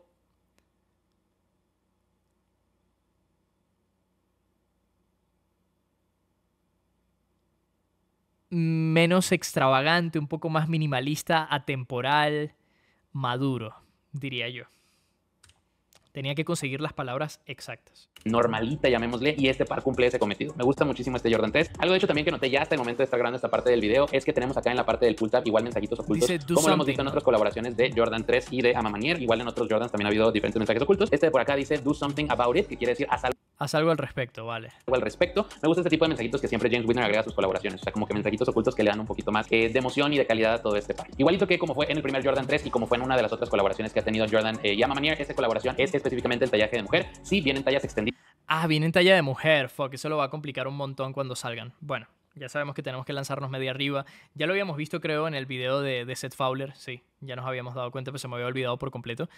menos extravagante, un poco más minimalista, atemporal, maduro, diría yo tenía que conseguir las palabras exactas. Normalita, llamémosle, y este par cumple ese cometido. Me gusta muchísimo este Jordan 3 Algo de hecho también que noté ya hasta el momento de estar grabando esta parte del video es que tenemos acá en la parte del pull tab igual mensajitos ocultos, como lo hemos visto en otras colaboraciones de Jordan 3 y de Amamanier. Igual en otros Jordans también ha habido diferentes mensajes ocultos. Este de por acá dice do something about it, que quiere decir haz algo. al respecto, vale. Algo al respecto. Me gusta este tipo de mensajitos que siempre James Winner agrega a sus colaboraciones. O sea, como que mensajitos ocultos que le dan un poquito más eh, de emoción y de calidad a todo este par. Igualito que como fue en el primer Jordan 3 y como fue en una de las otras colaboraciones que ha tenido Jordan eh, y Amamanier, esta colaboración es específicamente el tallaje de mujer. Sí, vienen tallas extendidas. Ah, vienen talla de mujer. Fuck, eso lo va a complicar un montón cuando salgan. Bueno, ya sabemos que tenemos que lanzarnos media arriba. Ya lo habíamos visto, creo, en el video de, de Seth Fowler. Sí, ya nos habíamos dado cuenta, pero pues se me había olvidado por completo.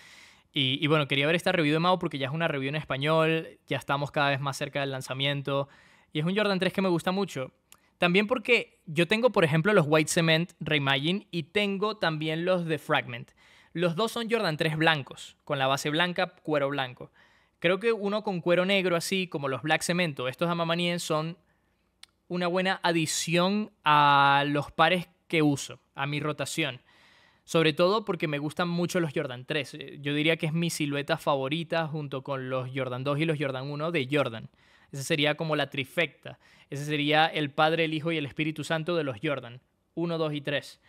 Y, bueno, quería ver esta review de Mao porque ya es una review en español, ya estamos cada vez más cerca del lanzamiento. Y es un Jordan 3 que me gusta mucho. También porque yo tengo, por ejemplo, los White Cement Reimagine y tengo también los de Fragment. Los dos son Jordan 3 blancos, con la base blanca, cuero blanco. Creo que uno con cuero negro, así como los Black Cemento, estos Amamanien son una buena adición a los pares que uso, a mi rotación. Sobre todo porque me gustan mucho los Jordan 3. Yo diría que es mi silueta favorita junto con los Jordan 2 y los Jordan 1 de Jordan. Esa sería como la trifecta. Ese sería el Padre, el Hijo y el Espíritu Santo de los Jordan. 1, 2 y 3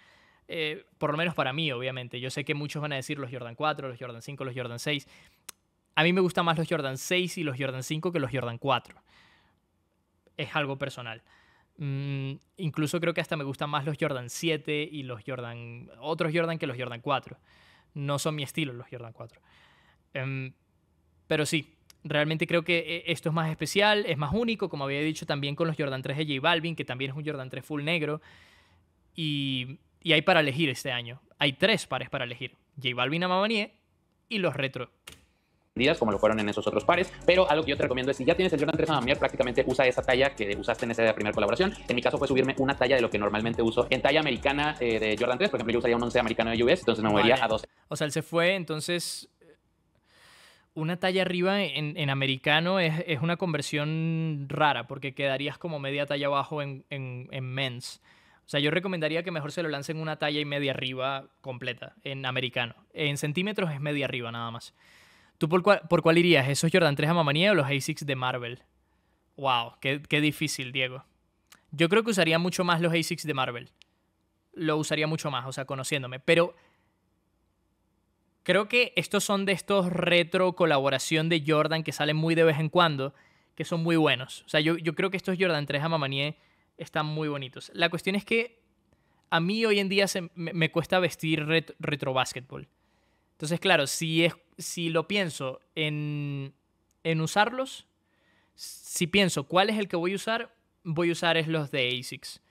por lo menos para mí, obviamente. Yo sé que muchos van a decir los Jordan 4, los Jordan 5, los Jordan 6. A mí me gustan más los Jordan 6 y los Jordan 5 que los Jordan 4. Es algo personal. incluso creo que hasta me gustan más los Jordan 7 y los Jordan. otros Jordan que los Jordan 4. No son mi estilo los Jordan 4. pero sí, realmente creo que esto es más especial, es más único, como había dicho también con los Jordan 3 de J Balvin, que también es un Jordan 3 full negro. Y y hay para elegir este año. Hay tres pares para elegir. J Balvin a y los retro como lo fueron en esos otros pares. Pero algo que yo te recomiendo es si ya tienes el Jordan 3 Mamanier, prácticamente usa esa talla que usaste en esa primera colaboración. En mi caso fue subirme una talla de lo que normalmente uso en talla americana eh, de Jordan 3. Por ejemplo, yo usaría un 11 americano de US, entonces me movería a 12. O sea, él se fue, entonces. Una talla arriba en, americano es, una conversión rara porque quedarías como media talla abajo en, en mens. O sea, yo recomendaría que mejor se lo lancen una talla y media arriba completa, en americano. En centímetros es media arriba nada más. ¿Tú por, cuál, irías? ¿Esos Jordan 3 a Mamanía o los ASICs de Marvel? Wow, qué, difícil, Diego. Yo creo que usaría mucho más los ASICs de Marvel. Lo usaría mucho más, o sea, conociéndome. Pero creo que estos son de estos retro colaboración de Jordan que salen muy de vez en cuando, que son muy buenos. O sea, yo, creo que estos Jordan 3 a están muy bonitos. La cuestión es que a mí hoy en día me, cuesta vestir retro basketball. Entonces, claro, si, es, si lo pienso en, en usarlos, si pienso cuál es el que voy a usar, voy a usar es los de ASICS.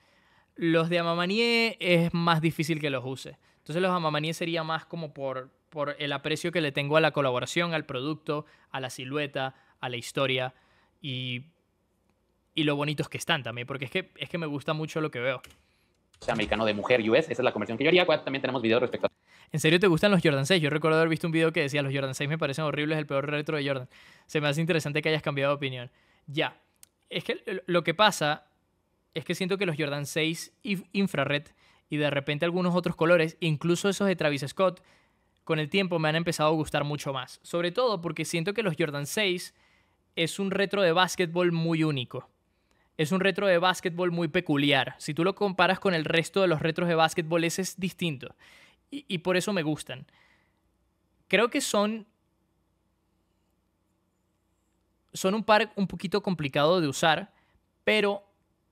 Los de Amamanie es más difícil que los use. Entonces los Amamanie sería más como por, por el aprecio que le tengo a la colaboración, al producto, a la silueta, a la historia. Y y lo bonitos que están también, porque es que, es que me gusta mucho lo que veo. Americano de Mujer US, esa es la conversión que yo haría. También tenemos videos respecto a. ¿En serio te gustan los Jordan 6? Yo recuerdo haber visto un video que decía: Los Jordan 6 me parecen horribles, el peor retro de Jordan. Se me hace interesante que hayas cambiado de opinión. Ya. Es que lo que pasa es que siento que los Jordan 6 infrared y de repente algunos otros colores, incluso esos de Travis Scott, con el tiempo me han empezado a gustar mucho más. Sobre todo porque siento que los Jordan 6 es un retro de básquetbol muy único es un retro de básquetbol muy peculiar. Si tú lo comparas con el resto de los retros de básquetbol, ese es distinto. Y, por eso me gustan. Creo que son. Son un par un poquito complicado de usar, pero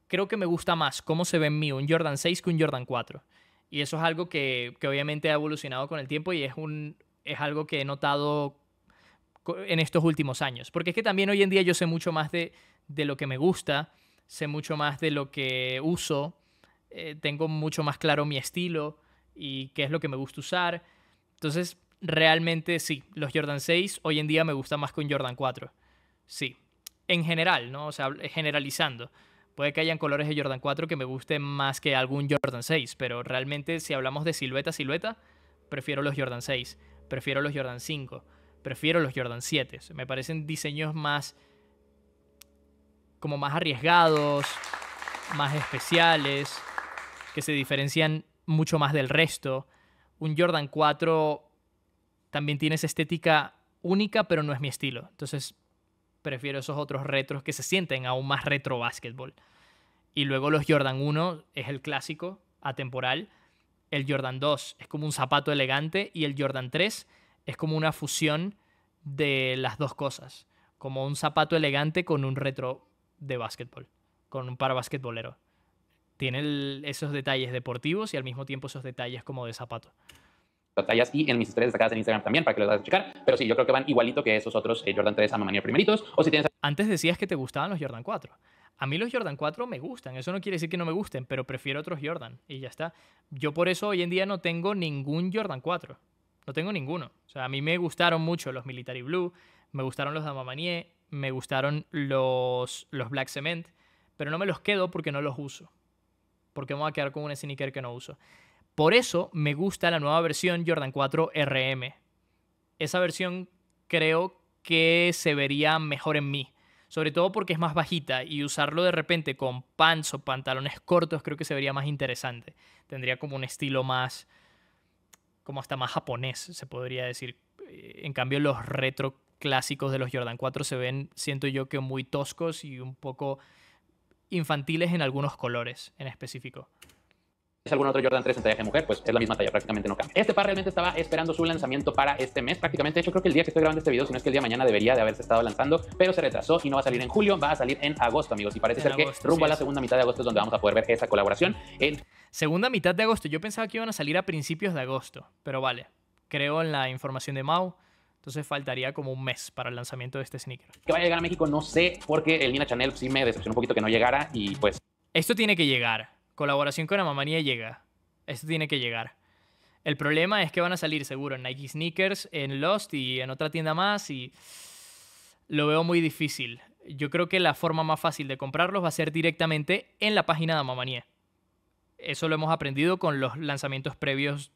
creo que me gusta más cómo se ve en mí un Jordan 6 que un Jordan 4. Y eso es algo que, que obviamente ha evolucionado con el tiempo y es, un, es algo que he notado en estos últimos años. Porque es que también hoy en día yo sé mucho más de, de lo que me gusta sé mucho más de lo que uso, eh, tengo mucho más claro mi estilo y qué es lo que me gusta usar. Entonces, realmente sí, los Jordan 6 hoy en día me gustan más que un Jordan 4. Sí, en general, ¿no? O sea, generalizando. Puede que hayan colores de Jordan 4 que me gusten más que algún Jordan 6, pero realmente si hablamos de silueta a silueta, prefiero los Jordan 6, prefiero los Jordan 5, prefiero los Jordan 7. Me parecen diseños más como más arriesgados, más especiales, que se diferencian mucho más del resto. Un Jordan 4 también tiene esa estética única, pero no es mi estilo. Entonces prefiero esos otros retros que se sienten aún más retro basketball. Y luego los Jordan 1 es el clásico, atemporal. El Jordan 2 es como un zapato elegante y el Jordan 3 es como una fusión de las dos cosas, como un zapato elegante con un retro de básquetbol, con un par basquetbolero. Tiene esos detalles deportivos y al mismo tiempo esos detalles como de zapato. y en mis historias Instagram también para que lo Pero sí, yo creo que van igualito que esos otros eh, Jordan 3 primeritos. O si Antes decías que te gustaban los Jordan 4. A mí los Jordan 4 me gustan, eso no quiere decir que no me gusten, pero prefiero otros Jordan y ya está. Yo por eso hoy en día no tengo ningún Jordan 4. No tengo ninguno. O sea, a mí me gustaron mucho los Military Blue, me gustaron los Damamanier, me gustaron los, los Black Cement, pero no me los quedo porque no los uso. Porque me voy a quedar con un sneaker que no uso. Por eso me gusta la nueva versión Jordan 4 RM. Esa versión creo que se vería mejor en mí. Sobre todo porque es más bajita y usarlo de repente con pants o pantalones cortos creo que se vería más interesante. Tendría como un estilo más, como hasta más japonés, se podría decir. En cambio, los retro clásicos de los Jordan 4 se ven, siento yo que muy toscos y un poco infantiles en algunos colores en específico es algún otro Jordan 3 en de mujer, pues es la misma talla, prácticamente no cambia. Este par realmente estaba esperando su lanzamiento para este mes, prácticamente. Yo creo que el día que estoy grabando este video, si no es que el día mañana debería de haberse estado lanzando, pero se retrasó y no va a salir en julio, va a salir en agosto, amigos. Y parece ser que rumbo a la segunda mitad de agosto es donde vamos a poder ver esa colaboración. en Segunda mitad de agosto, yo pensaba que iban a salir a principios de agosto, pero vale, creo en la información de Mau. Entonces faltaría como un mes para el lanzamiento de este sneaker. Que vaya a llegar a México no sé, porque el Nina Chanel sí me decepcionó un poquito que no llegara y pues... Esto tiene que llegar. Colaboración con Amamanía llega. Esto tiene que llegar. El problema es que van a salir seguro en Nike Sneakers, en Lost y en otra tienda más y lo veo muy difícil. Yo creo que la forma más fácil de comprarlos va a ser directamente en la página de Amamanía. Eso lo hemos aprendido con los lanzamientos previos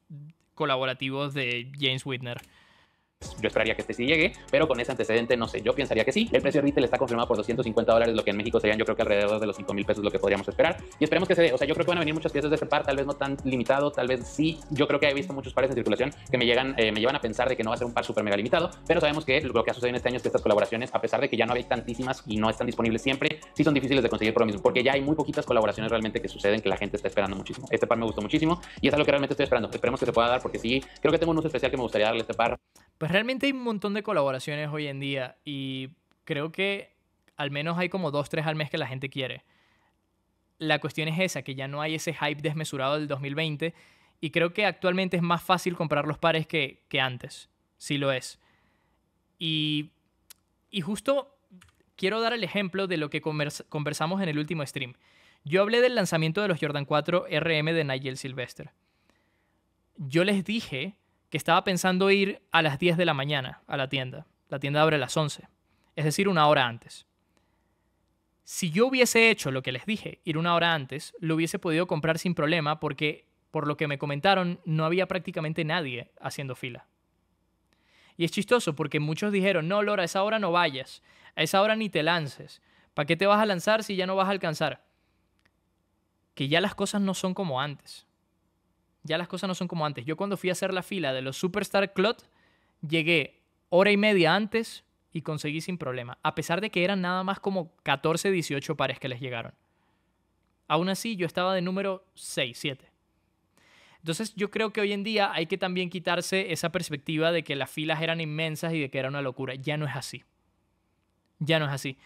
colaborativos de James Whitner. Pues, yo esperaría que este sí llegue, pero con ese antecedente no sé, yo pensaría que sí. El precio retail está confirmado por 250 dólares, lo que en México serían yo creo que alrededor de los 5 mil pesos lo que podríamos esperar. Y esperemos que se dé, o sea, yo creo que van a venir muchas piezas de este par, tal vez no tan limitado, tal vez sí. Yo creo que he visto muchos pares en circulación que me llegan, eh, me llevan a pensar de que no va a ser un par súper mega limitado, pero sabemos que lo que ha sucedido en este año es que estas colaboraciones, a pesar de que ya no hay tantísimas y no están disponibles siempre, sí son difíciles de conseguir por lo mismo, porque ya hay muy poquitas colaboraciones realmente que suceden que la gente está esperando muchísimo. Este par me gustó muchísimo y es algo que realmente estoy esperando. Esperemos que se pueda dar porque sí, creo que tengo un uso especial que me gustaría darle a este par. Pues realmente hay un montón de colaboraciones hoy en día y creo que al menos hay como dos, tres al mes que la gente quiere. La cuestión es esa, que ya no hay ese hype desmesurado del 2020 y creo que actualmente es más fácil comprar los pares que, antes, si lo es. Y, justo quiero dar el ejemplo de lo que conversamos en el último stream. Yo hablé del lanzamiento de los Jordan 4 RM de Nigel Sylvester. Yo les dije que estaba pensando ir a las 10 de la mañana a la tienda. La tienda abre a las 11, es decir, una hora antes. Si yo hubiese hecho lo que les dije, ir una hora antes, lo hubiese podido comprar sin problema porque, por lo que me comentaron, no había prácticamente nadie haciendo fila. Y es chistoso porque muchos dijeron, no, Lora, a esa hora no vayas, a esa hora ni te lances, ¿para qué te vas a lanzar si ya no vas a alcanzar? Que ya las cosas no son como antes ya las cosas no son como antes. Yo cuando fui a hacer la fila de los Superstar Clot, llegué hora y media antes y conseguí sin problema, a pesar de que eran nada más como 14, 18 pares que les llegaron. Aún así, yo estaba de número 6, 7. Entonces yo creo que hoy en día hay que también quitarse esa perspectiva de que las filas eran inmensas y de que era una locura. Ya no es así. Ya no es así.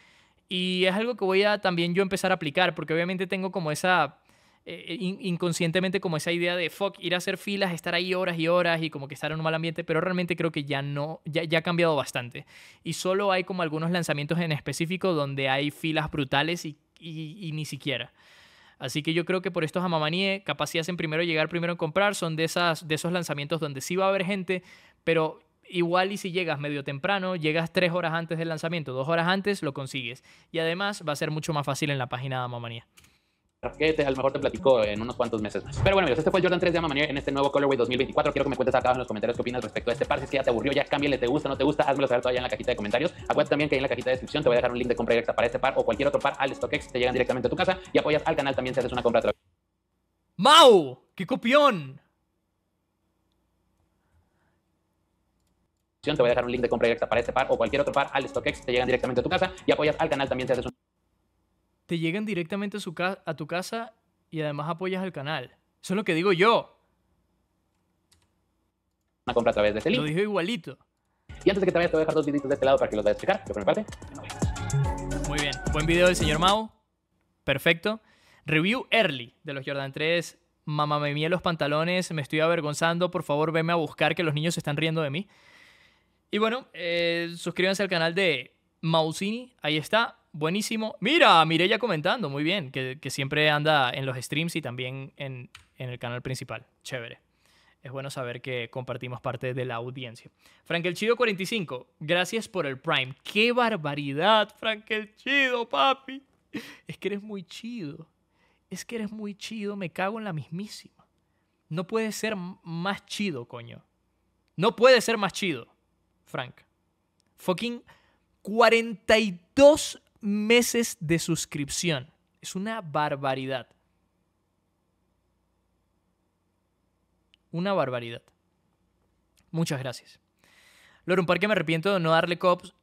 Y es algo que voy a también yo empezar a aplicar, porque obviamente tengo como esa eh, inconscientemente como esa idea de fuck, ir a hacer filas, estar ahí horas y horas y como que estar en un mal ambiente, pero realmente creo que ya no, ya, ha cambiado bastante. Y solo hay como algunos lanzamientos en específico donde hay filas brutales y, ni siquiera. Así que yo creo que por estos amamanie capaz capacidades en primero llegar, primero comprar, son de, esas, de esos lanzamientos donde sí va a haber gente, pero igual y si llegas medio temprano, llegas tres horas antes del lanzamiento, dos horas antes, lo consigues. Y además va a ser mucho más fácil en la página de amamanía. Raquete, a lo mejor te platico en unos cuantos meses más. Pero bueno, amigos, este fue el Jordan 3 de Amamanier en este nuevo Colorway 2024. Quiero que me cuentes acá en los comentarios qué opinas respecto a este par. Si es que ya te aburrió, ya cámbiale, te gusta, no te gusta, házmelo saber todavía en la cajita de comentarios. Acuérdate también que ahí en la cajita de descripción te voy a dejar un link de compra directa para este par o cualquier otro par al StockX. Te llegan directamente a tu casa y apoyas al canal también si haces una compra a través. ¡Mau! ¡Qué copión! Te voy a dejar un link de compra directa para este par o cualquier otro par al StockX. Te llegan directamente a tu casa y apoyas al canal también si haces una te llegan directamente a, tu casa y además apoyas al canal. Eso es lo que digo yo. Una compra a través de este Lo dijo igualito. Y antes de que te te voy a dejar dos videitos de este lado para que los vayas a checar. Muy bien. Buen video del señor Mao. Perfecto. Review early de los Jordan 3. Mamá, me mía los pantalones. Me estoy avergonzando. Por favor, veme a buscar que los niños se están riendo de mí. Y bueno, eh, suscríbanse al canal de Mausini. Ahí está buenísimo. Mira, Mirella comentando, muy bien, que, siempre anda en los streams y también en, en el canal principal. Chévere. Es bueno saber que compartimos parte de la audiencia. frank el Chido 45, gracias por el Prime. ¡Qué barbaridad, frank el Chido, papi! Es que eres muy chido. Es que eres muy chido, me cago en la mismísima. No puede ser más chido, coño. No puede ser más chido, Frank. Fucking 42 meses de suscripción. Es una barbaridad. Una barbaridad. Muchas gracias. par que me arrepiento de no darle cops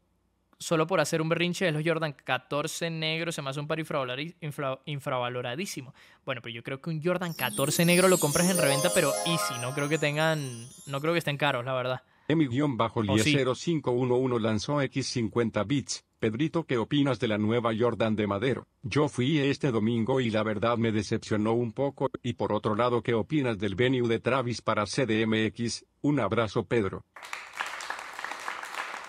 solo por hacer un berrinche de los Jordan 14 negros se me hace un par infravaloradísimo. Bueno, pero yo creo que un Jordan 14 negro lo compras en reventa, pero easy, no creo que tengan, no creo que estén caros, la verdad. emi bajo lanzó X50 bits. Pedrito, ¿qué opinas de la nueva Jordan de Madero? Yo fui este domingo y la verdad me decepcionó un poco, y por otro lado, ¿qué opinas del venue de Travis para CDMX? Un abrazo, Pedro.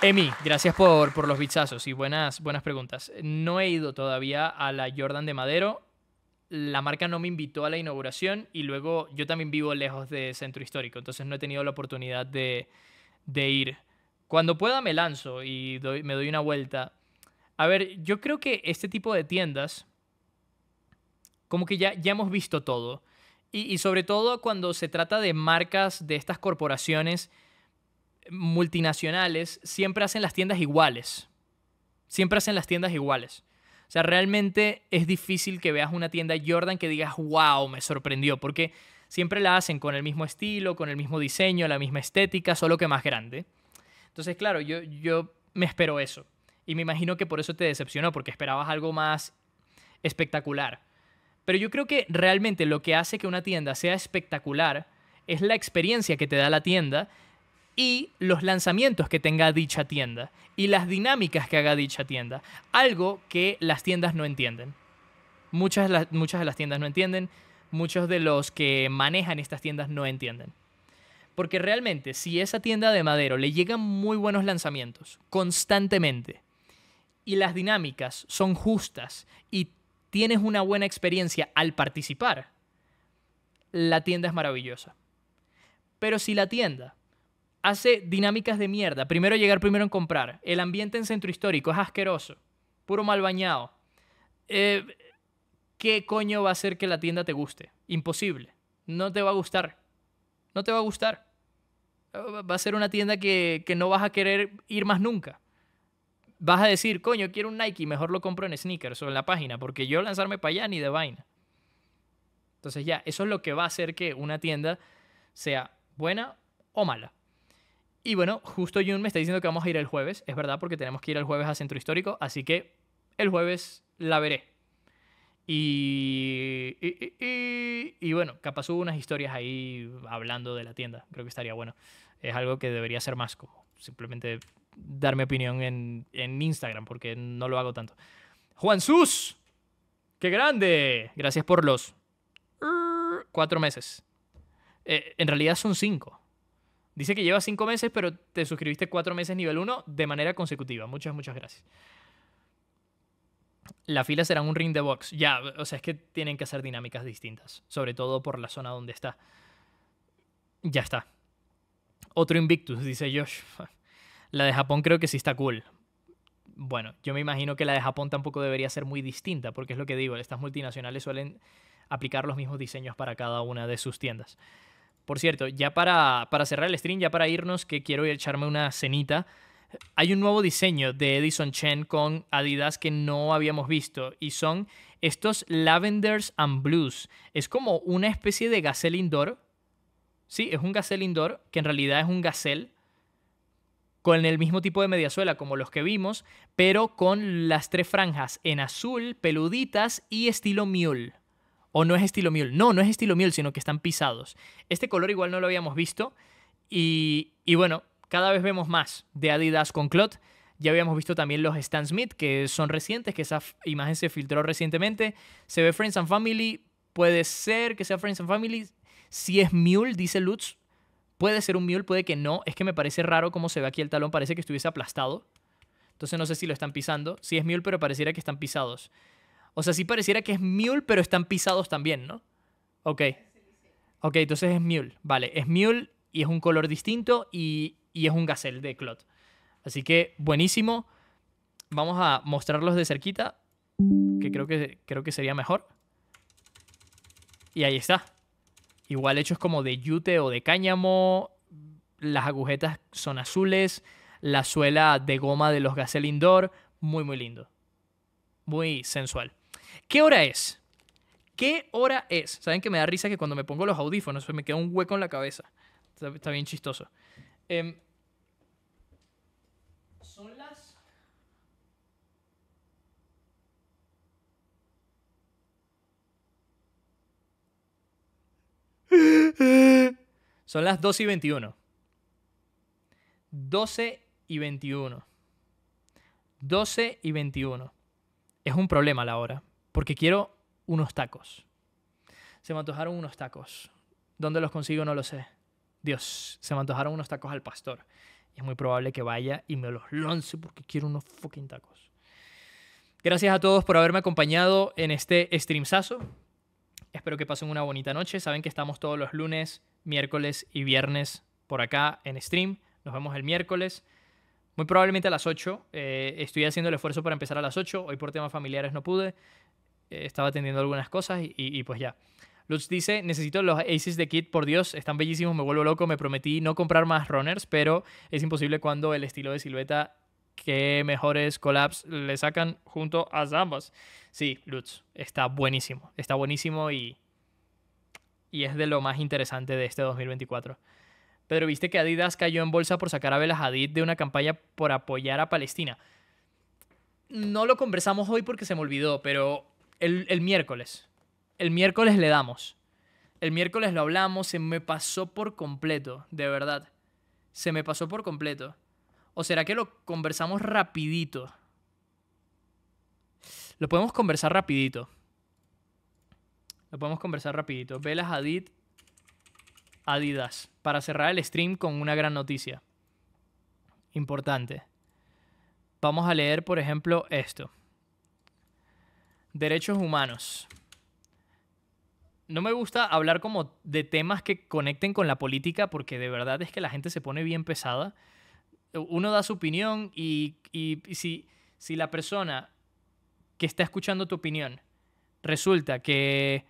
Emi, gracias por, por los bichazos y buenas, buenas preguntas. No he ido todavía a la Jordan de Madero. La marca no me invitó a la inauguración y luego yo también vivo lejos de centro histórico, entonces no he tenido la oportunidad de, de ir. Cuando pueda me lanzo y me doy una vuelta. A ver, yo creo que este tipo de tiendas, como que ya, ya hemos visto todo. Y, sobre todo cuando se trata de marcas de estas corporaciones multinacionales, siempre hacen las tiendas iguales. Siempre hacen las tiendas iguales. O sea, realmente es difícil que veas una tienda Jordan que digas, wow, me sorprendió, porque siempre la hacen con el mismo estilo, con el mismo diseño, la misma estética, solo que más grande. Entonces, claro, yo, yo me espero eso. Y me imagino que por eso te decepcionó, porque esperabas algo más espectacular. Pero yo creo que realmente lo que hace que una tienda sea espectacular es la experiencia que te da la tienda y los lanzamientos que tenga dicha tienda y las dinámicas que haga dicha tienda. Algo que las tiendas no entienden. Muchas, muchas de las tiendas no entienden, muchos de los que manejan estas tiendas no entienden. Porque realmente si esa tienda de madero le llegan muy buenos lanzamientos constantemente, y las dinámicas son justas y tienes una buena experiencia al participar, la tienda es maravillosa. Pero si la tienda hace dinámicas de mierda, primero llegar, primero en comprar, el ambiente en centro histórico es asqueroso, puro mal bañado, eh, ¿qué coño va a hacer que la tienda te guste? Imposible. No te va a gustar. No te va a gustar. Eh, va a ser una tienda que, que no vas a querer ir más nunca vas a decir, coño, quiero un Nike, mejor lo compro en sneakers o en la página, porque yo lanzarme para allá ni de vaina. Entonces ya, eso es lo que va a hacer que una tienda sea buena o mala. Y bueno, justo Jun me está diciendo que vamos a ir el jueves, es verdad, porque tenemos que ir el jueves a Centro Histórico, así que el jueves la veré. Y, y, bueno, capaz hubo unas historias ahí hablando de la tienda, creo que estaría bueno. Es algo que debería ser más como simplemente dar mi opinión en, Instagram, porque no lo hago tanto. Juan Sus, qué grande. Gracias por los cuatro meses. Eh, en realidad son cinco. Dice que lleva cinco meses, pero te suscribiste cuatro meses nivel uno de manera consecutiva. Muchas, muchas gracias. La fila será un ring de box. Ya, o sea, es que tienen que hacer dinámicas distintas, sobre todo por la zona donde está. Ya está. Otro Invictus, dice Josh. La de Japón creo que sí está cool. Bueno, yo me imagino que la de Japón tampoco debería ser muy distinta, porque es lo que digo, estas multinacionales suelen aplicar los mismos diseños para cada una de sus tiendas. Por cierto, ya para, cerrar el stream, ya para irnos, que quiero echarme una cenita, hay un nuevo diseño de Edison Chen con Adidas que no habíamos visto y son estos Lavenders and Blues. Es como una especie de gazelle indoor. Sí, es un gazelle indoor que en realidad es un gazelle con el mismo tipo de mediazuela como los que vimos, pero con las tres franjas en azul, peluditas y estilo mule. O no es estilo mule, no, no es estilo mule, sino que están pisados. Este color igual no lo habíamos visto y, bueno, cada vez vemos más de Adidas con Clot. Ya habíamos visto también los Stan Smith, que son recientes, que esa imagen se filtró recientemente. Se ve Friends and Family, puede ser que sea Friends and Family. Si es Mule, dice Lutz, Puede ser un mule, puede que no. Es que me parece raro cómo se ve aquí el talón. Parece que estuviese aplastado. Entonces no sé si lo están pisando. Sí es mule, pero pareciera que están pisados. O sea, sí pareciera que es mule, pero están pisados también, ¿no? Ok. Ok, entonces es mule. Vale, es mule y es un color distinto y, es un gazelle de Clot. Así que buenísimo. Vamos a mostrarlos de cerquita, que creo que, creo que sería mejor. Y ahí está igual hechos como de yute o de cáñamo, las agujetas son azules, la suela de goma de los Gazelle Indoor, muy muy lindo, muy sensual. ¿Qué hora es? ¿Qué hora es? Saben que me da risa que cuando me pongo los audífonos pues, me queda un hueco en la cabeza. Está, bien chistoso. Eh, Son las 12 y 21. 12 y 21. 12 y 21. Es un problema la hora, porque quiero unos tacos. Se me antojaron unos tacos. ¿Dónde los consigo? No lo sé. Dios, se me antojaron unos tacos al pastor. Es muy probable que vaya y me los lance porque quiero unos fucking tacos. Gracias a todos por haberme acompañado en este streamsazo. Espero que pasen una bonita noche. Saben que estamos todos los lunes, miércoles y viernes por acá en stream. Nos vemos el miércoles. Muy probablemente a las 8. Eh, estoy haciendo el esfuerzo para empezar a las 8. Hoy por temas familiares no pude. Eh, estaba atendiendo algunas cosas y, pues ya. Lutz dice, necesito los Aces de Kit, por Dios, están bellísimos, me vuelvo loco, me prometí no comprar más runners, pero es imposible cuando el estilo de silueta qué mejores collabs le sacan junto a Zambas. Sí, Lutz, está buenísimo. Está buenísimo y, y es de lo más interesante de este 2024. pero ¿viste que Adidas cayó en bolsa por sacar a Bela Hadid de una campaña por apoyar a Palestina? No lo conversamos hoy porque se me olvidó, pero el, el miércoles. El miércoles le damos. El miércoles lo hablamos, se me pasó por completo, de verdad. Se me pasó por completo. ¿O será que lo conversamos rapidito? Lo podemos conversar rapidito. Lo podemos conversar rapidito. Velas Hadid Adidas. Para cerrar el stream con una gran noticia. Importante. Vamos a leer, por ejemplo, esto. Derechos humanos. No me gusta hablar como de temas que conecten con la política porque de verdad es que la gente se pone bien pesada uno da su opinión y, si, la persona que está escuchando tu opinión resulta que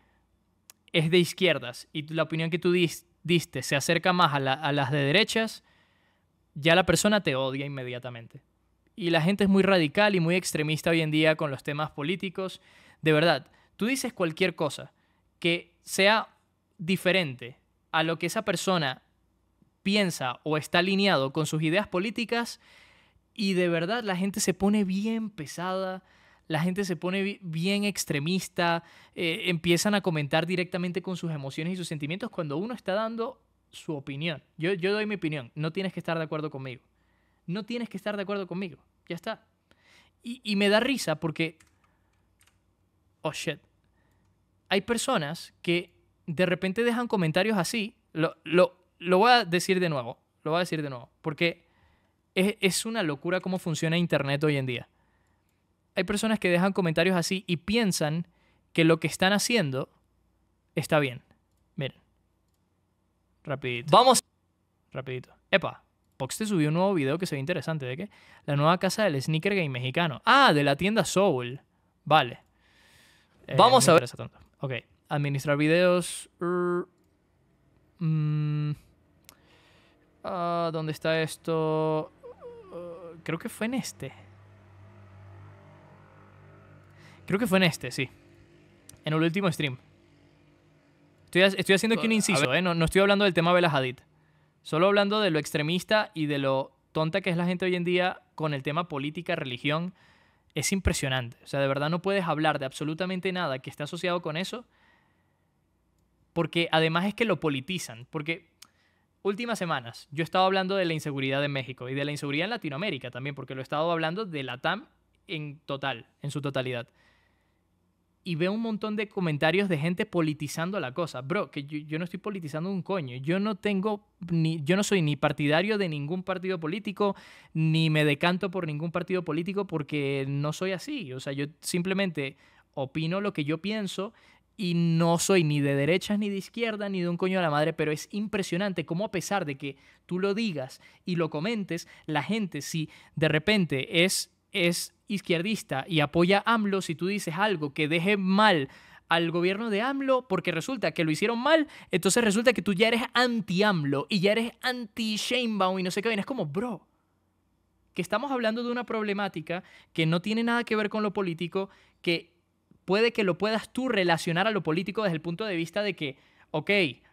es de izquierdas y la opinión que tú diste se acerca más a, a, las de derechas, ya la persona te odia inmediatamente. Y la gente es muy radical y muy extremista hoy en día con los temas políticos. De verdad, tú dices cualquier cosa que sea diferente a lo que esa persona piensa o está alineado con sus ideas políticas y de verdad la gente se pone bien pesada, la gente se pone bien extremista, eh, empiezan a comentar directamente con sus emociones y sus sentimientos cuando uno está dando su opinión. Yo, yo doy mi opinión, no tienes que estar de acuerdo conmigo. No tienes que estar de acuerdo conmigo, ya está. Y, me da risa porque, oh shit, hay personas que de repente dejan comentarios así. Lo, lo, lo voy a decir de nuevo, lo voy a decir de nuevo, porque es, una locura cómo funciona Internet hoy en día. Hay personas que dejan comentarios así y piensan que lo que están haciendo está bien. Miren. Rapidito. Vamos. Rapidito. Epa. Pox subió un nuevo video que se ve interesante. ¿De qué? La nueva casa del sneaker game mexicano. Ah, de la tienda Soul. Vale. Eh, Vamos a ver. Ok. Administrar videos. Mm. Ah, ¿Dónde está esto? Ah, creo que fue en este. Creo que fue en este, sí. En el último stream. Estoy, haciendo aquí un ah, inciso, ¿eh? No, no, estoy hablando del tema Bela Hadith. Solo hablando de lo extremista y de lo tonta que es la gente hoy en día con el tema política, religión. Es impresionante. O sea, de verdad no puedes hablar de absolutamente nada que esté asociado con eso. Porque además es que lo politizan. Porque últimas semanas yo he estado hablando de la inseguridad en México y de la inseguridad en Latinoamérica también, porque lo he estado hablando de la TAM en total, en su totalidad. Y veo un montón de comentarios de gente politizando la cosa. Bro, que yo, no estoy politizando un coño. Yo no tengo ni. Yo no soy ni partidario de ningún partido político, ni me decanto por ningún partido político porque no soy así. O sea, yo simplemente opino lo que yo pienso, y no soy ni de derechas ni de izquierda ni de un coño a la madre, pero es impresionante cómo a pesar de que tú lo digas y lo comentes, la gente si de repente es, es izquierdista y apoya AMLO, si tú dices algo que deje mal al gobierno de AMLO porque resulta que lo hicieron mal, entonces resulta que tú ya eres anti-AMLO y ya eres anti shamebound y no sé qué, es como, bro, que estamos hablando de una problemática que no tiene nada que ver con lo político, que puede que lo puedas tú relacionar a lo político desde el punto de vista de que, ok,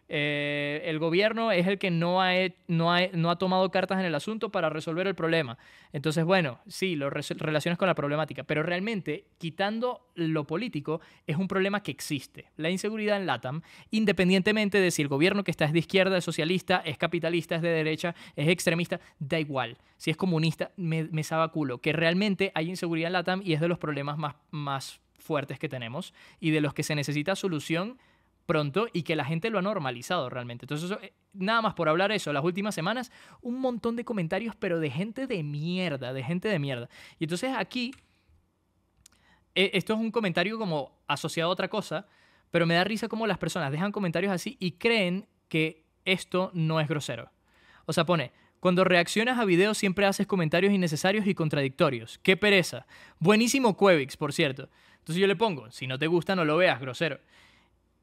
eh, el gobierno es el que no ha, no, no ha, tomado cartas en el asunto para resolver el problema. Entonces, bueno, sí, lo relacionas con la problemática, pero realmente, quitando lo político, es un problema que existe. La inseguridad en LATAM, independientemente de si el gobierno que está es de izquierda, es socialista, es capitalista, es de derecha, es extremista, da igual. Si es comunista, me, me culo. Que realmente hay inseguridad en LATAM y es de los problemas más fuertes que tenemos y de los que se necesita solución pronto y que la gente lo ha normalizado realmente. Entonces, eh, nada más por hablar eso, las últimas semanas, un montón de comentarios, pero de gente de mierda, de gente de mierda. Y entonces aquí, e, esto es un comentario como asociado a otra cosa, pero me da risa cómo las personas dejan comentarios así y creen que esto no es grosero. O sea, pone, cuando reaccionas a videos siempre haces comentarios innecesarios y contradictorios. ¡Qué pereza! Buenísimo Cuevix, por cierto. Entonces yo le pongo, si no te gusta no lo veas, grosero.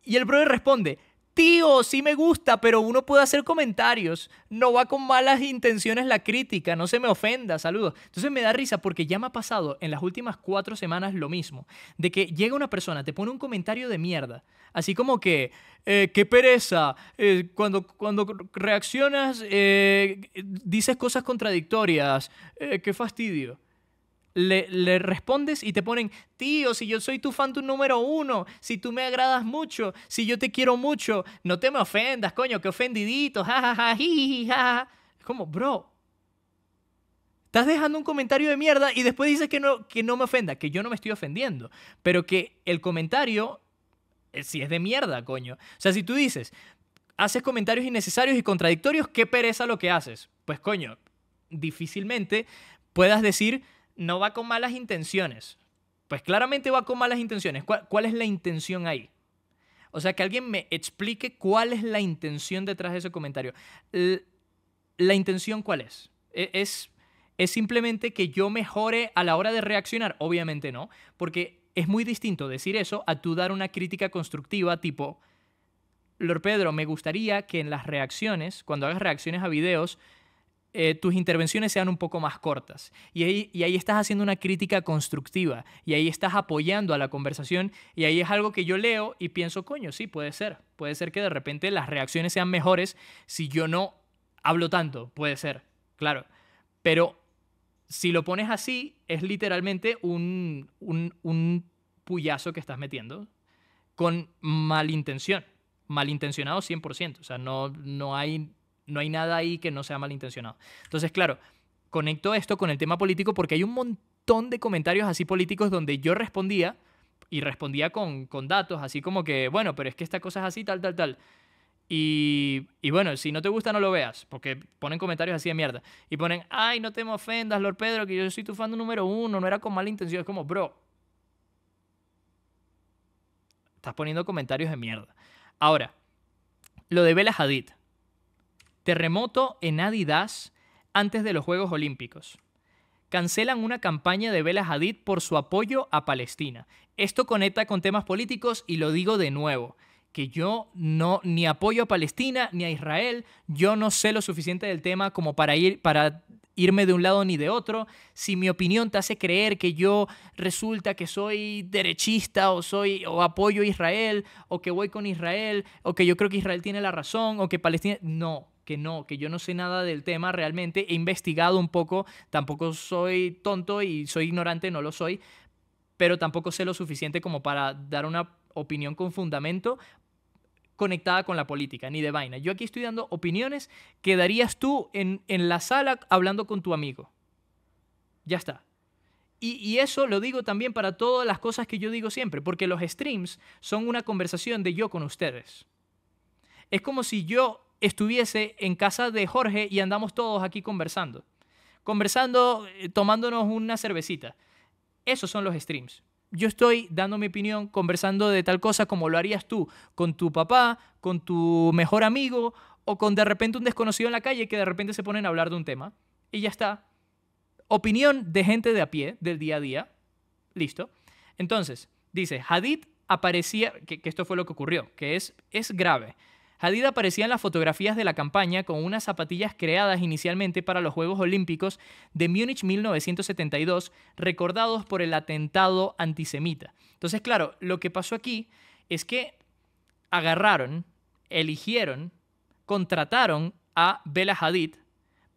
Y el brother responde, tío, sí me gusta, pero uno puede hacer comentarios. No va con malas intenciones la crítica, no se me ofenda, saludos. Entonces me da risa porque ya me ha pasado en las últimas cuatro semanas lo mismo, de que llega una persona, te pone un comentario de mierda, así como que, eh, qué pereza, eh, cuando, cuando reaccionas eh, dices cosas contradictorias, qué fastidio le, respondes y te ponen, tío, si yo soy tu fan tu número uno, si tú me agradas mucho, si yo te quiero mucho, no te me ofendas, coño, qué ofendidito, jajaja, ja, Es como, bro, estás dejando un comentario de mierda y después dices que no, que no me ofenda, que yo no me estoy ofendiendo, pero que el comentario, eh, si es de mierda, coño. O sea, si tú dices, haces comentarios innecesarios y contradictorios, qué pereza lo que haces. Pues coño, difícilmente puedas decir no va con malas intenciones. Pues claramente va con malas intenciones. ¿Cuál, es la intención ahí? O sea, que alguien me explique cuál es la intención detrás de ese comentario. ¿La intención cuál es? E, es? ¿Es simplemente que yo mejore a la hora de reaccionar? Obviamente no, porque es muy distinto decir eso a tú dar una crítica constructiva tipo, Lord Pedro, me gustaría que en las reacciones, cuando hagas reacciones a videos, eh, tus intervenciones sean un poco más cortas. Y ahí, estás haciendo una crítica constructiva, y ahí estás apoyando a la conversación, y ahí es algo que yo leo y pienso, coño, sí, puede ser. Puede ser que de repente las reacciones sean mejores si yo no hablo tanto, puede ser, claro. Pero si lo pones así, es literalmente un, un, puyazo que estás metiendo con malintención, malintencionado 100%, o sea, no, no hay no hay nada ahí que no sea malintencionado. Entonces, claro, conecto esto con el tema político porque hay un montón de comentarios así políticos donde yo respondía y respondía con, datos, así como que, bueno, pero es que esta cosa es así, tal, tal, tal. Y, y, bueno, si no te gusta, no lo veas, porque ponen comentarios así de mierda. Y ponen, ay, no te me ofendas, Lord Pedro, que yo soy tu fan número uno, no era con mala intención. Es como, bro, estás poniendo comentarios de mierda. Ahora, lo de Bela Hadid. Terremoto en Adidas antes de los Juegos Olímpicos. Cancelan una campaña de Bela Hadid por su apoyo a Palestina. Esto conecta con temas políticos y lo digo de nuevo, que yo no ni apoyo a Palestina ni a Israel, yo no sé lo suficiente del tema como para ir para irme de un lado ni de otro. Si mi opinión te hace creer que yo resulta que soy derechista o soy o apoyo a Israel o que voy con Israel o que yo creo que Israel tiene la razón o que Palestina no, que no, que yo no sé nada del tema realmente, he investigado un poco, tampoco soy tonto y soy ignorante, no lo soy, pero tampoco sé lo suficiente como para dar una opinión con fundamento conectada con la política, ni de vaina. Yo aquí estoy dando opiniones que darías tú en, la sala hablando con tu amigo. Ya está. Y, y, eso lo digo también para todas las cosas que yo digo siempre, porque los streams son una conversación de yo con ustedes. Es como si yo estuviese en casa de Jorge y andamos todos aquí conversando. Conversando, eh, tomándonos una cervecita. Esos son los streams. Yo estoy dando mi opinión, conversando de tal cosa como lo harías tú con tu papá, con tu mejor amigo o con de repente un desconocido en la calle que de repente se ponen a hablar de un tema. Y ya está. Opinión de gente de a pie, del día a día. Listo. Entonces, dice, Hadid aparecía, que, que esto fue lo que ocurrió, que es, es grave. Hadid aparecía en las fotografías de la campaña con unas zapatillas creadas inicialmente para los Juegos Olímpicos de Múnich 1972, recordados por el atentado antisemita. Entonces, claro, lo que pasó aquí es que agarraron, eligieron, contrataron a Bela Hadid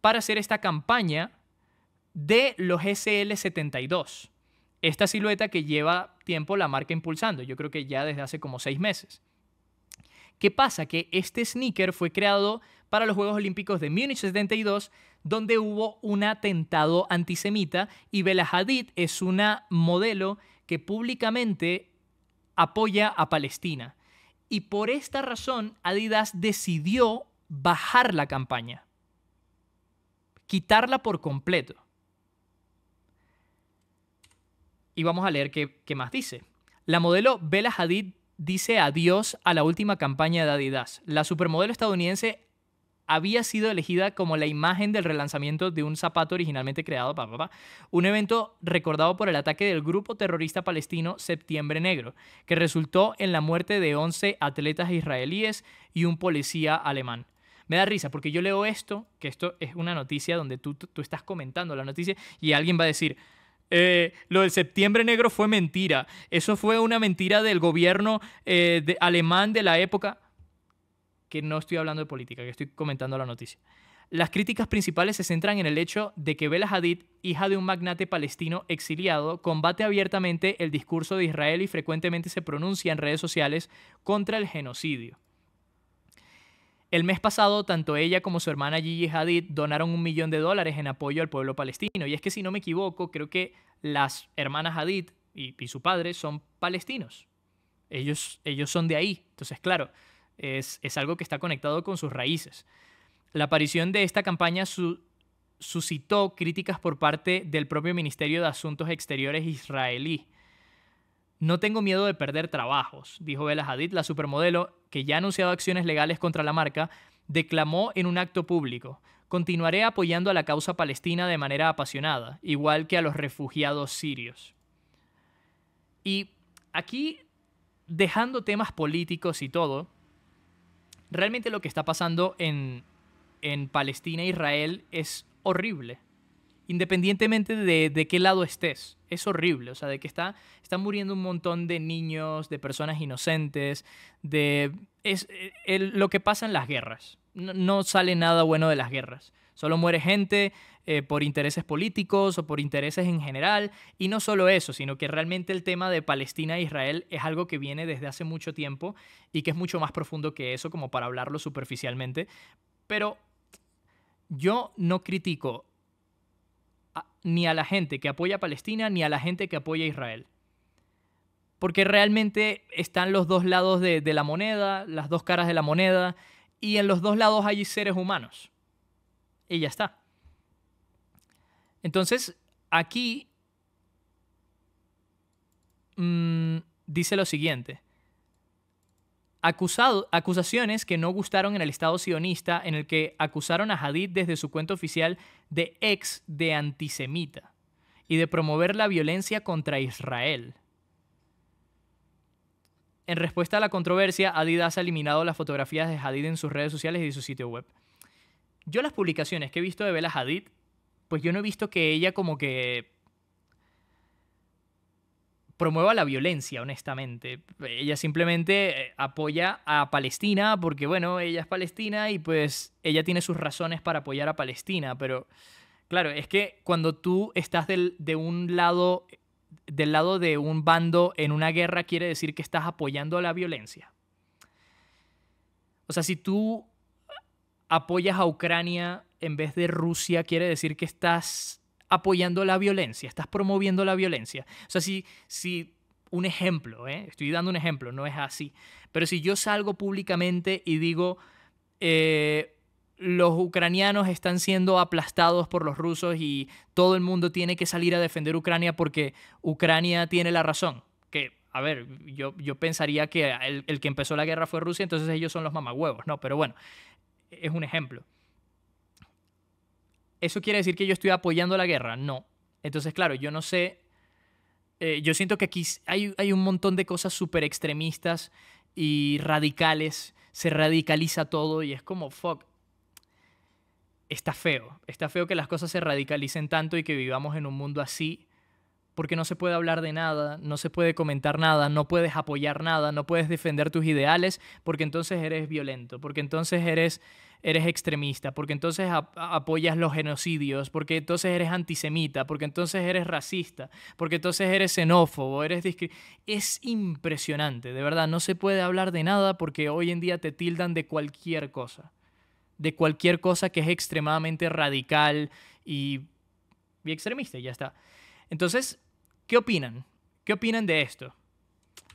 para hacer esta campaña de los SL72. Esta silueta que lleva tiempo la marca impulsando, yo creo que ya desde hace como seis meses. ¿Qué pasa? Que este sneaker fue creado para los Juegos Olímpicos de Múnich 72, donde hubo un atentado antisemita y Bella Hadid es una modelo que públicamente apoya a Palestina. Y por esta razón Adidas decidió bajar la campaña, quitarla por completo. Y vamos a leer qué, más dice. La modelo Bella Hadid dice adiós a la última campaña de Adidas. La supermodelo estadounidense había sido elegida como la imagen del relanzamiento de un zapato originalmente creado para papá, un evento recordado por el ataque del grupo terrorista palestino Septiembre Negro, que resultó en la muerte de 11 atletas israelíes y un policía alemán. Me da risa porque yo leo esto, que esto es una noticia donde tú, tú estás comentando la noticia y alguien va a decir, eh, lo del septiembre negro fue mentira. Eso fue una mentira del gobierno eh, alemán de la época. Que no estoy hablando de política, que estoy comentando la noticia. Las críticas principales se centran en el hecho de que Bela Hadid, hija de un magnate palestino exiliado, combate abiertamente el discurso de Israel y frecuentemente se pronuncia en redes sociales contra el genocidio. El mes pasado, tanto ella como su hermana Gigi Hadid donaron un millón de dólares en apoyo al pueblo palestino. Y es que si no me equivoco, creo que las hermanas Hadid y, su padre son palestinos. Ellos, ellos son de ahí. Entonces, claro, es, algo que está conectado con sus raíces. La aparición de esta campaña suscitó críticas por parte del propio Ministerio de Asuntos Exteriores israelí. No tengo miedo de perder trabajos, dijo Bella Hadid, la supermodelo, que ya ha anunciado acciones legales contra la marca, declamó en un acto público, continuaré apoyando a la causa palestina de manera apasionada, igual que a los refugiados sirios. Y aquí, dejando temas políticos y todo, realmente lo que está pasando en, en Palestina e Israel es horrible independientemente de, de, qué lado estés. Es horrible, o sea, de que está, están muriendo un montón de niños, de personas inocentes, de... Es eh, lo que pasa en las guerras. No, sale nada bueno de las guerras. Solo muere gente eh, por intereses políticos o por intereses en general. Y no solo eso, sino que realmente el tema de Palestina e Israel es algo que viene desde hace mucho tiempo y que es mucho más profundo que eso como para hablarlo superficialmente. Pero yo no critico ni a la gente que apoya a Palestina ni a la gente que apoya a Israel. Porque realmente están los dos lados de, la moneda, las dos caras de la moneda, y en los dos lados hay seres humanos. Y ya está. Entonces, aquí mm, dice lo siguiente acusado, acusaciones que no gustaron en el Estado sionista, en el que acusaron a Hadid desde su cuenta oficial de ex de antisemita y de promover la violencia contra Israel. En respuesta a la controversia, Adidas ha eliminado las fotografías de Hadid en sus redes sociales y de su sitio web. Yo las publicaciones que he visto de Bella Hadid, pues yo no he visto que ella como que promueva la violencia, honestamente. Ella simplemente eh, apoya a Palestina porque, bueno, ella es palestina y pues ella tiene sus razones para apoyar a Palestina, pero claro, es que cuando tú estás del, de un lado del lado de un bando en una guerra quiere decir que estás apoyando a la violencia. O sea, si tú apoyas a Ucrania en vez de Rusia, quiere decir que estás apoyando la violencia, estás promoviendo la violencia. O sea, si, un ejemplo, ¿eh? estoy dando un ejemplo, no es así, pero si yo salgo públicamente y digo, eh, los ucranianos están siendo aplastados por los rusos y todo el mundo tiene que salir a defender Ucrania porque Ucrania tiene la razón, que a ver, yo, yo pensaría que el, que empezó la guerra fue Rusia, entonces ellos son los mamagüevos, ¿no? Pero bueno, es un ejemplo. ¿eso quiere decir que yo estoy apoyando la guerra? No. Entonces, claro, yo no sé. Eh, yo siento que aquí hay, hay un montón de cosas súper extremistas y radicales. Se radicaliza todo y es como, fuck. Está feo. Está feo que las cosas se radicalicen tanto y que vivamos en un mundo así. Porque no se puede hablar de nada, no se puede comentar nada, no puedes apoyar nada, no puedes defender tus ideales, porque entonces eres violento, porque entonces eres eres extremista, porque entonces apoyas los genocidios, porque entonces eres antisemita, porque entonces eres racista, porque entonces eres xenófobo, eres es impresionante, de verdad, no se puede hablar de nada porque hoy en día te tildan de cualquier cosa, de cualquier cosa que es extremadamente radical y, y extremista, y ya está. Entonces, ¿qué opinan? ¿Qué opinan de esto?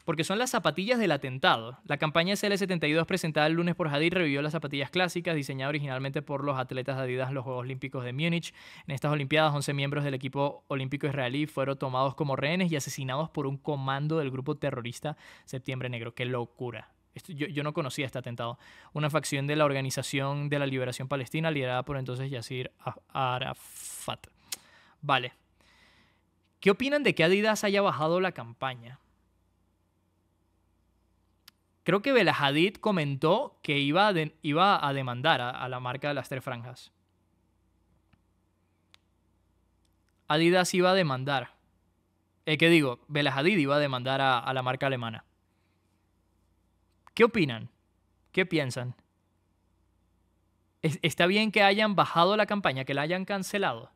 porque son las zapatillas del atentado. La campaña cl 72 presentada el lunes por Hadid revivió las zapatillas clásicas diseñadas originalmente por los atletas de Adidas en los Juegos Olímpicos de Múnich. En estas Olimpiadas, 11 miembros del equipo olímpico israelí fueron tomados como rehenes y asesinados por un comando del grupo terrorista Septiembre Negro. ¡Qué locura! yo, no conocía este atentado. Una facción de la Organización de la Liberación Palestina, liderada por entonces Yasir Arafat. Vale. ¿Qué opinan de que Adidas haya bajado la campaña? creo que Bela comentó que iba a, a demandar a, la marca de las tres franjas. Adidas iba a demandar. Eh, ¿Qué digo? Bela iba a demandar a la marca alemana. ¿Qué opinan? ¿Qué piensan? ¿Está bien que hayan bajado la campaña, que la hayan cancelado?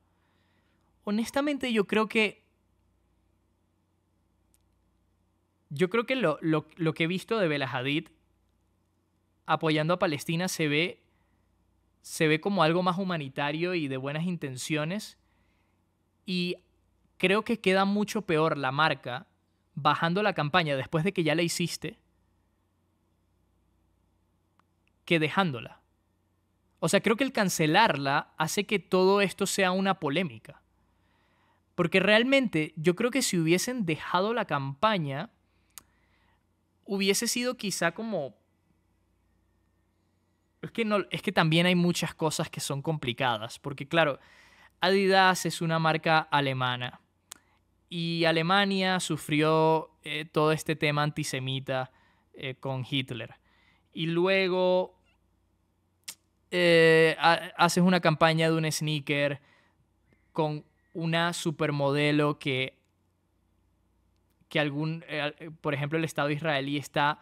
Honestamente yo creo que Yo creo que lo, que he visto de Bela Hadid apoyando a Palestina se ve, se ve como algo más humanitario y de buenas intenciones. Y creo que queda mucho peor la marca bajando la campaña después de que ya la hiciste que dejándola. O sea, creo que el cancelarla hace que todo esto sea una polémica. Porque realmente yo creo que si hubiesen dejado la campaña, hubiese sido quizá como... Es que, no, es que también hay muchas cosas que son complicadas, porque claro, Adidas es una marca alemana y Alemania sufrió eh, todo este tema antisemita eh, con Hitler. Y luego eh, haces una campaña de un sneaker con una supermodelo que que algún, eh, eh, por ejemplo, el Estado israelí está,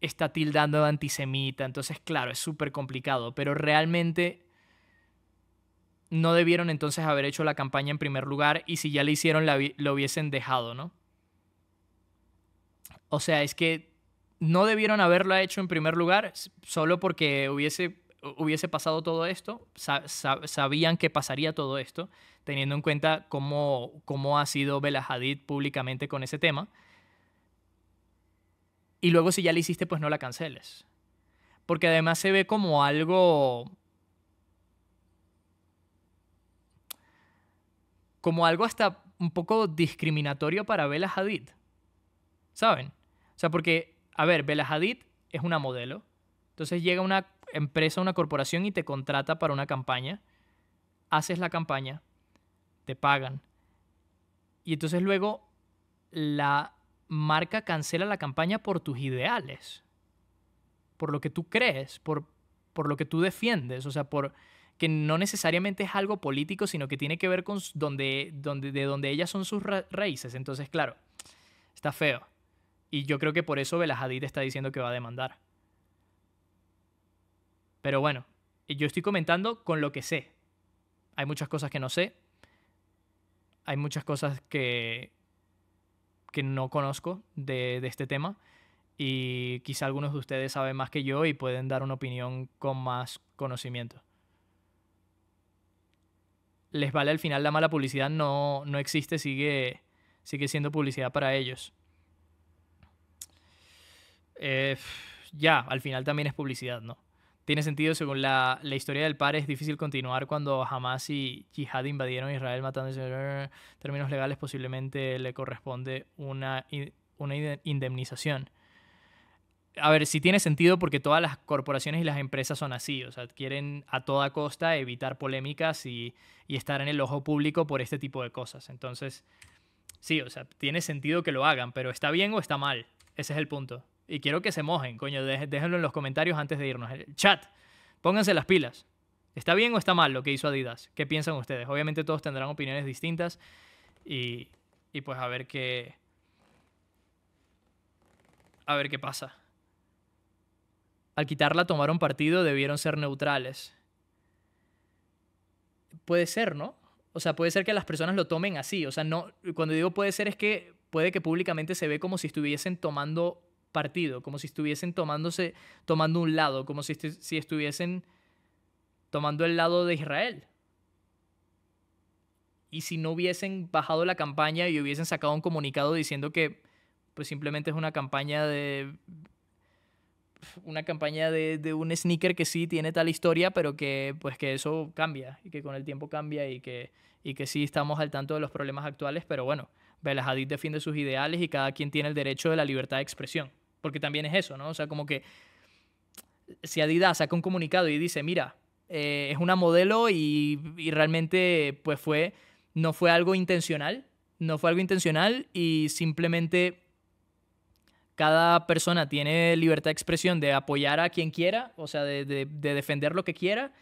está tildando de antisemita. Entonces, claro, es súper complicado, pero realmente no debieron entonces haber hecho la campaña en primer lugar y si ya la hicieron, la, lo hubiesen dejado, ¿no? O sea, es que no debieron haberla hecho en primer lugar solo porque hubiese, hubiese pasado todo esto, sabían que pasaría todo esto, teniendo en cuenta cómo, cómo ha sido Bela Hadid públicamente con ese tema. Y luego si ya la hiciste, pues no la canceles. Porque además se ve como algo... como algo hasta un poco discriminatorio para Bela Hadid. ¿Saben? O sea, porque, a ver, Bela Hadid es una modelo. Entonces llega una empresa, una corporación y te contrata para una campaña. Haces la campaña, te pagan. Y entonces luego la marca cancela la campaña por tus ideales, por lo que tú crees, por, por lo que tú defiendes, o sea, por que no necesariamente es algo político, sino que tiene que ver con donde, de donde ellas son sus raíces. Entonces, claro, está feo. Y yo creo que por eso Belajadid está diciendo que va a demandar. Pero bueno, yo estoy comentando con lo que sé. Hay muchas cosas que no sé, hay muchas cosas que, que no conozco de, este tema y quizá algunos de ustedes saben más que yo y pueden dar una opinión con más conocimiento. Les vale al final la mala publicidad, no, no existe, sigue, sigue siendo publicidad para ellos. Eh, ya, al final también es publicidad, ¿no? tiene sentido según la, historia del par, es difícil continuar cuando Hamas y Jihad invadieron Israel matándose. En términos legales posiblemente le corresponde una, una indemnización. A ver, sí tiene sentido porque todas las corporaciones y las empresas son así, o sea, quieren a toda costa evitar polémicas y, y estar en el ojo público por este tipo de cosas. Entonces, sí, o sea, tiene sentido que lo hagan, pero ¿está bien o está mal? Ese es el punto. Y quiero que se mojen, coño, déjenlo en los comentarios antes de irnos. Chat, pónganse las pilas. ¿Está bien o está mal lo que hizo Adidas? ¿Qué piensan ustedes? Obviamente todos tendrán opiniones distintas y, y pues a ver qué... A ver qué pasa. Al quitarla tomaron partido, debieron ser neutrales. Puede ser, ¿no? O sea, puede ser que las personas lo tomen así. O sea, no, cuando digo puede ser es que puede que públicamente se ve como si estuviesen tomando partido, como si estuviesen tomándose, tomando un lado, como si, si estuviesen tomando el lado de Israel. Y si no hubiesen bajado la campaña y hubiesen sacado un comunicado diciendo que pues simplemente es una campaña de una campaña de, de, un sneaker que sí tiene tal historia, pero que pues que eso cambia y que con el tiempo cambia y que, y que sí estamos al tanto de los problemas actuales, pero bueno, belahadit defiende sus ideales y cada quien tiene el derecho de la libertad de expresión. Porque también es eso, ¿no? O sea, como que si Adidas saca un comunicado y dice, mira, eh, es una modelo y, realmente pues fue, no fue algo intencional, no fue algo intencional y simplemente cada persona tiene libertad de expresión de apoyar a quien quiera, o sea, de, defender lo que quiera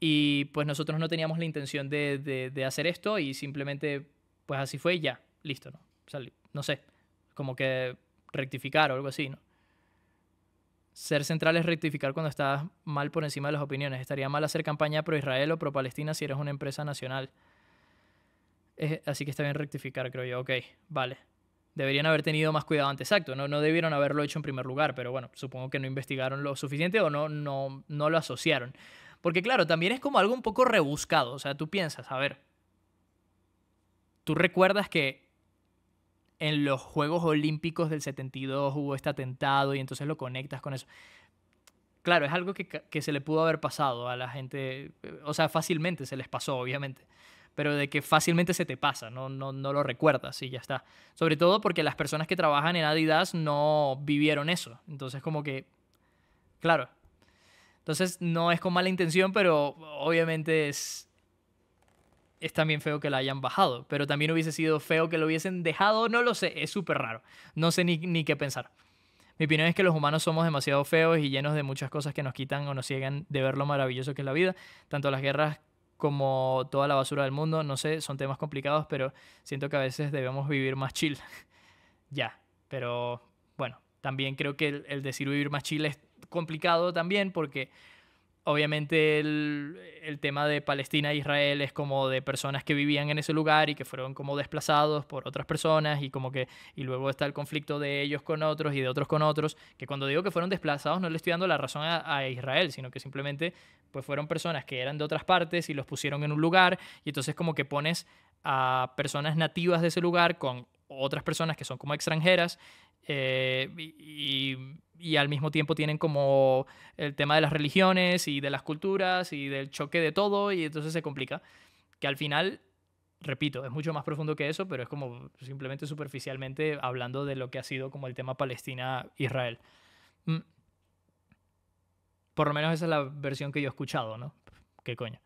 y pues nosotros no teníamos la intención de, de hacer esto y simplemente pues así fue y ya, listo, ¿no? O sea, no sé, como que rectificar o algo así, ¿no? Ser central es rectificar cuando estás mal por encima de las opiniones. Estaría mal hacer campaña pro-Israel o pro-Palestina si eres una empresa nacional. así que está bien rectificar, creo yo. Ok, vale. Deberían haber tenido más cuidado antes. Exacto, no, no debieron haberlo hecho en primer lugar, pero bueno, supongo que no investigaron lo suficiente o no, no, no lo asociaron. Porque claro, también es como algo un poco rebuscado. O sea, tú piensas, a ver, tú recuerdas que en los Juegos Olímpicos del 72 hubo este atentado y entonces lo conectas con eso. Claro, es algo que, se le pudo haber pasado a la gente, eh, o sea, fácilmente se les pasó, obviamente, pero de que fácilmente se te pasa, no, no, no lo recuerdas y ya está. Sobre todo porque las personas que trabajan en Adidas no vivieron eso, entonces como que, claro. Entonces no es con mala intención, pero obviamente es, es también feo que la hayan bajado, pero también hubiese sido feo que lo hubiesen dejado, no lo sé, es súper raro, no sé ni, qué pensar. Mi opinión es que los humanos somos demasiado feos y llenos de muchas cosas que nos quitan o nos ciegan de ver lo maravilloso que es la vida, tanto las guerras como toda la basura del mundo, no sé, son temas complicados, pero siento que a veces debemos vivir más chill. ya, pero bueno, también creo que el, el decir vivir más chill es complicado también porque obviamente el, tema de Palestina e Israel es como de personas que vivían en ese lugar y que fueron como desplazados por otras personas y como que y luego está el conflicto de ellos con otros y de otros con otros que cuando digo que fueron desplazados no le estoy dando la razón a, Israel sino que simplemente pues fueron personas que eran de otras partes y los pusieron en un lugar y entonces como que pones a personas nativas de ese lugar con otras personas que son como extranjeras eh, y y al mismo tiempo tienen como el tema de las religiones y de las culturas y del choque de todo y entonces se complica. Que al final, repito, es mucho más profundo que eso, pero es como simplemente superficialmente hablando de lo que ha sido como el tema Palestina-Israel. Mm. Por lo menos esa es la versión que yo he escuchado, ¿no? ¿Qué coño?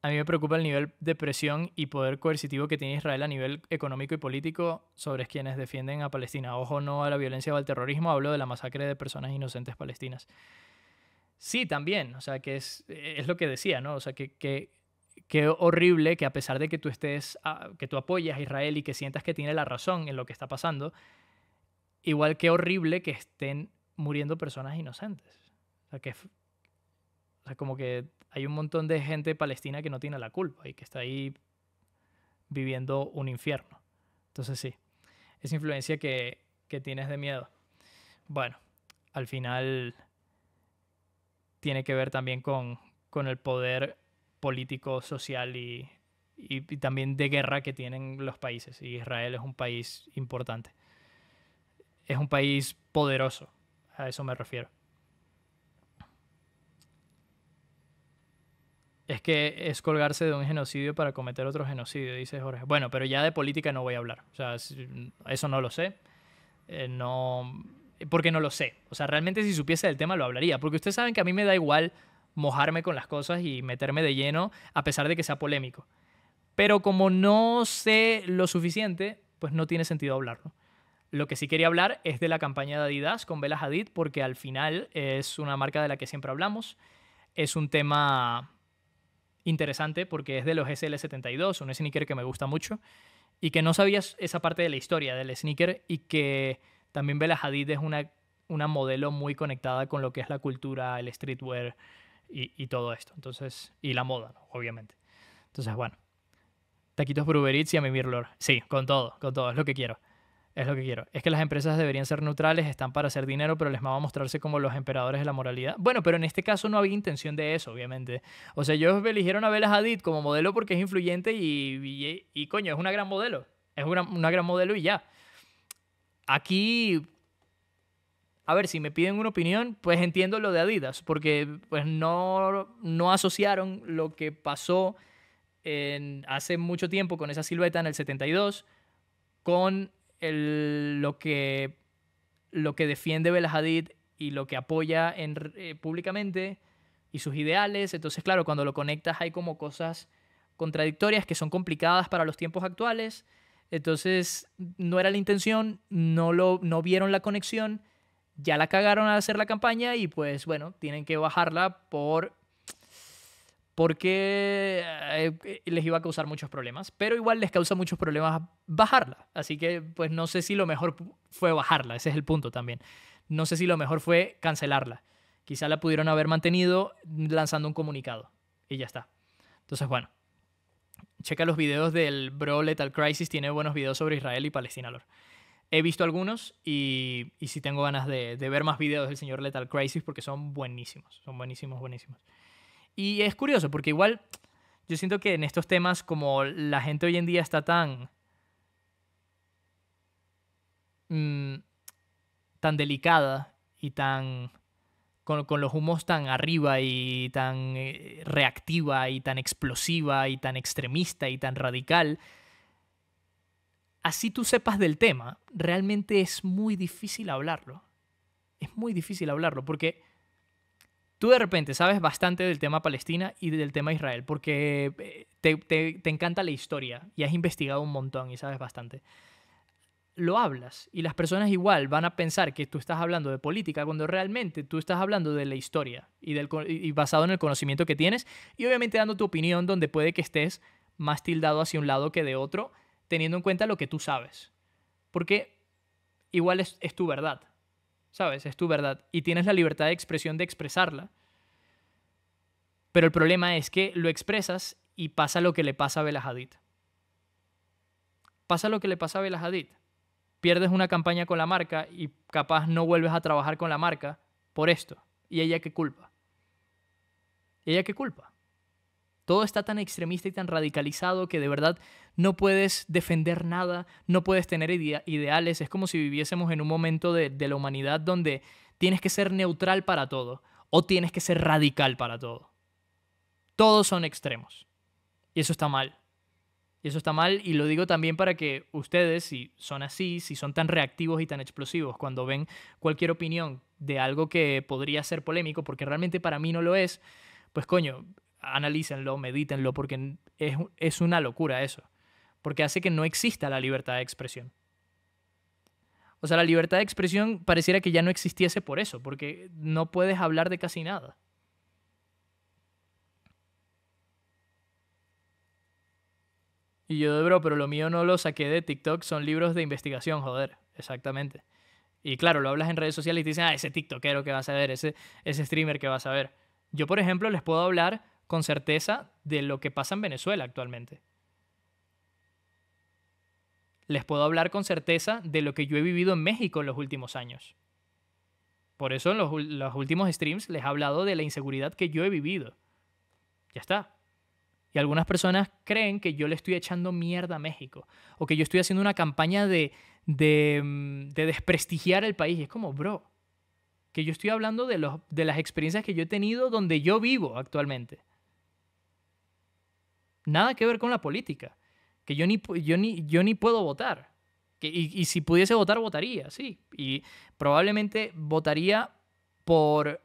A mí me preocupa el nivel de presión y poder coercitivo que tiene Israel a nivel económico y político sobre quienes defienden a Palestina. Ojo no a la violencia o al terrorismo, hablo de la masacre de personas inocentes palestinas. Sí, también, o sea, que es, es lo que decía, ¿no? O sea, que, que, horrible que a pesar de que tú estés, que tú apoyas a Israel y que sientas que tiene la razón en lo que está pasando, igual que horrible que estén muriendo personas inocentes. O sea, que, o sea como que hay un montón de gente palestina que no tiene la culpa y que está ahí viviendo un infierno. Entonces sí, esa influencia que, que tienes de miedo. Bueno, al final tiene que ver también con, con el poder político, social y, y, y, también de guerra que tienen los países. Y Israel es un país importante. Es un país poderoso, a eso me refiero. es que es colgarse de un genocidio para cometer otro genocidio, dice Jorge. Bueno, pero ya de política no voy a hablar. O sea, eso no lo sé. Eh, no. Porque no lo sé. O sea, realmente si supiese del tema lo hablaría. Porque ustedes saben que a mí me da igual mojarme con las cosas y meterme de lleno, a pesar de que sea polémico. Pero como no sé lo suficiente, pues no tiene sentido hablarlo. Lo que sí quería hablar es de la campaña de Adidas con velas Hadid, porque al final es una marca de la que siempre hablamos. Es un tema interesante porque es de los SL72, un sneaker que me gusta mucho y que no sabías esa parte de la historia del sneaker y que también Bella Hadid es una, una modelo muy conectada con lo que es la cultura, el streetwear y, y todo esto. Entonces, y la moda, obviamente. Entonces, bueno. Taquitos Bruberitz y a mi mirror. Sí, con todo, con todo, es lo que quiero. Es lo que quiero. Es que las empresas deberían ser neutrales, están para hacer dinero, pero les va a mostrarse como los emperadores de la moralidad. Bueno, pero en este caso no había intención de eso, obviamente. O sea, ellos eligieron a Velas Hadid como modelo porque es influyente y, coño, es una gran modelo. Es una, gran modelo y ya. Aquí a ver, si me piden una opinión, pues entiendo lo de Adidas, porque pues no, asociaron lo que pasó hace mucho tiempo con esa silueta en el 72 con lo, que, lo que defiende Bela y lo que apoya eh, públicamente y sus ideales. Entonces, claro, cuando lo conectas hay como cosas contradictorias que son complicadas para los tiempos actuales. Entonces, no era la intención, no, lo, no vieron la conexión, ya la cagaron a hacer la campaña y pues bueno, tienen que bajarla por porque eh, eh, les iba a causar muchos problemas, pero igual les causa muchos problemas bajarla. Así que pues no sé si lo mejor fue bajarla, ese es el punto también. No sé si lo mejor fue cancelarla. Quizá la pudieron haber mantenido lanzando un comunicado y ya está. Entonces bueno, checa los videos del Bro Lethal Crisis, tiene buenos videos sobre Israel y Palestina. He visto algunos y, y sí tengo ganas de, de ver más videos del señor Lethal Crisis porque son buenísimos, son buenísimos, buenísimos. Y es curioso, porque igual yo siento que en estos temas, como la gente hoy en día está tan. Mm, tan delicada y tan. Con, los humos tan arriba y tan eh, reactiva y tan explosiva y tan extremista y tan radical. Así tú sepas del tema, realmente es muy difícil hablarlo. Es muy difícil hablarlo porque Tú de repente sabes bastante del tema Palestina y del tema Israel, porque eh, te, encanta la historia y has investigado un montón y sabes bastante lo hablas y las personas igual van a pensar que tú estás hablando de política cuando realmente tú estás hablando de la historia y, del, basado en el conocimiento que tienes y obviamente dando tu opinión donde puede que estés más tildado hacia un lado que de otro, teniendo en cuenta lo que tú sabes. Porque igual es, es tu verdad. ¿sabes? Es tu verdad y tienes la libertad de expresión de expresarla. Pero el problema es que lo expresas y pasa lo que le pasa a Bela Hadid. Pasa lo que le pasa a Bela Hadid. Pierdes una campaña con la marca y capaz no vuelves a trabajar con la marca por esto. ¿Y ella qué culpa? ¿Y ella qué culpa? Todo está tan extremista y tan radicalizado que de verdad no puedes defender nada, no puedes tener ideales. Es como si viviésemos en un momento de, de la humanidad donde tienes que ser neutral para todo o tienes que ser radical para todo. Todos son extremos. Y eso está mal. Y eso está mal y lo digo también para que ustedes, si son así, si son tan reactivos y tan explosivos cuando ven cualquier opinión de algo que podría ser polémico, porque realmente para mí no lo es, pues coño, analícenlo, medítenlo, porque es, una locura eso. Porque hace que no exista la libertad de expresión. O sea, la libertad de expresión pareciera que ya no existiese por eso, porque no puedes hablar de casi nada. Y yo, bro, pero lo mío no lo saqué de TikTok, son libros de investigación, joder, exactamente. Y claro, lo hablas en redes sociales y te dicen, ah, ese TikTokero que vas a ver, ese, ese streamer que vas a ver. Yo, por ejemplo, les puedo hablar con certeza de lo que pasa en Venezuela actualmente. Les puedo hablar con certeza de lo que yo he vivido en México en los últimos años. Por eso en los, últimos streams les he hablado de la inseguridad que yo he vivido. Ya está. Y algunas personas creen que yo le estoy echando mierda a México o que yo estoy haciendo una campaña de, de, mm, desprestigiar el país. es como, bro, que yo estoy hablando de, los, de las experiencias que yo he tenido donde yo vivo actualmente nada que ver con la política, que yo ni, yo ni, yo ni puedo votar. Que, y, si pudiese votar, votaría, sí. Y probablemente votaría por,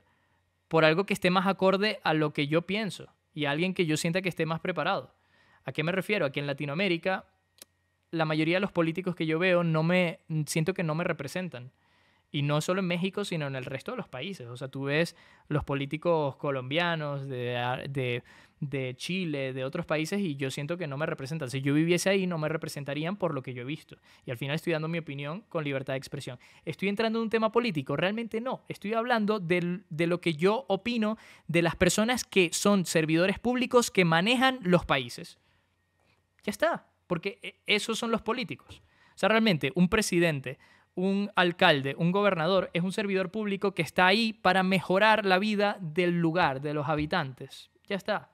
por algo que esté más acorde a lo que yo pienso y a alguien que yo sienta que esté más preparado. ¿A qué me refiero? Aquí en Latinoamérica la mayoría de los políticos que yo veo no me siento que no me representan. Y no solo en México, sino en el resto de los países. O sea, tú ves los políticos colombianos, de, Chile, de otros países, y yo siento que no me representan. Si yo viviese ahí, no me representarían por lo que yo he visto. Y al final estoy dando mi opinión con libertad de expresión. ¿Estoy entrando en un tema político? Realmente no. Estoy hablando de, de lo que yo opino de las personas que son servidores públicos que manejan los países. Ya está, porque eh, esos son los políticos. O sea, realmente un presidente un alcalde, un gobernador, es un servidor público que está ahí para mejorar la vida del lugar, de los habitantes. Ya está.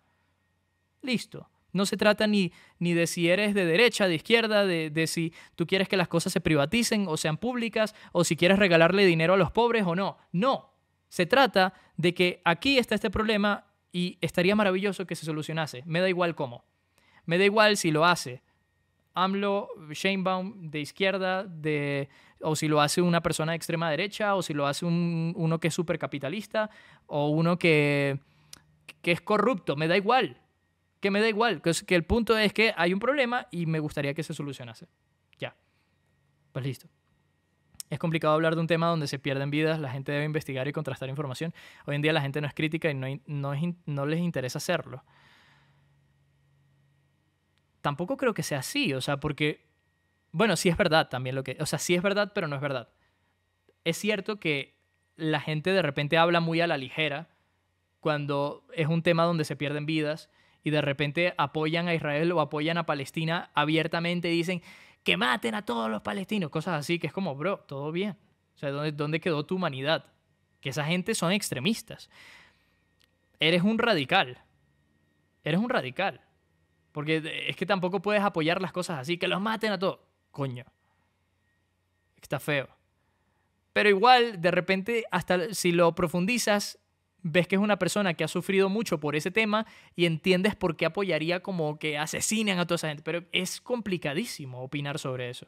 Listo. No se trata ni, ni de si eres de derecha, de izquierda, de, de si tú quieres que las cosas se privaticen o sean públicas, o si quieres regalarle dinero a los pobres o no. No. Se trata de que aquí está este problema y estaría maravilloso que se solucionase. Me da igual cómo. Me da igual si lo hace. AMLO, Shanebaum, de izquierda, de o si lo hace una persona de extrema derecha, o si lo hace un, uno que es supercapitalista, o uno que, es corrupto, me da igual, que me da igual, que, el punto es que hay un problema y me gustaría que se solucionase. Ya, pues listo. Es complicado hablar de un tema donde se pierden vidas, la gente debe investigar y contrastar información. Hoy en día la gente no es crítica y no, no les interesa hacerlo. Tampoco creo que sea así, o sea, porque bueno, sí es verdad también lo que... O sea, sí es verdad, pero no es verdad. Es cierto que la gente de repente habla muy a la ligera cuando es un tema donde se pierden vidas y de repente apoyan a Israel o apoyan a Palestina abiertamente dicen que maten a todos los palestinos, cosas así, que es como, bro, todo bien. O sea, ¿dónde, dónde quedó tu humanidad? Que esa gente son extremistas. Eres un radical. Eres un radical. Porque es que tampoco puedes apoyar las cosas así, que los maten a todos coño, está feo. Pero igual, de repente, hasta si lo profundizas, ves que es una persona que ha sufrido mucho por ese tema y entiendes por qué apoyaría como que asesinan a toda esa gente. Pero es complicadísimo opinar sobre eso.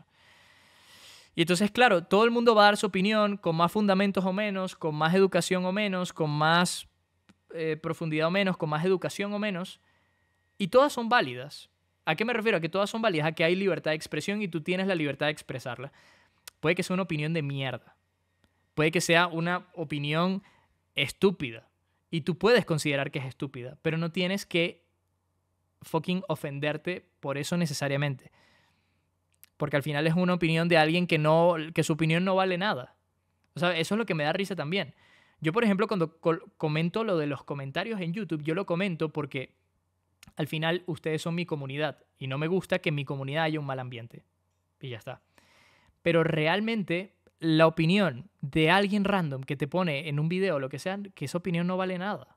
Y entonces, claro, todo el mundo va a dar su opinión con más fundamentos o menos, con más educación o menos, con más eh, profundidad o menos, con más educación o menos. Y todas son válidas. ¿A qué me refiero? A que todas son válidas, a que hay libertad de expresión y tú tienes la libertad de expresarla. Puede que sea una opinión de mierda. Puede que sea una opinión estúpida. Y tú puedes considerar que es estúpida, pero no tienes que fucking ofenderte por eso necesariamente. Porque al final es una opinión de alguien que no que su opinión no vale nada. O sea, eso es lo que me da risa también. Yo, por ejemplo, cuando comento lo de los comentarios en YouTube, yo lo comento porque al final ustedes son mi comunidad y no me gusta que en mi comunidad haya un mal ambiente. Y ya está. Pero realmente la opinión de alguien random que te pone en un video o lo que sea, que esa opinión no vale nada.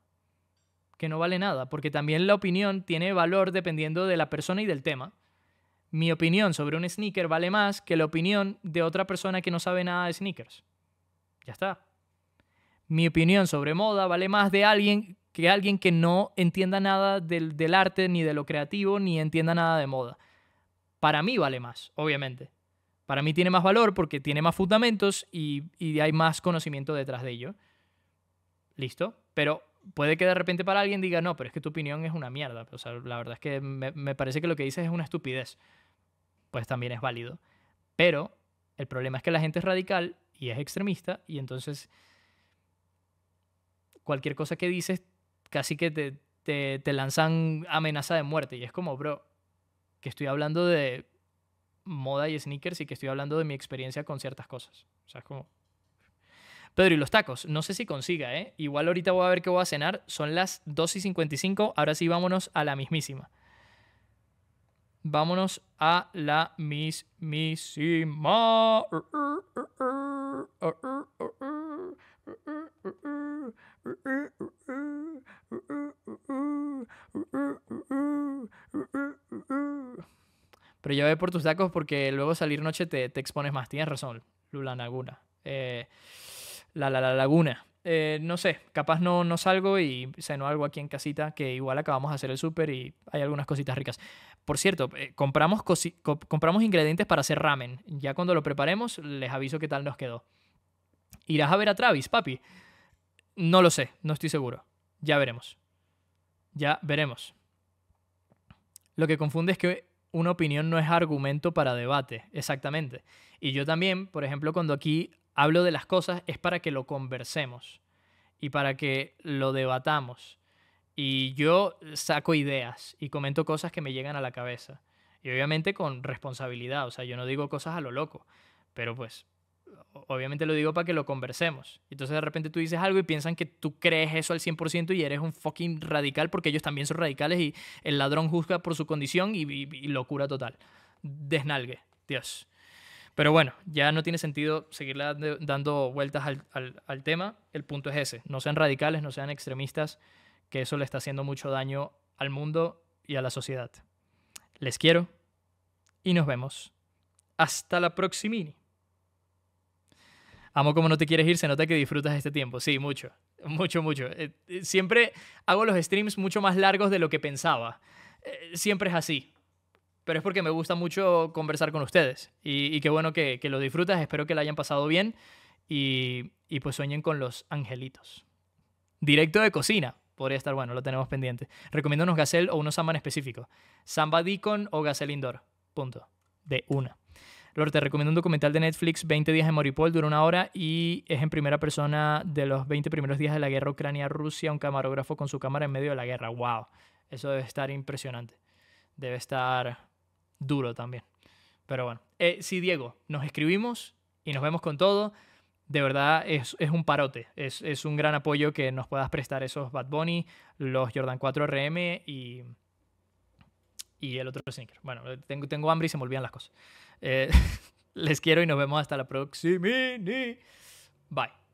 Que no vale nada, porque también la opinión tiene valor dependiendo de la persona y del tema. Mi opinión sobre un sneaker vale más que la opinión de otra persona que no sabe nada de sneakers. Ya está. Mi opinión sobre moda vale más de alguien que alguien que no entienda nada del, arte, ni de lo creativo, ni entienda nada de moda. Para mí vale más, obviamente. Para mí tiene más valor porque tiene más fundamentos y, hay más conocimiento detrás de ello. Listo. Pero puede que de repente para alguien diga, no, pero es que tu opinión es una mierda. O sea, la verdad es que me, me parece que lo que dices es una estupidez. Pues también es válido. Pero el problema es que la gente es radical y es extremista y entonces cualquier cosa que dices casi que te, lanzan amenaza de muerte. Y es como, bro, que estoy hablando de moda y sneakers y que estoy hablando de mi experiencia con ciertas cosas. O sea, es como... Pedro, y los tacos, no sé si consiga, ¿eh? Igual ahorita voy a ver qué voy a cenar. Son las 2 y 55, ahora sí vámonos a la mismísima. Vámonos a la mismísima. Pero ya ve por tus tacos porque luego salir noche te, expones más. Tienes razón, Lula Laguna. Eh, la, la, la Laguna. Eh, no sé, capaz no, no salgo y no algo aquí en casita, que igual acabamos de hacer el súper y hay algunas cositas ricas. Por cierto, eh, compramos, compramos ingredientes para hacer ramen. Ya cuando lo preparemos, les aviso qué tal nos quedó. ¿Irás a ver a Travis, papi? No lo sé, no estoy seguro. Ya veremos. Ya veremos. Lo que confunde es que una opinión no es argumento para debate, exactamente. Y yo también, por ejemplo, cuando aquí hablo de las cosas es para que lo conversemos y para que lo debatamos. Y yo saco ideas y comento cosas que me llegan a la cabeza. Y obviamente con responsabilidad, o sea, yo no digo cosas a lo loco, pero pues obviamente lo digo para que lo conversemos. Entonces de repente tú dices algo y piensan que tú crees eso al 100% y eres un fucking radical porque ellos también son radicales y el ladrón juzga por su condición y, locura total. Desnalgue, Dios. Pero bueno, ya no tiene sentido seguirle dando vueltas al, al tema. El punto es ese. No sean radicales, no sean extremistas, que eso le está haciendo mucho daño al mundo y a la sociedad. Les quiero y nos vemos. Hasta la próxima. Amo como no te quieres ir, se nota que disfrutas este tiempo. Sí, mucho, mucho, mucho. Eh, eh, siempre hago los streams mucho más largos de lo que pensaba. Eh, siempre es así. Pero es porque me gusta mucho conversar con ustedes. Y, qué bueno que, lo disfrutas. Espero que la hayan pasado bien. Y, pues sueñen con los angelitos. Directo de cocina. Podría estar bueno, lo tenemos pendiente. Recomiéndonos Gazelle o unos Samba en específico. Samba Deacon o Gazelle Indoor. Punto. De una. Lord, te recomiendo un documental de Netflix, 20 días de Moripol, dura una hora y es en primera persona de los 20 primeros días de la guerra Ucrania-Rusia, un camarógrafo con su cámara en medio de la guerra. ¡Wow! Eso debe estar impresionante. Debe estar duro también. Pero bueno, si eh, sí, Diego, nos escribimos y nos vemos con todo. De verdad es, es un parote, es, es, un gran apoyo que nos puedas prestar esos Bad Bunny, los Jordan 4 RM y, y el otro sneaker. Bueno, tengo, tengo hambre y se me olvidan las cosas. Eh, les quiero y nos vemos hasta la próxima. Bye.